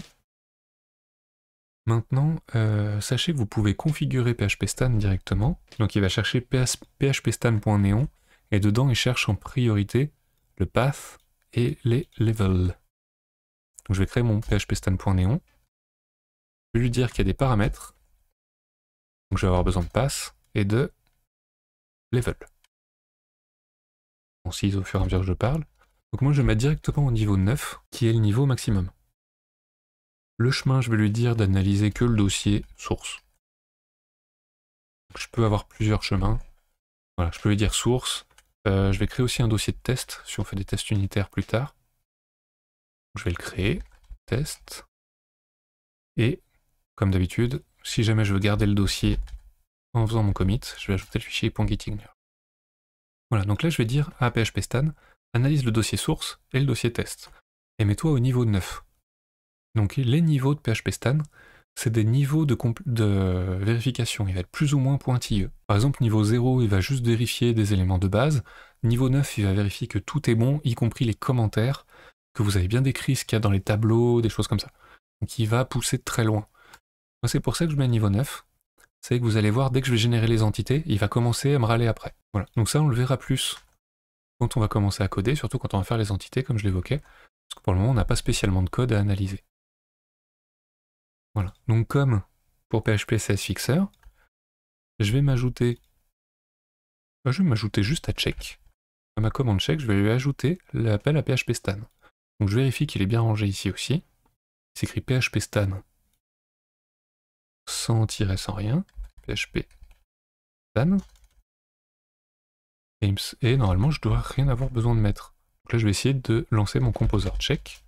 Maintenant, euh, sachez que vous pouvez configurer PHPStan directement. Donc il va chercher phpstan.neon et dedans, il cherche en priorité le path et les levels. Donc je vais créer mon phpstan.neon. Je vais lui dire qu'il y a des paramètres. Donc je vais avoir besoin de path et de level. On au fur et à mesure que je parle. Donc moi je vais mettre directement au niveau 9, qui est le niveau maximum. Le chemin, je vais lui dire d'analyser que le dossier source. je peux avoir plusieurs chemins. Voilà, je peux lui dire source. Euh, je vais créer aussi un dossier de test, si on fait des tests unitaires plus tard. je vais le créer, test. Et, comme d'habitude, si jamais je veux garder le dossier en faisant mon commit, je vais ajouter le fichier .gitignore. Voilà, donc là je vais dire à phpstan, analyse le dossier source et le dossier test, et mets-toi au niveau 9. Donc les niveaux de PHP c'est des niveaux de, vérification. Il va être plus ou moins pointilleux. Par exemple, niveau 0, il va juste vérifier des éléments de base. Niveau 9, il va vérifier que tout est bon, y compris les commentaires, que vous avez bien décrit ce qu'il y a dans les tableaux, des choses comme ça. Donc il va pousser très loin. c'est pour ça que je mets niveau 9. C'est que vous allez voir, dès que je vais générer les entités, il va commencer à me râler après. Voilà. Donc ça, on le verra plus on va commencer à coder, surtout quand on va faire les entités, comme je l'évoquais, parce que pour le moment, on n'a pas spécialement de code à analyser. Voilà, donc comme pour PHP Fixer, je vais m'ajouter, euh, je vais m'ajouter juste à check, à ma commande check, je vais lui ajouter l'appel à PHP Stan. Donc je vérifie qu'il est bien rangé ici aussi. Il s'écrit PHP Stan sans tirer sans rien, PHP Stan. Et normalement, je dois rien avoir besoin de mettre. Donc là, je vais essayer de lancer mon composer check.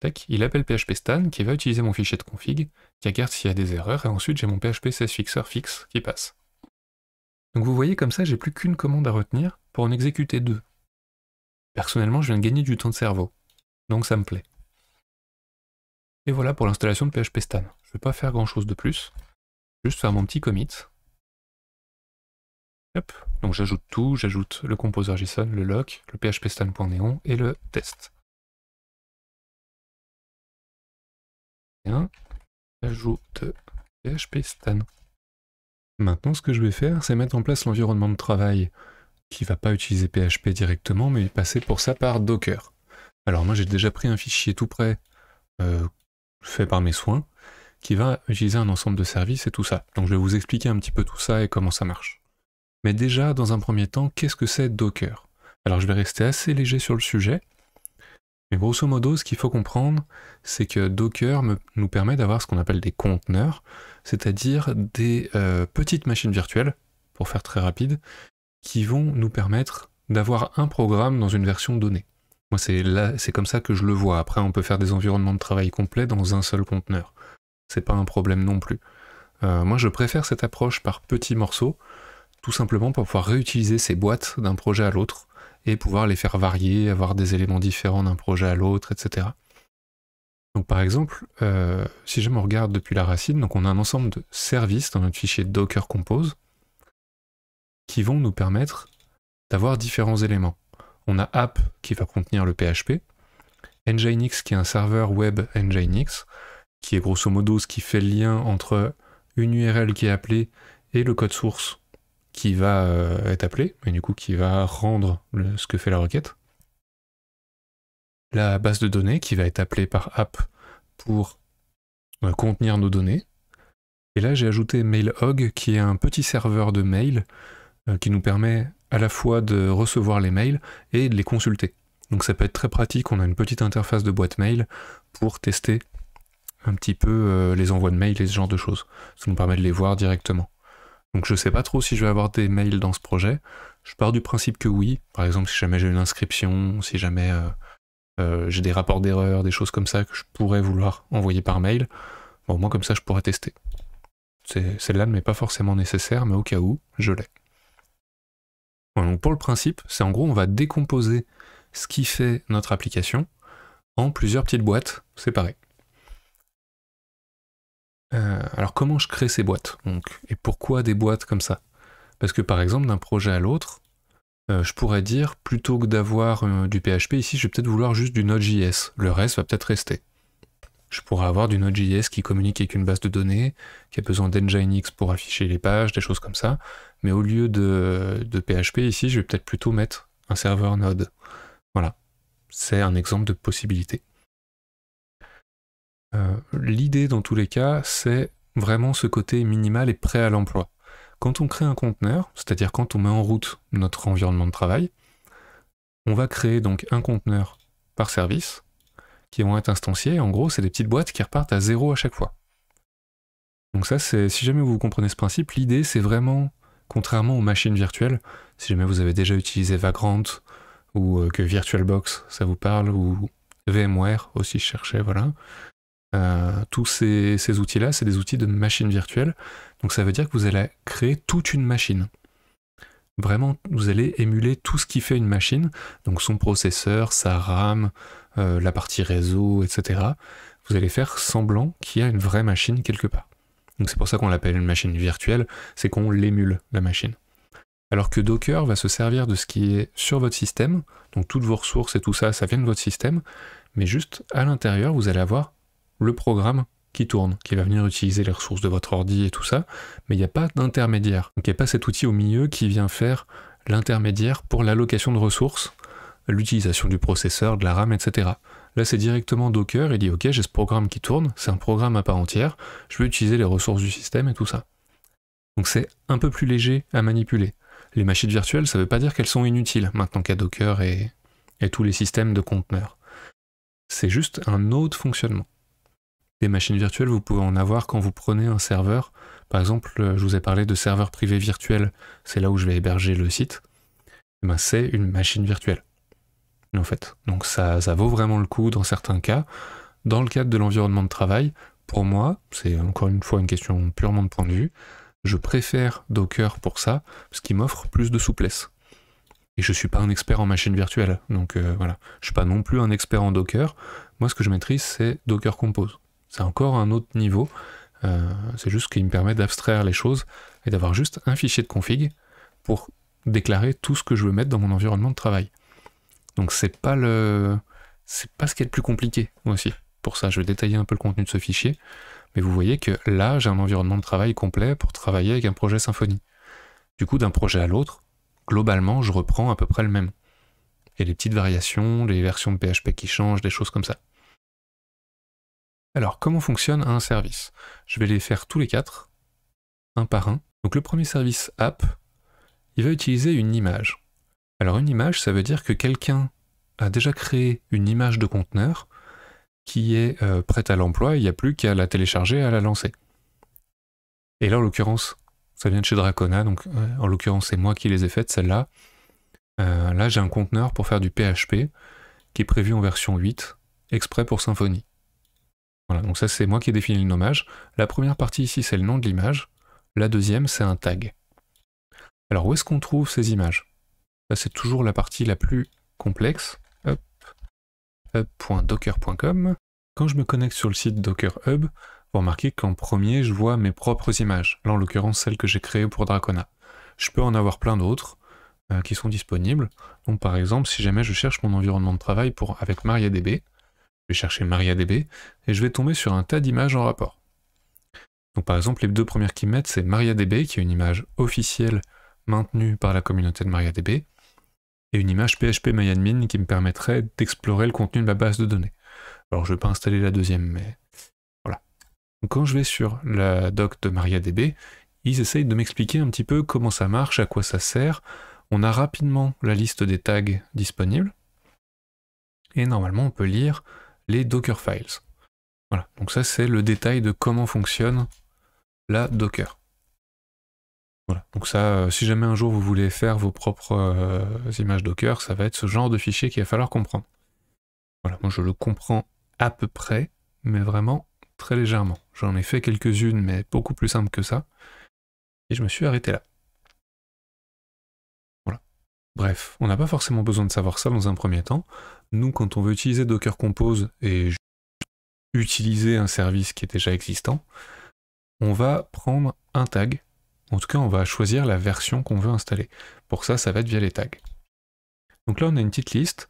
Tac, il appelle PHP qui va utiliser mon fichier de config, qui regarde s'il y a des erreurs, et ensuite j'ai mon PHP 16 fixer fixe qui passe. Donc vous voyez comme ça, j'ai plus qu'une commande à retenir pour en exécuter deux. Personnellement, je viens de gagner du temps de cerveau, donc ça me plaît. Et voilà pour l'installation de PHP Je ne vais pas faire grand chose de plus, juste faire mon petit commit, donc j'ajoute tout, j'ajoute le composeur JSON, le lock, le phpstan.neon et le test. J'ajoute phpstan. Maintenant, ce que je vais faire, c'est mettre en place l'environnement de travail qui va pas utiliser PHP directement, mais passer pour ça par Docker. Alors moi, j'ai déjà pris un fichier tout prêt euh, fait par mes soins qui va utiliser un ensemble de services et tout ça. Donc je vais vous expliquer un petit peu tout ça et comment ça marche. Mais déjà, dans un premier temps, qu'est-ce que c'est Docker Alors je vais rester assez léger sur le sujet, mais grosso modo, ce qu'il faut comprendre, c'est que Docker nous permet d'avoir ce qu'on appelle des conteneurs, c'est-à-dire des euh, petites machines virtuelles, pour faire très rapide, qui vont nous permettre d'avoir un programme dans une version donnée. Moi, c'est là, c'est comme ça que je le vois. Après, on peut faire des environnements de travail complets dans un seul conteneur. C'est pas un problème non plus. Euh, moi, je préfère cette approche par petits morceaux, tout simplement pour pouvoir réutiliser ces boîtes d'un projet à l'autre et pouvoir les faire varier, avoir des éléments différents d'un projet à l'autre, etc. Donc par exemple, euh, si je me regarde depuis la racine, donc on a un ensemble de services dans notre fichier Docker Compose qui vont nous permettre d'avoir différents éléments. On a app qui va contenir le PHP, Nginx qui est un serveur web Nginx, qui est grosso modo ce qui fait le lien entre une URL qui est appelée et le code source qui va euh, être appelé, et du coup qui va rendre ce que fait la requête. La base de données qui va être appelée par app pour euh, contenir nos données. Et là, j'ai ajouté MailHog, qui est un petit serveur de mail euh, qui nous permet à la fois de recevoir les mails et de les consulter. Donc ça peut être très pratique, on a une petite interface de boîte mail pour tester un petit peu les envois de mails et ce genre de choses. Ça nous permet de les voir directement. Donc je sais pas trop si je vais avoir des mails dans ce projet. Je pars du principe que oui. Par exemple, si jamais j'ai une inscription, si jamais euh, euh, j'ai des rapports d'erreur, des choses comme ça que je pourrais vouloir envoyer par mail, au moins comme ça je pourrais tester. Celle-là ne m'est pas forcément nécessaire, mais au cas où, je l'ai. donc pour le principe, c'est en gros on va décomposer ce qui fait notre application en plusieurs petites boîtes séparées. Euh, alors comment je crée ces boîtes donc, Et pourquoi des boîtes comme ça Parce que par exemple, d'un projet à l'autre, euh, je pourrais dire, plutôt que d'avoir euh, du PHP ici, je vais peut-être vouloir juste du Node.js. Le reste va peut-être rester. Je pourrais avoir du Node.js qui communique avec une base de données, qui a besoin d'Nginx pour afficher les pages, des choses comme ça. Mais au lieu de, de PHP ici, je vais peut-être plutôt mettre un serveur Node. Voilà. C'est un exemple de possibilité. Euh, l'idée, dans tous les cas, c'est vraiment ce côté minimal et prêt à l'emploi. Quand on crée un conteneur, c'est-à-dire quand on met en route notre environnement de travail, on va créer donc un conteneur par service qui vont être instanciés. En gros, c'est des petites boîtes qui repartent à zéro à chaque fois. Donc ça, c'est si jamais vous comprenez ce principe, l'idée, c'est vraiment, contrairement aux machines virtuelles, si jamais vous avez déjà utilisé Vagrant ou euh, que VirtualBox, ça vous parle, ou VMware aussi, je cherchais, voilà. Euh, tous ces, outils-là, c'est des outils de machine virtuelle. Donc ça veut dire que vous allez créer toute une machine. Vraiment, vous allez émuler tout ce qui fait une machine, donc son processeur, sa RAM, euh, la partie réseau, etc. Vous allez faire semblant qu'il y a une vraie machine quelque part. Donc c'est pour ça qu'on l'appelle une machine virtuelle, c'est qu'on l'émule, la machine. Alors que Docker va se servir de ce qui est sur votre système, donc toutes vos ressources et tout ça, ça vient de votre système, mais juste à l'intérieur, vous allez avoir le programme qui tourne, qui va venir utiliser les ressources de votre ordi et tout ça, mais il n'y a pas d'intermédiaire. Donc il n'y a pas cet outil au milieu qui vient faire l'intermédiaire pour l'allocation de ressources, l'utilisation du processeur, de la RAM, etc. Là, c'est directement Docker il dit OK, j'ai ce programme qui tourne, c'est un programme à part entière, je vais utiliser les ressources du système et tout ça. Donc c'est un peu plus léger à manipuler. Les machines virtuelles, ça ne veut pas dire qu'elles sont inutiles maintenant a Docker et tous les systèmes de conteneurs. C'est juste un autre fonctionnement des machines virtuelles, vous pouvez en avoir quand vous prenez un serveur. Par exemple, euh, je vous ai parlé de serveur privé virtuel, c'est là où je vais héberger le site. Eh ben, c'est une machine virtuelle. En fait, donc ça, ça vaut vraiment le coup dans certains cas. Dans le cadre de l'environnement de travail, pour moi, c'est encore une fois une question purement de point de vue, je préfère Docker pour ça, ce qui m'offre plus de souplesse. Et je suis pas un expert en machine virtuelle, donc euh, voilà. Je ne suis pas non plus un expert en Docker. Moi, ce que je maîtrise, c'est Docker Compose c'est encore un autre niveau. Euh, c'est juste qu'il me permet d'abstraire les choses et d'avoir juste un fichier de config pour déclarer tout ce que je veux mettre dans mon environnement de travail. Donc c'est pas le c'est pas ce qui est le plus compliqué aussi. Pour ça, je vais détailler un peu le contenu de ce fichier, mais vous voyez que là, j'ai un environnement de travail complet pour travailler avec un projet Symfony. Du coup, d'un projet à l'autre, globalement, je reprends à peu près le même. Et les petites variations, les versions de PHP qui changent, des choses comme ça. Alors, comment fonctionne un service Je vais les faire tous les quatre, un par un. Donc le premier service app, il va utiliser une image. Alors une image, ça veut dire que quelqu'un a déjà créé une image de conteneur qui est euh, prête à l'emploi, il n'y a plus qu'à la télécharger et à la lancer. Et là, en l'occurrence, ça vient de chez Dracona, donc euh, en l'occurrence, c'est moi qui les ai faites, celle-là. Euh, là j'ai un conteneur pour faire du PHP qui est prévu en version 8, exprès pour Symfony. Voilà, donc ça c'est moi qui ai défini le nommage. La première partie ici c'est le nom de l'image, la deuxième c'est un tag. Alors où est-ce qu'on trouve ces images Ça c'est toujours la partie la plus complexe. Hop, Quand je me connecte sur le site Docker Hub, vous remarquez qu'en premier je vois mes propres images, là en l'occurrence celles que j'ai créées pour Dracona. Je peux en avoir plein d'autres euh, qui sont disponibles. Donc par exemple si jamais je cherche mon environnement de travail pour, avec MariaDB, je vais chercher MariaDB et je vais tomber sur un tas d'images en rapport. Donc par exemple, les deux premières qui mettent, c'est MariaDB, qui est une image officielle maintenue par la communauté de MariaDB, et une image PHP MyAdmin qui me permettrait d'explorer le contenu de ma base de données. Alors je ne vais pas installer la deuxième, mais voilà. quand je vais sur la doc de MariaDB, ils essayent de m'expliquer un petit peu comment ça marche, à quoi ça sert. On a rapidement la liste des tags disponibles. Et normalement, on peut lire les docker files. Voilà, donc ça c'est le détail de comment fonctionne la Docker. Voilà, donc ça, euh, si jamais un jour vous voulez faire vos propres euh, images Docker, ça va être ce genre de fichier qu'il va falloir comprendre. Voilà, moi je le comprends à peu près, mais vraiment très légèrement. J'en ai fait quelques-unes, mais beaucoup plus simple que ça. Et je me suis arrêté là. Bref, on n'a pas forcément besoin de savoir ça dans un premier temps. Nous, quand on veut utiliser Docker Compose et utiliser un service qui est déjà existant, on va prendre un tag. En tout cas, on va choisir la version qu'on veut installer. Pour ça, ça va être via les tags. Donc là, on a une petite liste.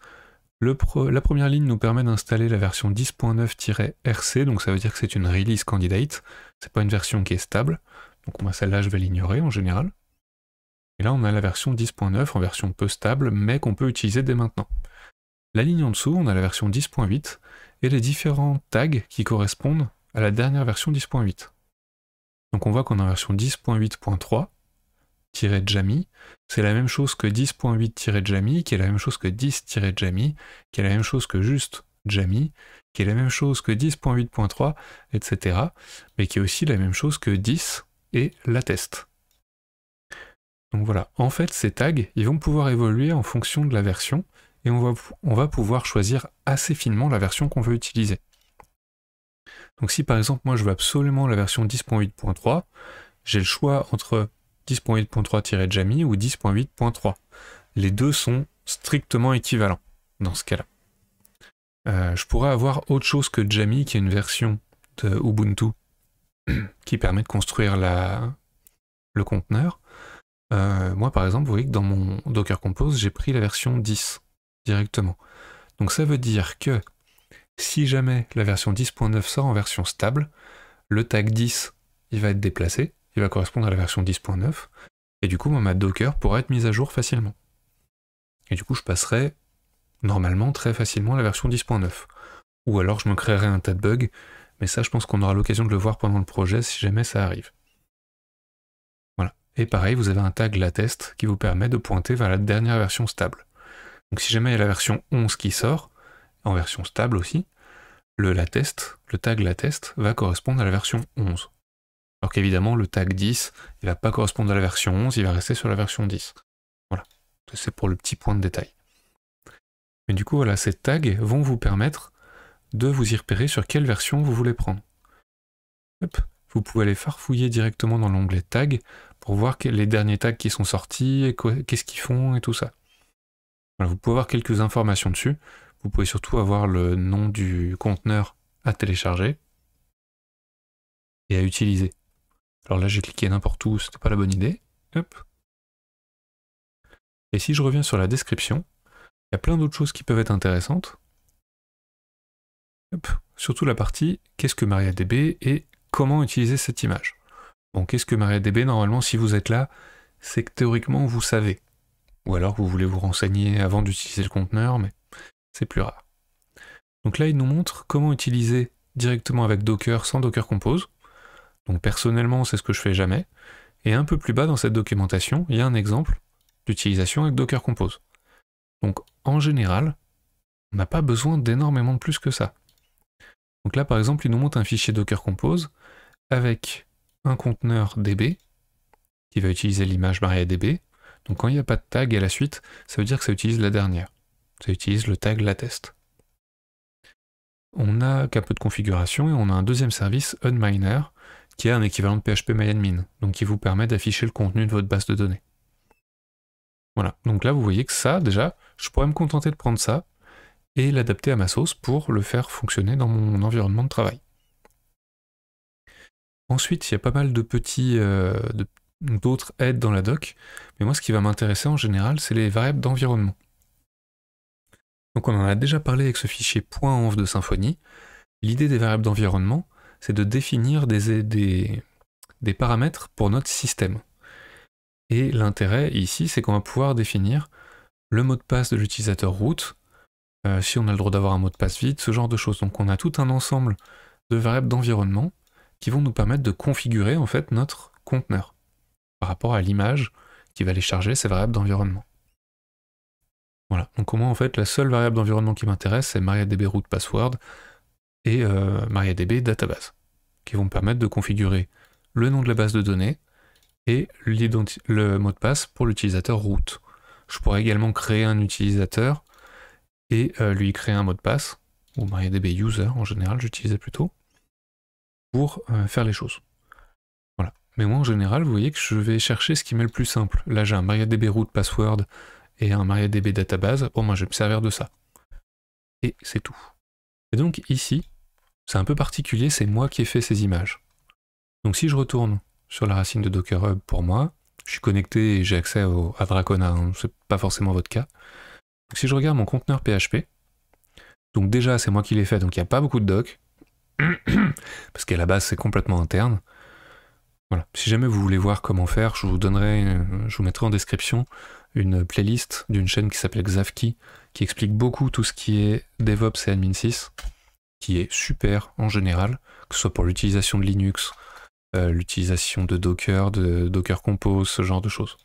la première ligne nous permet d'installer la version 10.9-RC, donc ça veut dire que c'est une release candidate. C'est pas une version qui est stable. Donc moi, celle-là, je vais l'ignorer en général. Et là, on a la version 10.9 en version peu stable, mais qu'on peut utiliser dès maintenant. La ligne en dessous, on a la version 10.8 et les différents tags qui correspondent à la dernière version 10.8. Donc on voit qu'on a la version 10.8.3-Jami, c'est la même chose que 108 -jamie, qui est la même chose que 10 -jamie, qui est la même chose que juste jamie, qui est la même chose que 10.8.3, etc., mais qui est aussi la même chose que 10 et la test. Donc voilà, en fait ces tags, ils vont pouvoir évoluer en fonction de la version et on va, pouvoir choisir assez finement la version qu'on veut utiliser. Donc si par exemple moi je veux absolument la version 10.8.3, j'ai le choix entre 10.8.3-Jami ou 10.8.3. Les deux sont strictement équivalents dans ce cas-là. Euh, je pourrais avoir autre chose que Jami qui est une version de Ubuntu *clears throat* qui permet de construire le conteneur. Euh, moi, par exemple, vous voyez que dans mon Docker Compose, j'ai pris la version 10 directement. Donc ça veut dire que si jamais la version 10.9 sort en version stable, le tag 10, il va être déplacé, il va correspondre à la version 10.9, et du coup, mon ma Docker pourra être mise à jour facilement. Et du coup, je passerai normalement très facilement la version 10.9. Ou alors, je me créerai un tas de bugs, mais ça, je pense qu'on aura l'occasion de le voir pendant le projet si jamais ça arrive. Et pareil, vous avez un tag latest qui vous permet de pointer vers la dernière version stable. Donc si jamais il y a la version 11 qui sort, en version stable aussi, le latest, le tag latest va correspondre à la version 11. Alors qu'évidemment, le tag 10, il va pas correspondre à la version 11, il va rester sur la version 10. Voilà, c'est pour le petit point de détail. Mais du coup, voilà, ces tags vont vous permettre de vous y repérer sur quelle version vous voulez prendre. Vous pouvez aller farfouiller directement dans l'onglet Tag pour voir les derniers tags qui sont sortis, et qu'est-ce qu'ils font et tout ça. vous pouvez avoir quelques informations dessus. Vous pouvez surtout avoir le nom du conteneur à télécharger et à utiliser. Alors là, j'ai cliqué n'importe où, c'était pas la bonne idée. Et si je reviens sur la description, il y a plein d'autres choses qui peuvent être intéressantes. Surtout la partie qu'est-ce que MariaDB et comment utiliser cette image. Bon, qu'est-ce que MariaDB Normalement, si vous êtes là, c'est que théoriquement, vous savez. Ou alors, vous voulez vous renseigner avant d'utiliser le conteneur, mais c'est plus rare. Donc là, il nous montre comment utiliser directement avec Docker sans Docker Compose. Donc personnellement, c'est ce que je fais jamais. Et un peu plus bas dans cette documentation, il y a un exemple d'utilisation avec Docker Compose. Donc en général, on n'a pas besoin d'énormément de plus que ça. Donc là, par exemple, il nous montre un fichier Docker Compose avec un conteneur DB qui va utiliser l'image db Donc quand il n'y a pas de tag à la suite, ça veut dire que ça utilise la dernière. Ça utilise le tag latest. On n'a qu'un peu de configuration et on a un deuxième service, un miner qui est un équivalent de PHP MyAdmin, donc qui vous permet d'afficher le contenu de votre base de données. Voilà, donc là vous voyez que ça, déjà, je pourrais me contenter de prendre ça et l'adapter à ma sauce pour le faire fonctionner dans mon environnement de travail. Ensuite, il y a pas mal de petits, euh, d'autres aides dans la doc, mais moi ce qui va m'intéresser en général, c'est les variables d'environnement. Donc on en a déjà parlé avec ce fichier .env de Symfony. L'idée des variables d'environnement, c'est de définir des, paramètres pour notre système. Et l'intérêt ici, c'est qu'on va pouvoir définir le mot de passe de l'utilisateur root, euh, si on a le droit d'avoir un mot de passe vide, ce genre de choses. Donc on a tout un ensemble de variables d'environnement qui vont nous permettre de configurer en fait notre conteneur par rapport à l'image qui va aller charger ces variables d'environnement. Voilà, donc au moins en fait la seule variable d'environnement qui m'intéresse c'est MariaDB root password et euh, MariaDB database qui vont me permettre de configurer le nom de la base de données et le mot de passe pour l'utilisateur root. Je pourrais également créer un utilisateur et euh, lui créer un mot de passe ou MariaDB user en général j'utilisais plutôt. Euh, faire les choses. Voilà. Mais moi, en général, vous voyez que je vais chercher ce qui m'est le plus simple. Là, j'ai un MariaDB root password et un MariaDB database. Bon, moi, je vais me servir de ça. Et c'est tout. Et donc, ici, c'est un peu particulier, c'est moi qui ai fait ces images. Donc, si je retourne sur la racine de Docker Hub pour moi, je suis connecté et j'ai accès au, à Dracona, hein. c'est pas forcément votre cas. si je regarde mon conteneur PHP, donc déjà, c'est moi qui l'ai fait, donc il n'y a pas beaucoup de docs. *clears throat* parce qu'à la base c'est complètement interne. Voilà. Si jamais vous voulez voir comment faire, je vous donnerai, euh, je vous mettrai en description une playlist d'une chaîne qui s'appelle Xavki, qui explique beaucoup tout ce qui est DevOps et Admin 6, qui est super en général, que ce soit pour l'utilisation de Linux, euh, l'utilisation de Docker, de Docker Compose, ce genre de choses.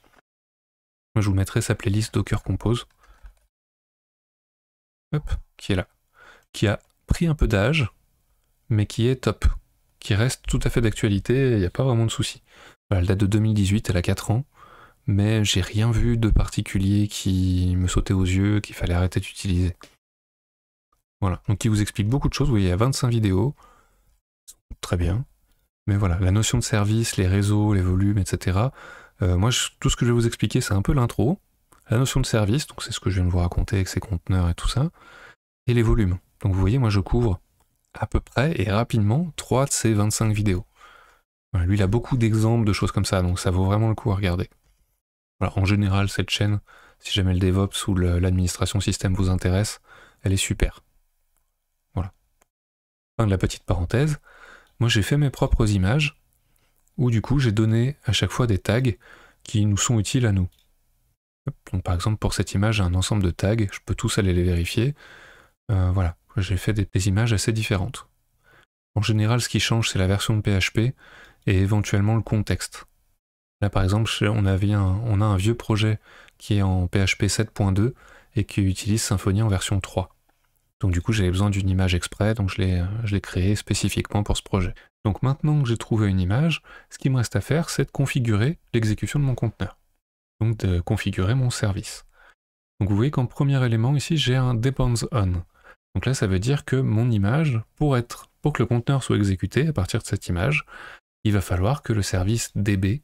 je vous mettrai sa playlist Docker Compose, Hop, qui est là, qui a pris un peu d'âge, mais qui est top, qui reste tout à fait d'actualité, il n'y a pas vraiment de souci. Voilà, elle date de 2018, elle a 4 ans, mais j'ai rien vu de particulier qui me sautait aux yeux, qu'il fallait arrêter d'utiliser. Voilà, donc qui vous explique beaucoup de choses, vous voyez, il y a 25 vidéos, très bien, mais voilà, la notion de service, les réseaux, les volumes, etc. Euh, moi, tout ce que je vais vous expliquer, c'est un peu l'intro, la notion de service, donc c'est ce que je viens de vous raconter avec ces conteneurs et tout ça, et les volumes. Donc vous voyez, moi je couvre à peu près et rapidement 3 de ses 25 vidéos. lui, il a beaucoup d'exemples de choses comme ça, donc ça vaut vraiment le coup à regarder. en général, cette chaîne, si jamais le DevOps ou l'administration système vous intéresse, elle est super. Voilà. Fin de la petite parenthèse. Moi, j'ai fait mes propres images, où du coup, j'ai donné à chaque fois des tags qui nous sont utiles à nous. par exemple, pour cette image, un ensemble de tags, je peux tous aller les vérifier. Euh, voilà j'ai fait des, images assez différentes. En général, ce qui change, c'est la version de PHP et éventuellement le contexte. Là, par exemple, on, a un vieux projet qui est en PHP 7.2 et qui utilise Symfony en version 3. Donc du coup, j'avais besoin d'une image exprès, donc je l'ai créée spécifiquement pour ce projet. Donc maintenant que j'ai trouvé une image, ce qui me reste à faire, c'est de configurer l'exécution de mon conteneur. Donc de configurer mon service. Donc vous voyez qu'en premier élément ici, j'ai un depends on. Donc là, ça veut dire que mon image, pour, être, pour que le conteneur soit exécuté à partir de cette image, il va falloir que le service DB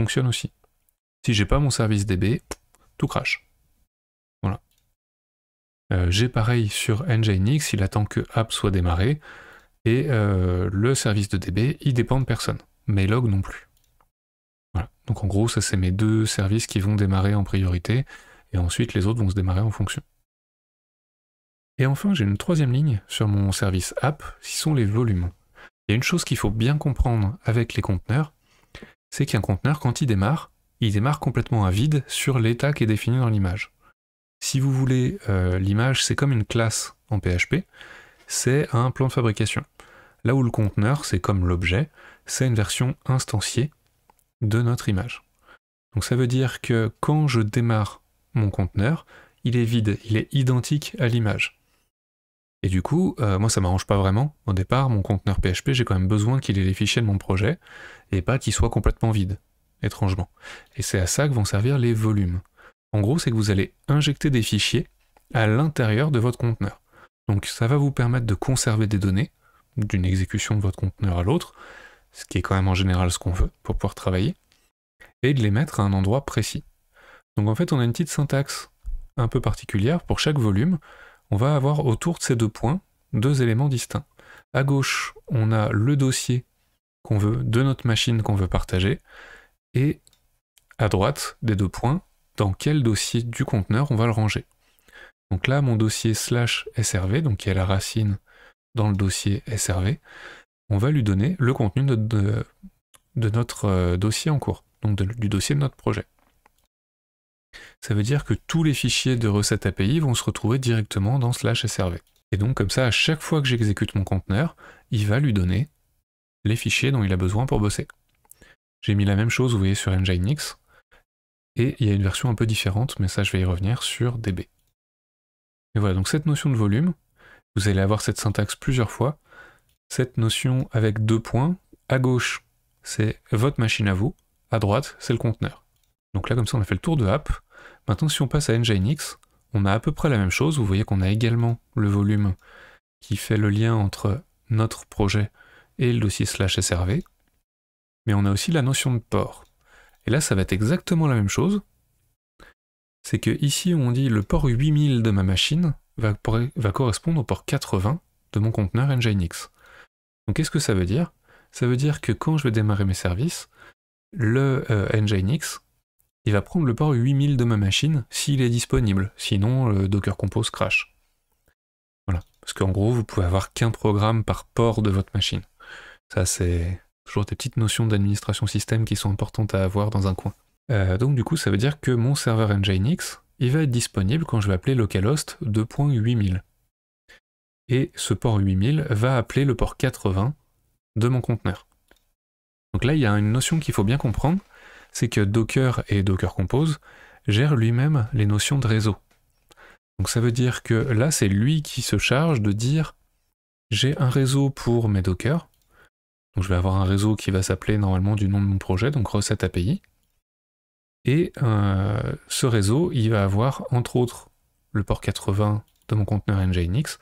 fonctionne aussi. Si j'ai pas mon service DB, tout crache. Voilà. Euh, j'ai pareil sur Nginx, il attend que app soit démarré, et euh, le service de DB, il dépend de personne. logs non plus. Voilà. Donc en gros, ça c'est mes deux services qui vont démarrer en priorité, et ensuite les autres vont se démarrer en fonction. Et enfin, j'ai une troisième ligne sur mon service app, qui sont les volumes. Il y a une chose qu'il faut bien comprendre avec les conteneurs, c'est qu'un conteneur, quand il démarre, il démarre complètement à vide sur l'état qui est défini dans l'image. Si vous voulez, euh, l'image, c'est comme une classe en PHP, c'est un plan de fabrication. Là où le conteneur, c'est comme l'objet, c'est une version instanciée de notre image. Donc ça veut dire que quand je démarre mon conteneur, il est vide, il est identique à l'image. Et du coup, euh, moi, ça m'arrange pas vraiment. Au départ, mon conteneur PHP, j'ai quand même besoin qu'il ait les fichiers de mon projet et pas qu'il soit complètement vide, étrangement. Et c'est à ça que vont servir les volumes. En gros, c'est que vous allez injecter des fichiers à l'intérieur de votre conteneur. Donc ça va vous permettre de conserver des données d'une exécution de votre conteneur à l'autre, ce qui est quand même en général ce qu'on veut pour pouvoir travailler, et de les mettre à un endroit précis. Donc en fait, on a une petite syntaxe un peu particulière pour chaque volume on va avoir autour de ces deux points deux éléments distincts. À gauche, on a le dossier qu'on veut de notre machine qu'on veut partager, et à droite des deux points, dans quel dossier du conteneur on va le ranger. Donc là, mon dossier slash SRV, donc qui est la racine dans le dossier SRV, on va lui donner le contenu de, notre euh, dossier en cours, donc du dossier de notre projet. Ça veut dire que tous les fichiers de recette API vont se retrouver directement dans slash SRV. Et donc comme ça, à chaque fois que j'exécute mon conteneur, il va lui donner les fichiers dont il a besoin pour bosser. J'ai mis la même chose, vous voyez, sur Nginx, et il y a une version un peu différente, mais ça je vais y revenir sur DB. Et voilà, donc cette notion de volume, vous allez avoir cette syntaxe plusieurs fois. Cette notion avec deux points, à gauche c'est votre machine à vous, à droite c'est le conteneur. Donc là, comme ça, on a fait le tour de app. Maintenant, si on passe à Nginx, on a à peu près la même chose. Vous voyez qu'on a également le volume qui fait le lien entre notre projet et le dossier slash SRV. Mais on a aussi la notion de port. Et là, ça va être exactement la même chose. C'est que ici, on dit le port 8000 de ma machine va, correspondre au port 80 de mon conteneur Nginx. Donc qu'est-ce que ça veut dire Ça veut dire que quand je vais démarrer mes services, le euh, Nginx il va prendre le port 8000 de ma machine s'il est disponible, sinon le Docker Compose crash. Voilà, parce qu'en gros, vous pouvez avoir qu'un programme par port de votre machine. Ça, c'est toujours des petites notions d'administration système qui sont importantes à avoir dans un coin. Euh, donc du coup, ça veut dire que mon serveur Nginx, il va être disponible quand je vais appeler localhost 2.8000. Et ce port 8000 va appeler le port 80 de mon conteneur. Donc là, il y a une notion qu'il faut bien comprendre, c'est que Docker et Docker Compose gèrent lui-même les notions de réseau. Donc ça veut dire que là, c'est lui qui se charge de dire j'ai un réseau pour mes Docker. Donc je vais avoir un réseau qui va s'appeler normalement du nom de mon projet, donc recette API. Et euh, ce réseau, il va avoir entre autres le port 80 de mon conteneur Nginx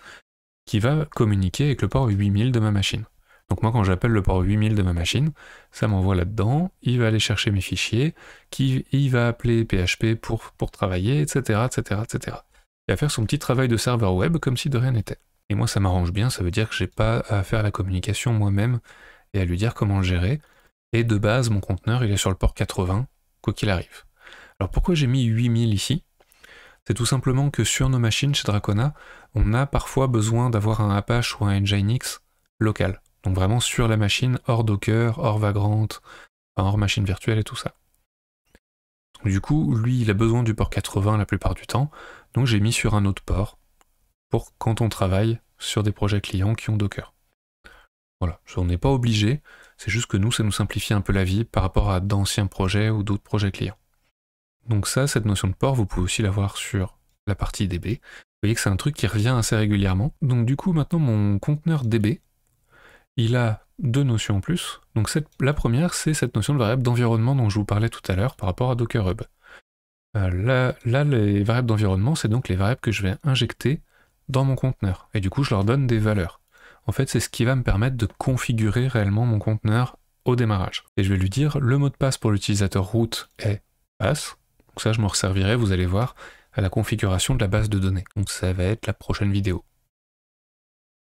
qui va communiquer avec le port 8000 de ma machine. Donc moi quand j'appelle le port 8000 de ma machine, ça m'envoie là-dedans, il va aller chercher mes fichiers, qui, il va appeler PHP pour, travailler, etc., etc., etc. Et à faire son petit travail de serveur web comme si de rien n'était. Et moi ça m'arrange bien, ça veut dire que j'ai pas à faire la communication moi-même et à lui dire comment le gérer. Et de base, mon conteneur, il est sur le port 80, quoi qu'il arrive. Alors pourquoi j'ai mis 8000 ici c'est tout simplement que sur nos machines chez Dracona, on a parfois besoin d'avoir un Apache ou un Nginx local. Donc vraiment sur la machine, hors Docker, hors Vagrant, hors machine virtuelle et tout ça. du coup, lui, il a besoin du port 80 la plupart du temps, donc j'ai mis sur un autre port pour quand on travaille sur des projets clients qui ont Docker. Voilà, on n'est pas obligé, c'est juste que nous, ça nous simplifie un peu la vie par rapport à d'anciens projets ou d'autres projets clients. Donc ça, cette notion de port, vous pouvez aussi l'avoir sur la partie DB. Vous voyez que c'est un truc qui revient assez régulièrement. Donc du coup, maintenant, mon conteneur DB, il a deux notions en plus. Donc la première, c'est cette notion de variable d'environnement dont je vous parlais tout à l'heure par rapport à Docker Hub. Euh, là, les variables d'environnement, c'est donc les variables que je vais injecter dans mon conteneur. Et du coup, je leur donne des valeurs. En fait, c'est ce qui va me permettre de configurer réellement mon conteneur au démarrage. Et je vais lui dire, le mot de passe pour l'utilisateur root est pass. Donc ça, je m'en resservirai, vous allez voir, à la configuration de la base de données. Donc ça va être la prochaine vidéo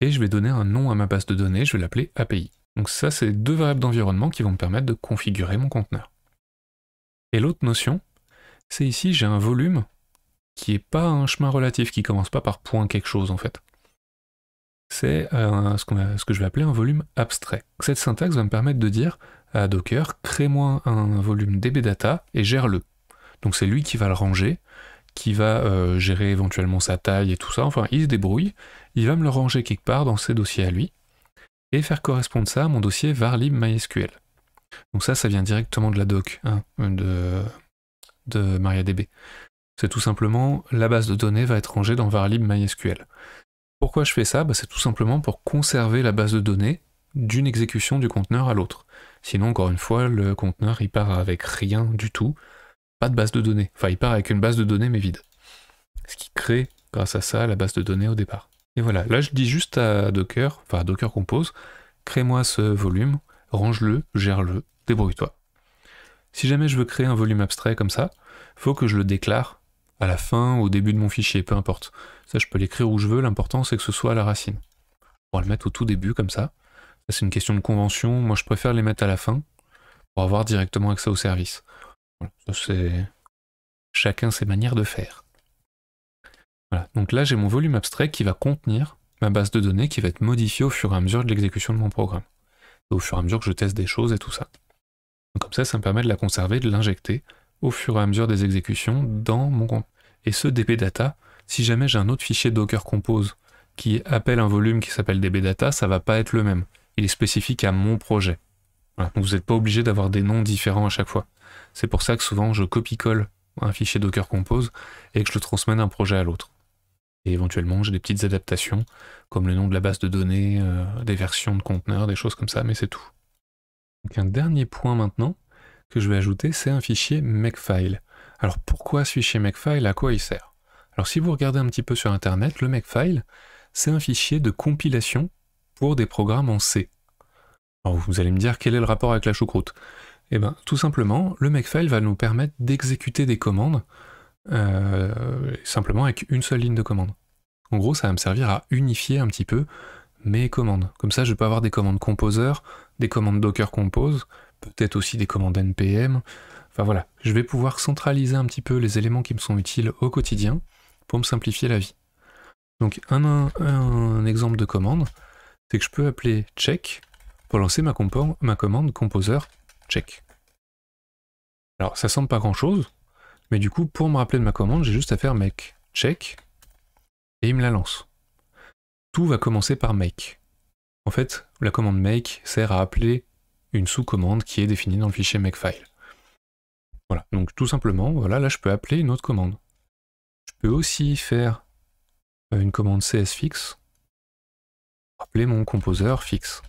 et je vais donner un nom à ma base de données, je vais l'appeler API. Donc ça, c'est deux variables d'environnement qui vont me permettre de configurer mon conteneur. Et l'autre notion, c'est ici, j'ai un volume qui n'est pas un chemin relatif, qui commence pas par point quelque chose en fait. C'est euh, ce, que je vais appeler un volume abstrait. Cette syntaxe va me permettre de dire à Docker, crée-moi un volume dbdata et gère-le. Donc c'est lui qui va le ranger, qui va euh, gérer éventuellement sa taille et tout ça, enfin il se débrouille, il va me le ranger quelque part dans ses dossiers à lui, et faire correspondre ça à mon dossier varlib Donc ça, ça vient directement de la doc hein, de, MariaDB. C'est tout simplement, la base de données va être rangée dans varlib MySQL. Pourquoi je fais ça bah, C'est tout simplement pour conserver la base de données d'une exécution du conteneur à l'autre. Sinon, encore une fois, le conteneur, il part avec rien du tout, de base de données. Enfin, il part avec une base de données mais vide. Ce qui crée, grâce à ça, la base de données au départ. Et voilà, là je dis juste à Docker, enfin Docker Compose, crée-moi ce volume, range-le, gère-le, débrouille-toi. Si jamais je veux créer un volume abstrait comme ça, faut que je le déclare à la fin, au début de mon fichier, peu importe. Ça, je peux l'écrire où je veux, l'important c'est que ce soit à la racine. On va le mettre au tout début comme ça. ça c'est une question de convention, moi je préfère les mettre à la fin pour avoir directement accès au service c'est chacun ses manières de faire. Voilà, donc là j'ai mon volume abstrait qui va contenir ma base de données qui va être modifiée au fur et à mesure de l'exécution de mon programme. au fur et à mesure que je teste des choses et tout ça. comme ça, ça me permet de la conserver, de l'injecter au fur et à mesure des exécutions dans mon compte. Et ce dbdata, si jamais j'ai un autre fichier Docker Compose qui appelle un volume qui s'appelle dbdata, ça va pas être le même. Il est spécifique à mon projet. vous n'êtes pas obligé d'avoir des noms différents à chaque fois. C'est pour ça que souvent je copie-colle un fichier Docker Compose et que je le transmets d'un projet à l'autre. Et éventuellement, j'ai des petites adaptations, comme le nom de la base de données, euh, des versions de conteneurs, des choses comme ça, mais c'est tout. Donc un dernier point maintenant que je vais ajouter, c'est un fichier makefile. Alors pourquoi ce fichier makefile, à quoi il sert Alors si vous regardez un petit peu sur Internet, le makefile, c'est un fichier de compilation pour des programmes en C. Alors vous allez me dire quel est le rapport avec la choucroute eh bien, tout simplement, le Makefile va nous permettre d'exécuter des commandes euh, simplement avec une seule ligne de commande. En gros, ça va me servir à unifier un petit peu mes commandes. Comme ça, je peux avoir des commandes Composer, des commandes Docker Compose, peut-être aussi des commandes NPM. Enfin voilà, je vais pouvoir centraliser un petit peu les éléments qui me sont utiles au quotidien pour me simplifier la vie. Donc un, exemple de commande, c'est que je peux appeler check pour lancer ma, ma commande composer Check. Alors, ça semble pas grand-chose, mais du coup, pour me rappeler de ma commande, j'ai juste à faire make check, et il me la lance. Tout va commencer par make. En fait, la commande make sert à appeler une sous-commande qui est définie dans le fichier makefile. Voilà, donc tout simplement, voilà, là je peux appeler une autre commande. Je peux aussi faire euh, une commande csfix » appeler mon composeur fixe.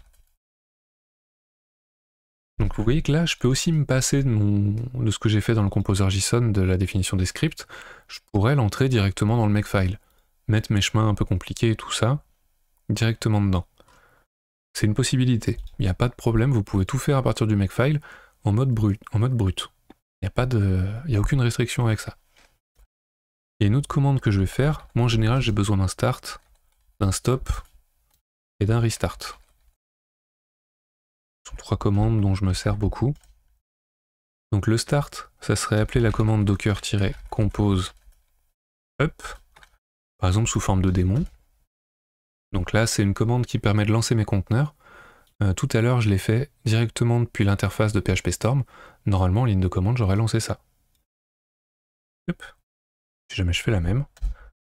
Donc vous voyez que là, je peux aussi me passer de, ce que j'ai fait dans le composer JSON, de la définition des scripts, je pourrais l'entrer directement dans le makefile, mettre mes chemins un peu compliqués et tout ça, directement dedans. C'est une possibilité, il n'y a pas de problème, vous pouvez tout faire à partir du makefile en mode brut. En mode brut. Il n'y a, a aucune restriction avec ça. Il y a une autre commande que je vais faire, moi en général j'ai besoin d'un start, d'un stop et d'un restart sont trois commandes dont je me sers beaucoup. Donc le start, ça serait appelé la commande docker-compose up, par exemple sous forme de démon. Donc là, c'est une commande qui permet de lancer mes conteneurs. Euh, tout à l'heure, je l'ai fait directement depuis l'interface de PHP Storm. Normalement, en ligne de commande, j'aurais lancé ça. Hop. Si jamais je fais la même,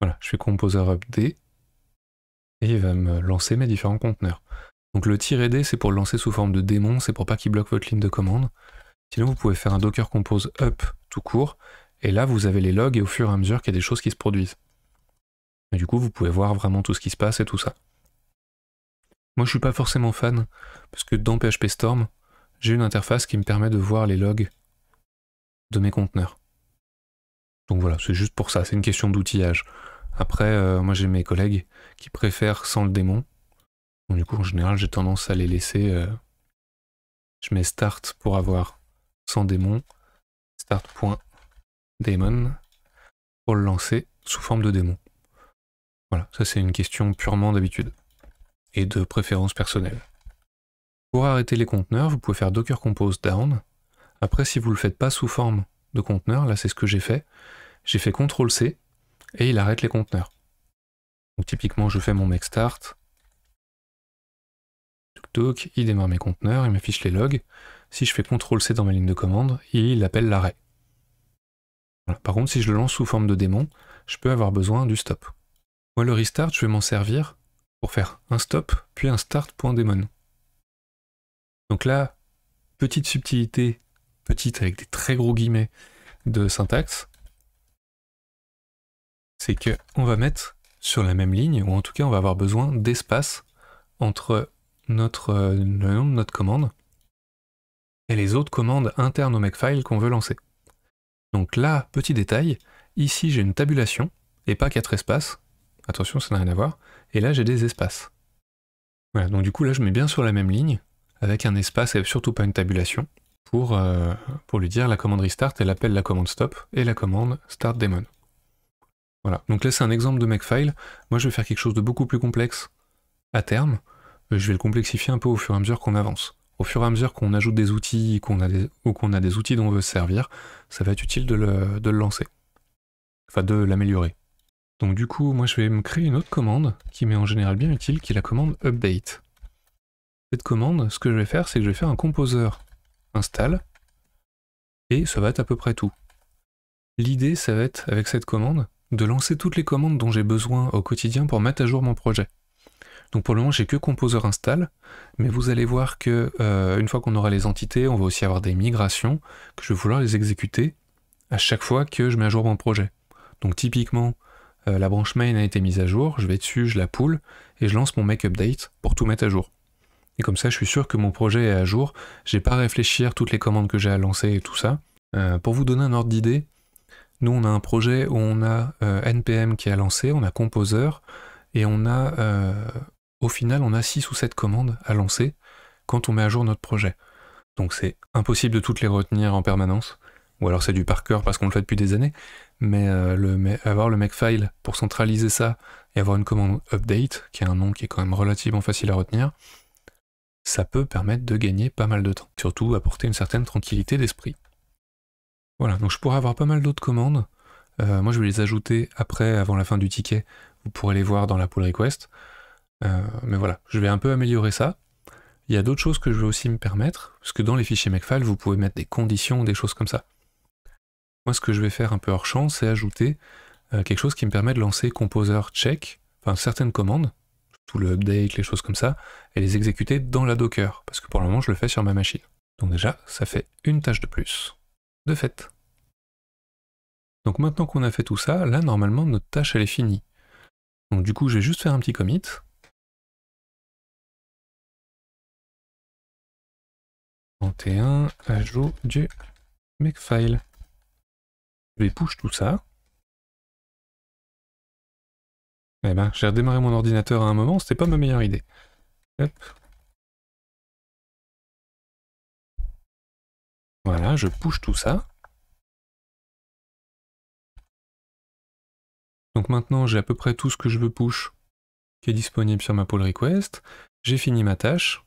voilà, je fais composer up d, et il va me lancer mes différents conteneurs. Donc le tir D c'est pour le lancer sous forme de démon, c'est pour pas qu'il bloque votre ligne de commande. Sinon, vous pouvez faire un docker compose up tout court, et là, vous avez les logs et au fur et à mesure qu'il y a des choses qui se produisent. Et du coup, vous pouvez voir vraiment tout ce qui se passe et tout ça. Moi, je suis pas forcément fan, parce que dans PHP Storm, j'ai une interface qui me permet de voir les logs de mes conteneurs. Donc voilà, c'est juste pour ça, c'est une question d'outillage. Après, euh, moi j'ai mes collègues qui préfèrent sans le démon, du coup, en général, j'ai tendance à les laisser. Euh, je mets start pour avoir sans démon, start.daemon pour le lancer sous forme de démon. Voilà, ça c'est une question purement d'habitude et de préférence personnelle. Pour arrêter les conteneurs, vous pouvez faire docker compose down. Après, si vous ne le faites pas sous forme de conteneur, là c'est ce que j'ai fait, j'ai fait CTRL-C et il arrête les conteneurs. Donc typiquement, je fais mon make start, donc, il démarre mes conteneurs, il m'affiche les logs. Si je fais CTRL-C dans ma ligne de commande, il appelle l'arrêt. Par contre, si je le lance sous forme de démon, je peux avoir besoin du stop. Moi, le restart, je vais m'en servir pour faire un stop, puis un start.démon Donc là, petite subtilité, petite avec des très gros guillemets de syntaxe, c'est qu'on va mettre sur la même ligne, ou en tout cas on va avoir besoin d'espace entre notre, euh, le nom de notre commande et les autres commandes internes au Makefile qu'on veut lancer. Donc là, petit détail, ici j'ai une tabulation et pas quatre espaces. Attention, ça n'a rien à voir. Et là, j'ai des espaces. Voilà, donc du coup là, je mets bien sur la même ligne, avec un espace et surtout pas une tabulation, pour, euh, pour lui dire la commande restart, elle appelle la commande stop et la commande start daemon. Voilà, donc là c'est un exemple de Makefile. Moi je vais faire quelque chose de beaucoup plus complexe à terme, euh, je vais le complexifier un peu au fur et à mesure qu'on avance. Au fur et à mesure qu'on ajoute des outils ou qu'on a des outils dont on veut se servir, ça va être utile de le, lancer. Enfin, de l'améliorer. Donc du coup, moi je vais me créer une autre commande qui m'est en général bien utile, qui est la commande update. Cette commande, ce que je vais faire, c'est que je vais faire un composer install, et ça va être à peu près tout. L'idée, ça va être, avec cette commande, de lancer toutes les commandes dont j'ai besoin au quotidien pour mettre à jour mon projet. Donc pour le moment, j'ai que Composer install, mais vous allez voir que euh, une fois qu'on aura les entités, on va aussi avoir des migrations que je vais vouloir les exécuter à chaque fois que je mets à jour mon projet. Donc typiquement, euh, la branche main a été mise à jour, je vais dessus, je la poule et je lance mon make update pour tout mettre à jour. Et comme ça, je suis sûr que mon projet est à jour, j'ai pas à réfléchir toutes les commandes que j'ai à lancer et tout ça. Euh, pour vous donner un ordre d'idée, nous on a un projet où on a NPM qui a lancé, on a Composer et on a au final, on a 6 ou 7 commandes à lancer quand on met à jour notre projet. Donc c'est impossible de toutes les retenir en permanence, ou alors c'est du par cœur parce qu'on le fait depuis des années, mais, euh, le, avoir le Makefile pour centraliser ça et avoir une commande update, qui est un nom qui est quand même relativement facile à retenir, ça peut permettre de gagner pas mal de temps, surtout apporter une certaine tranquillité d'esprit. Voilà, donc je pourrais avoir pas mal d'autres commandes. Euh, moi, je vais les ajouter après, avant la fin du ticket. Vous pourrez les voir dans la pull request. Euh, mais voilà, je vais un peu améliorer ça. Il y a d'autres choses que je vais aussi me permettre, parce que dans les fichiers Makefile, vous pouvez mettre des conditions, des choses comme ça. Moi, ce que je vais faire un peu hors champ, c'est ajouter euh, quelque chose qui me permet de lancer Composer check, enfin certaines commandes, tout le update, les choses comme ça, et les exécuter dans la Docker, parce que pour le moment, je le fais sur ma machine. Donc déjà, ça fait une tâche de plus, de fait. Donc maintenant qu'on a fait tout ça, là, normalement, notre tâche, elle est finie. Donc du coup, je vais juste faire un petit commit, 31, ajout du makefile. Je vais push tout ça. Eh ben, j'ai redémarré mon ordinateur à un moment, c'était pas ma meilleure idée. Voilà, je push tout ça. Donc maintenant, j'ai à peu près tout ce que je veux push qui est disponible sur ma pull request. J'ai fini ma tâche.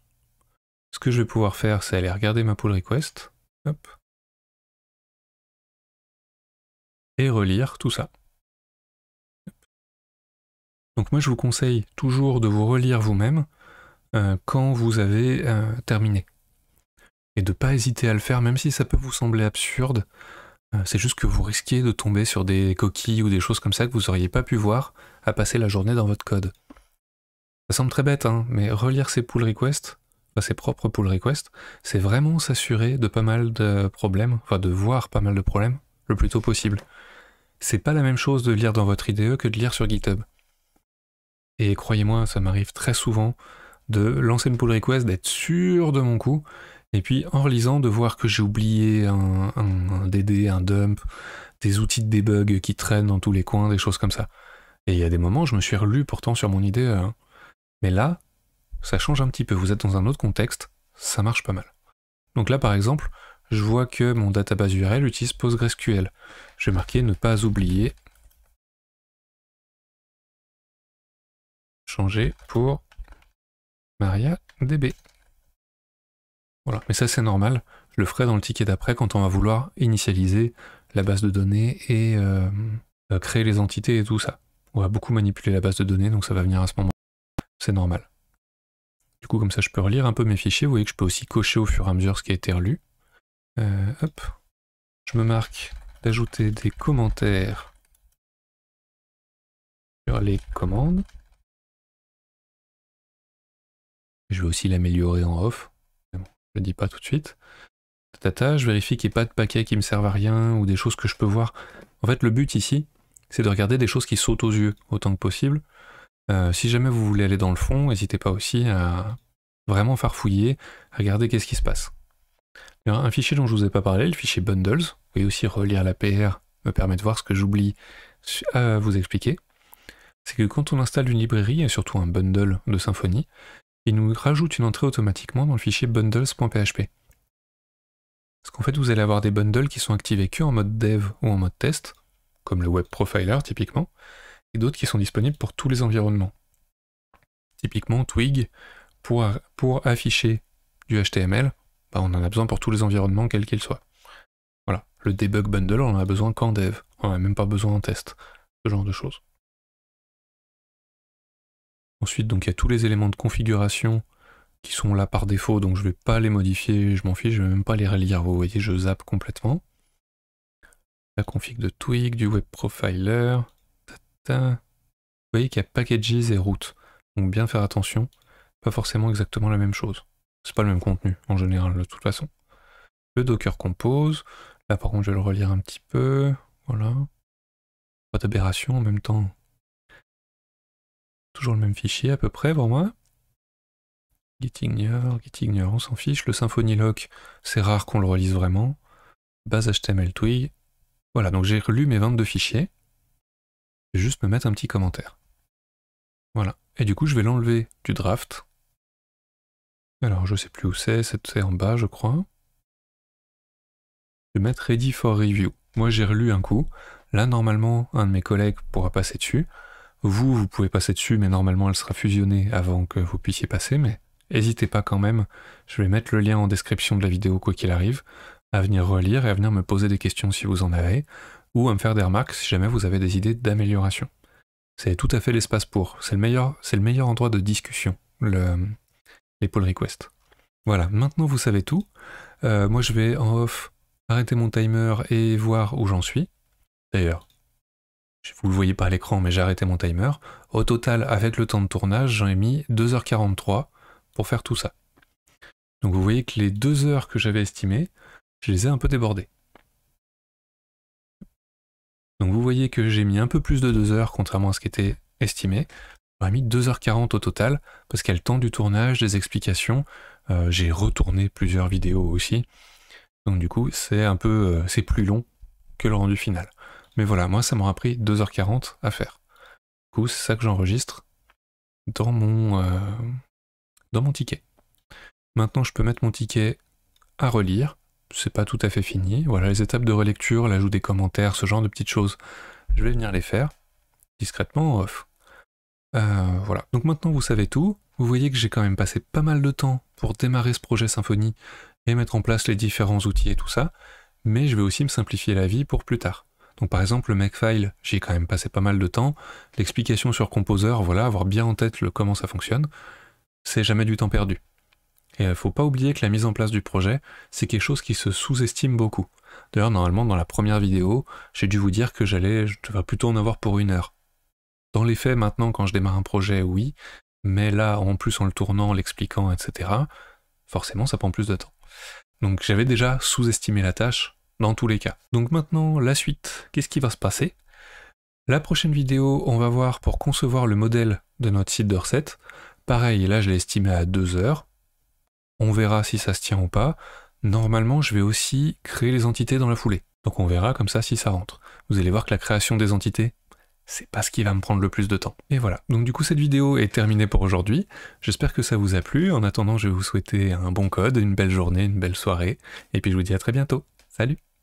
Ce que je vais pouvoir faire, c'est aller regarder ma pull request. Et relire tout ça. Donc moi je vous conseille toujours de vous relire vous-même euh, quand vous avez euh, terminé. Et de ne pas hésiter à le faire, même si ça peut vous sembler absurde. Euh, c'est juste que vous risquez de tomber sur des coquilles ou des choses comme ça que vous n'auriez pas pu voir à passer la journée dans votre code. Ça semble très bête, hein, mais relire ces pull requests, ses propres pull requests, c'est vraiment s'assurer de pas mal de problèmes, enfin de voir pas mal de problèmes le plus tôt possible. C'est pas la même chose de lire dans votre IDE que de lire sur GitHub. Et croyez-moi, ça m'arrive très souvent de lancer une pull request, d'être sûr de mon coup, et puis en relisant, de voir que j'ai oublié un, un, DD, un dump, des outils de debug qui traînent dans tous les coins, des choses comme ça. Et il y a des moments, je me suis relu pourtant sur mon IDE. Hein. Mais là, ça change un petit peu, vous êtes dans un autre contexte, ça marche pas mal. Donc là par exemple, je vois que mon database URL utilise PostgreSQL. Je vais marquer ne pas oublier changer pour MariaDB. Voilà, mais ça c'est normal, je le ferai dans le ticket d'après quand on va vouloir initialiser la base de données et euh, euh, créer les entités et tout ça. On va beaucoup manipuler la base de données, donc ça va venir à ce moment. là C'est normal. Du coup, comme ça, je peux relire un peu mes fichiers. Vous voyez que je peux aussi cocher au fur et à mesure ce qui a été relu. Euh, je me marque d'ajouter des commentaires sur les commandes. Je vais aussi l'améliorer en off. je ne le dis pas tout de suite. je vérifie qu'il n'y ait pas de paquets qui me servent à rien ou des choses que je peux voir. En fait, le but ici, c'est de regarder des choses qui sautent aux yeux autant que possible. Euh, si jamais vous voulez aller dans le fond, n'hésitez pas aussi à vraiment farfouiller, à regarder qu'est-ce qui se passe. Un fichier dont je ne vous ai pas parlé, le fichier bundles, vous pouvez aussi relire la PR, me permet de voir ce que j'oublie à vous expliquer, c'est que quand on installe une librairie, et surtout un bundle de Symfony, il nous rajoute une entrée automatiquement dans le fichier bundles.php. Parce qu'en fait, vous allez avoir des bundles qui sont activés que en mode dev ou en mode test, comme le web profiler typiquement, et d'autres qui sont disponibles pour tous les environnements. Typiquement, Twig, pour, afficher du HTML, bah, on en a besoin pour tous les environnements, quels qu'ils soient. Voilà, le debug bundle, on en a besoin qu'en dev, on n'en a même pas besoin en test, ce genre de choses. Ensuite, donc, il y a tous les éléments de configuration qui sont là par défaut, donc je ne vais pas les modifier, je m'en fiche, je ne vais même pas les relire, vous voyez, je zappe complètement. La config de Twig, du web profiler, vous voyez qu'il y a packages et routes. Donc bien faire attention, pas forcément exactement la même chose. C'est pas le même contenu en général de toute façon. Le Docker Compose, là par contre je vais le relire un petit peu, voilà. Pas d'aberration en même temps. Toujours le même fichier à peu près pour moi. Gitignore, Gitignore, on s'en fiche. Le lock c'est rare qu'on le relise vraiment. Base HTML Twig. Voilà, donc j'ai relu mes 22 fichiers juste me mettre un petit commentaire. Voilà. Et du coup, je vais l'enlever du draft. Alors, je sais plus où c'est, c'est en bas, je crois. Je vais mettre Ready for Review. Moi, j'ai relu un coup. Là, normalement, un de mes collègues pourra passer dessus. Vous, vous pouvez passer dessus, mais normalement, elle sera fusionnée avant que vous puissiez passer, mais n'hésitez pas quand même. Je vais mettre le lien en description de la vidéo, quoi qu'il arrive, à venir relire et à venir me poser des questions si vous en avez ou à me faire des remarques si jamais vous avez des idées d'amélioration. C'est tout à fait l'espace pour. C'est le meilleur, le meilleur endroit de discussion, les pull requests. Voilà, maintenant vous savez tout. Euh, moi je vais en off arrêter mon timer et voir où j'en suis. D'ailleurs, vous le voyez pas à l'écran, mais j'ai arrêté mon timer. Au total, avec le temps de tournage, j'en ai mis 2h43 pour faire tout ça. Donc vous voyez que les deux heures que j'avais estimées, je les ai un peu débordées. Donc vous voyez que j'ai mis un peu plus de 2 heures, contrairement à ce qui était estimé. J'aurais mis 2h40 au total, parce qu'il y a le temps du tournage, des explications. Euh, j'ai retourné plusieurs vidéos aussi. Donc du coup, c'est un peu. Euh, c'est plus long que le rendu final. Mais voilà, moi ça m'aura pris 2h40 à faire. Du coup, c'est ça que j'enregistre dans euh, dans mon ticket. Maintenant, je peux mettre mon ticket à relire c'est pas tout à fait fini. Voilà, les étapes de relecture, l'ajout des commentaires, ce genre de petites choses, je vais venir les faire discrètement off. Euh, voilà, donc maintenant vous savez tout. Vous voyez que j'ai quand même passé pas mal de temps pour démarrer ce projet Symfony et mettre en place les différents outils et tout ça, mais je vais aussi me simplifier la vie pour plus tard. Donc par exemple le Makefile, j'y ai quand même passé pas mal de temps, l'explication sur Composer, voilà, avoir bien en tête le comment ça fonctionne, c'est jamais du temps perdu. Et il euh, ne faut pas oublier que la mise en place du projet, c'est quelque chose qui se sous-estime beaucoup. D'ailleurs, normalement, dans la première vidéo, j'ai dû vous dire que j'allais je devrais plutôt en avoir pour une heure. Dans les faits, maintenant, quand je démarre un projet, oui, mais là, en plus, en le tournant, l'expliquant, etc., forcément, ça prend plus de temps. Donc j'avais déjà sous-estimé la tâche, dans tous les cas. Donc maintenant, la suite, qu'est-ce qui va se passer La prochaine vidéo, on va voir pour concevoir le modèle de notre site de recette. Pareil, là je l'ai estimé à deux heures, on verra si ça se tient ou pas. Normalement, je vais aussi créer les entités dans la foulée. Donc on verra comme ça si ça rentre. Vous allez voir que la création des entités, c'est pas ce qui va me prendre le plus de temps. Et voilà, donc du coup cette vidéo est terminée pour aujourd'hui. J'espère que ça vous a plu. En attendant, je vais vous souhaiter un bon code, une belle journée, une belle soirée. Et puis je vous dis à très bientôt. Salut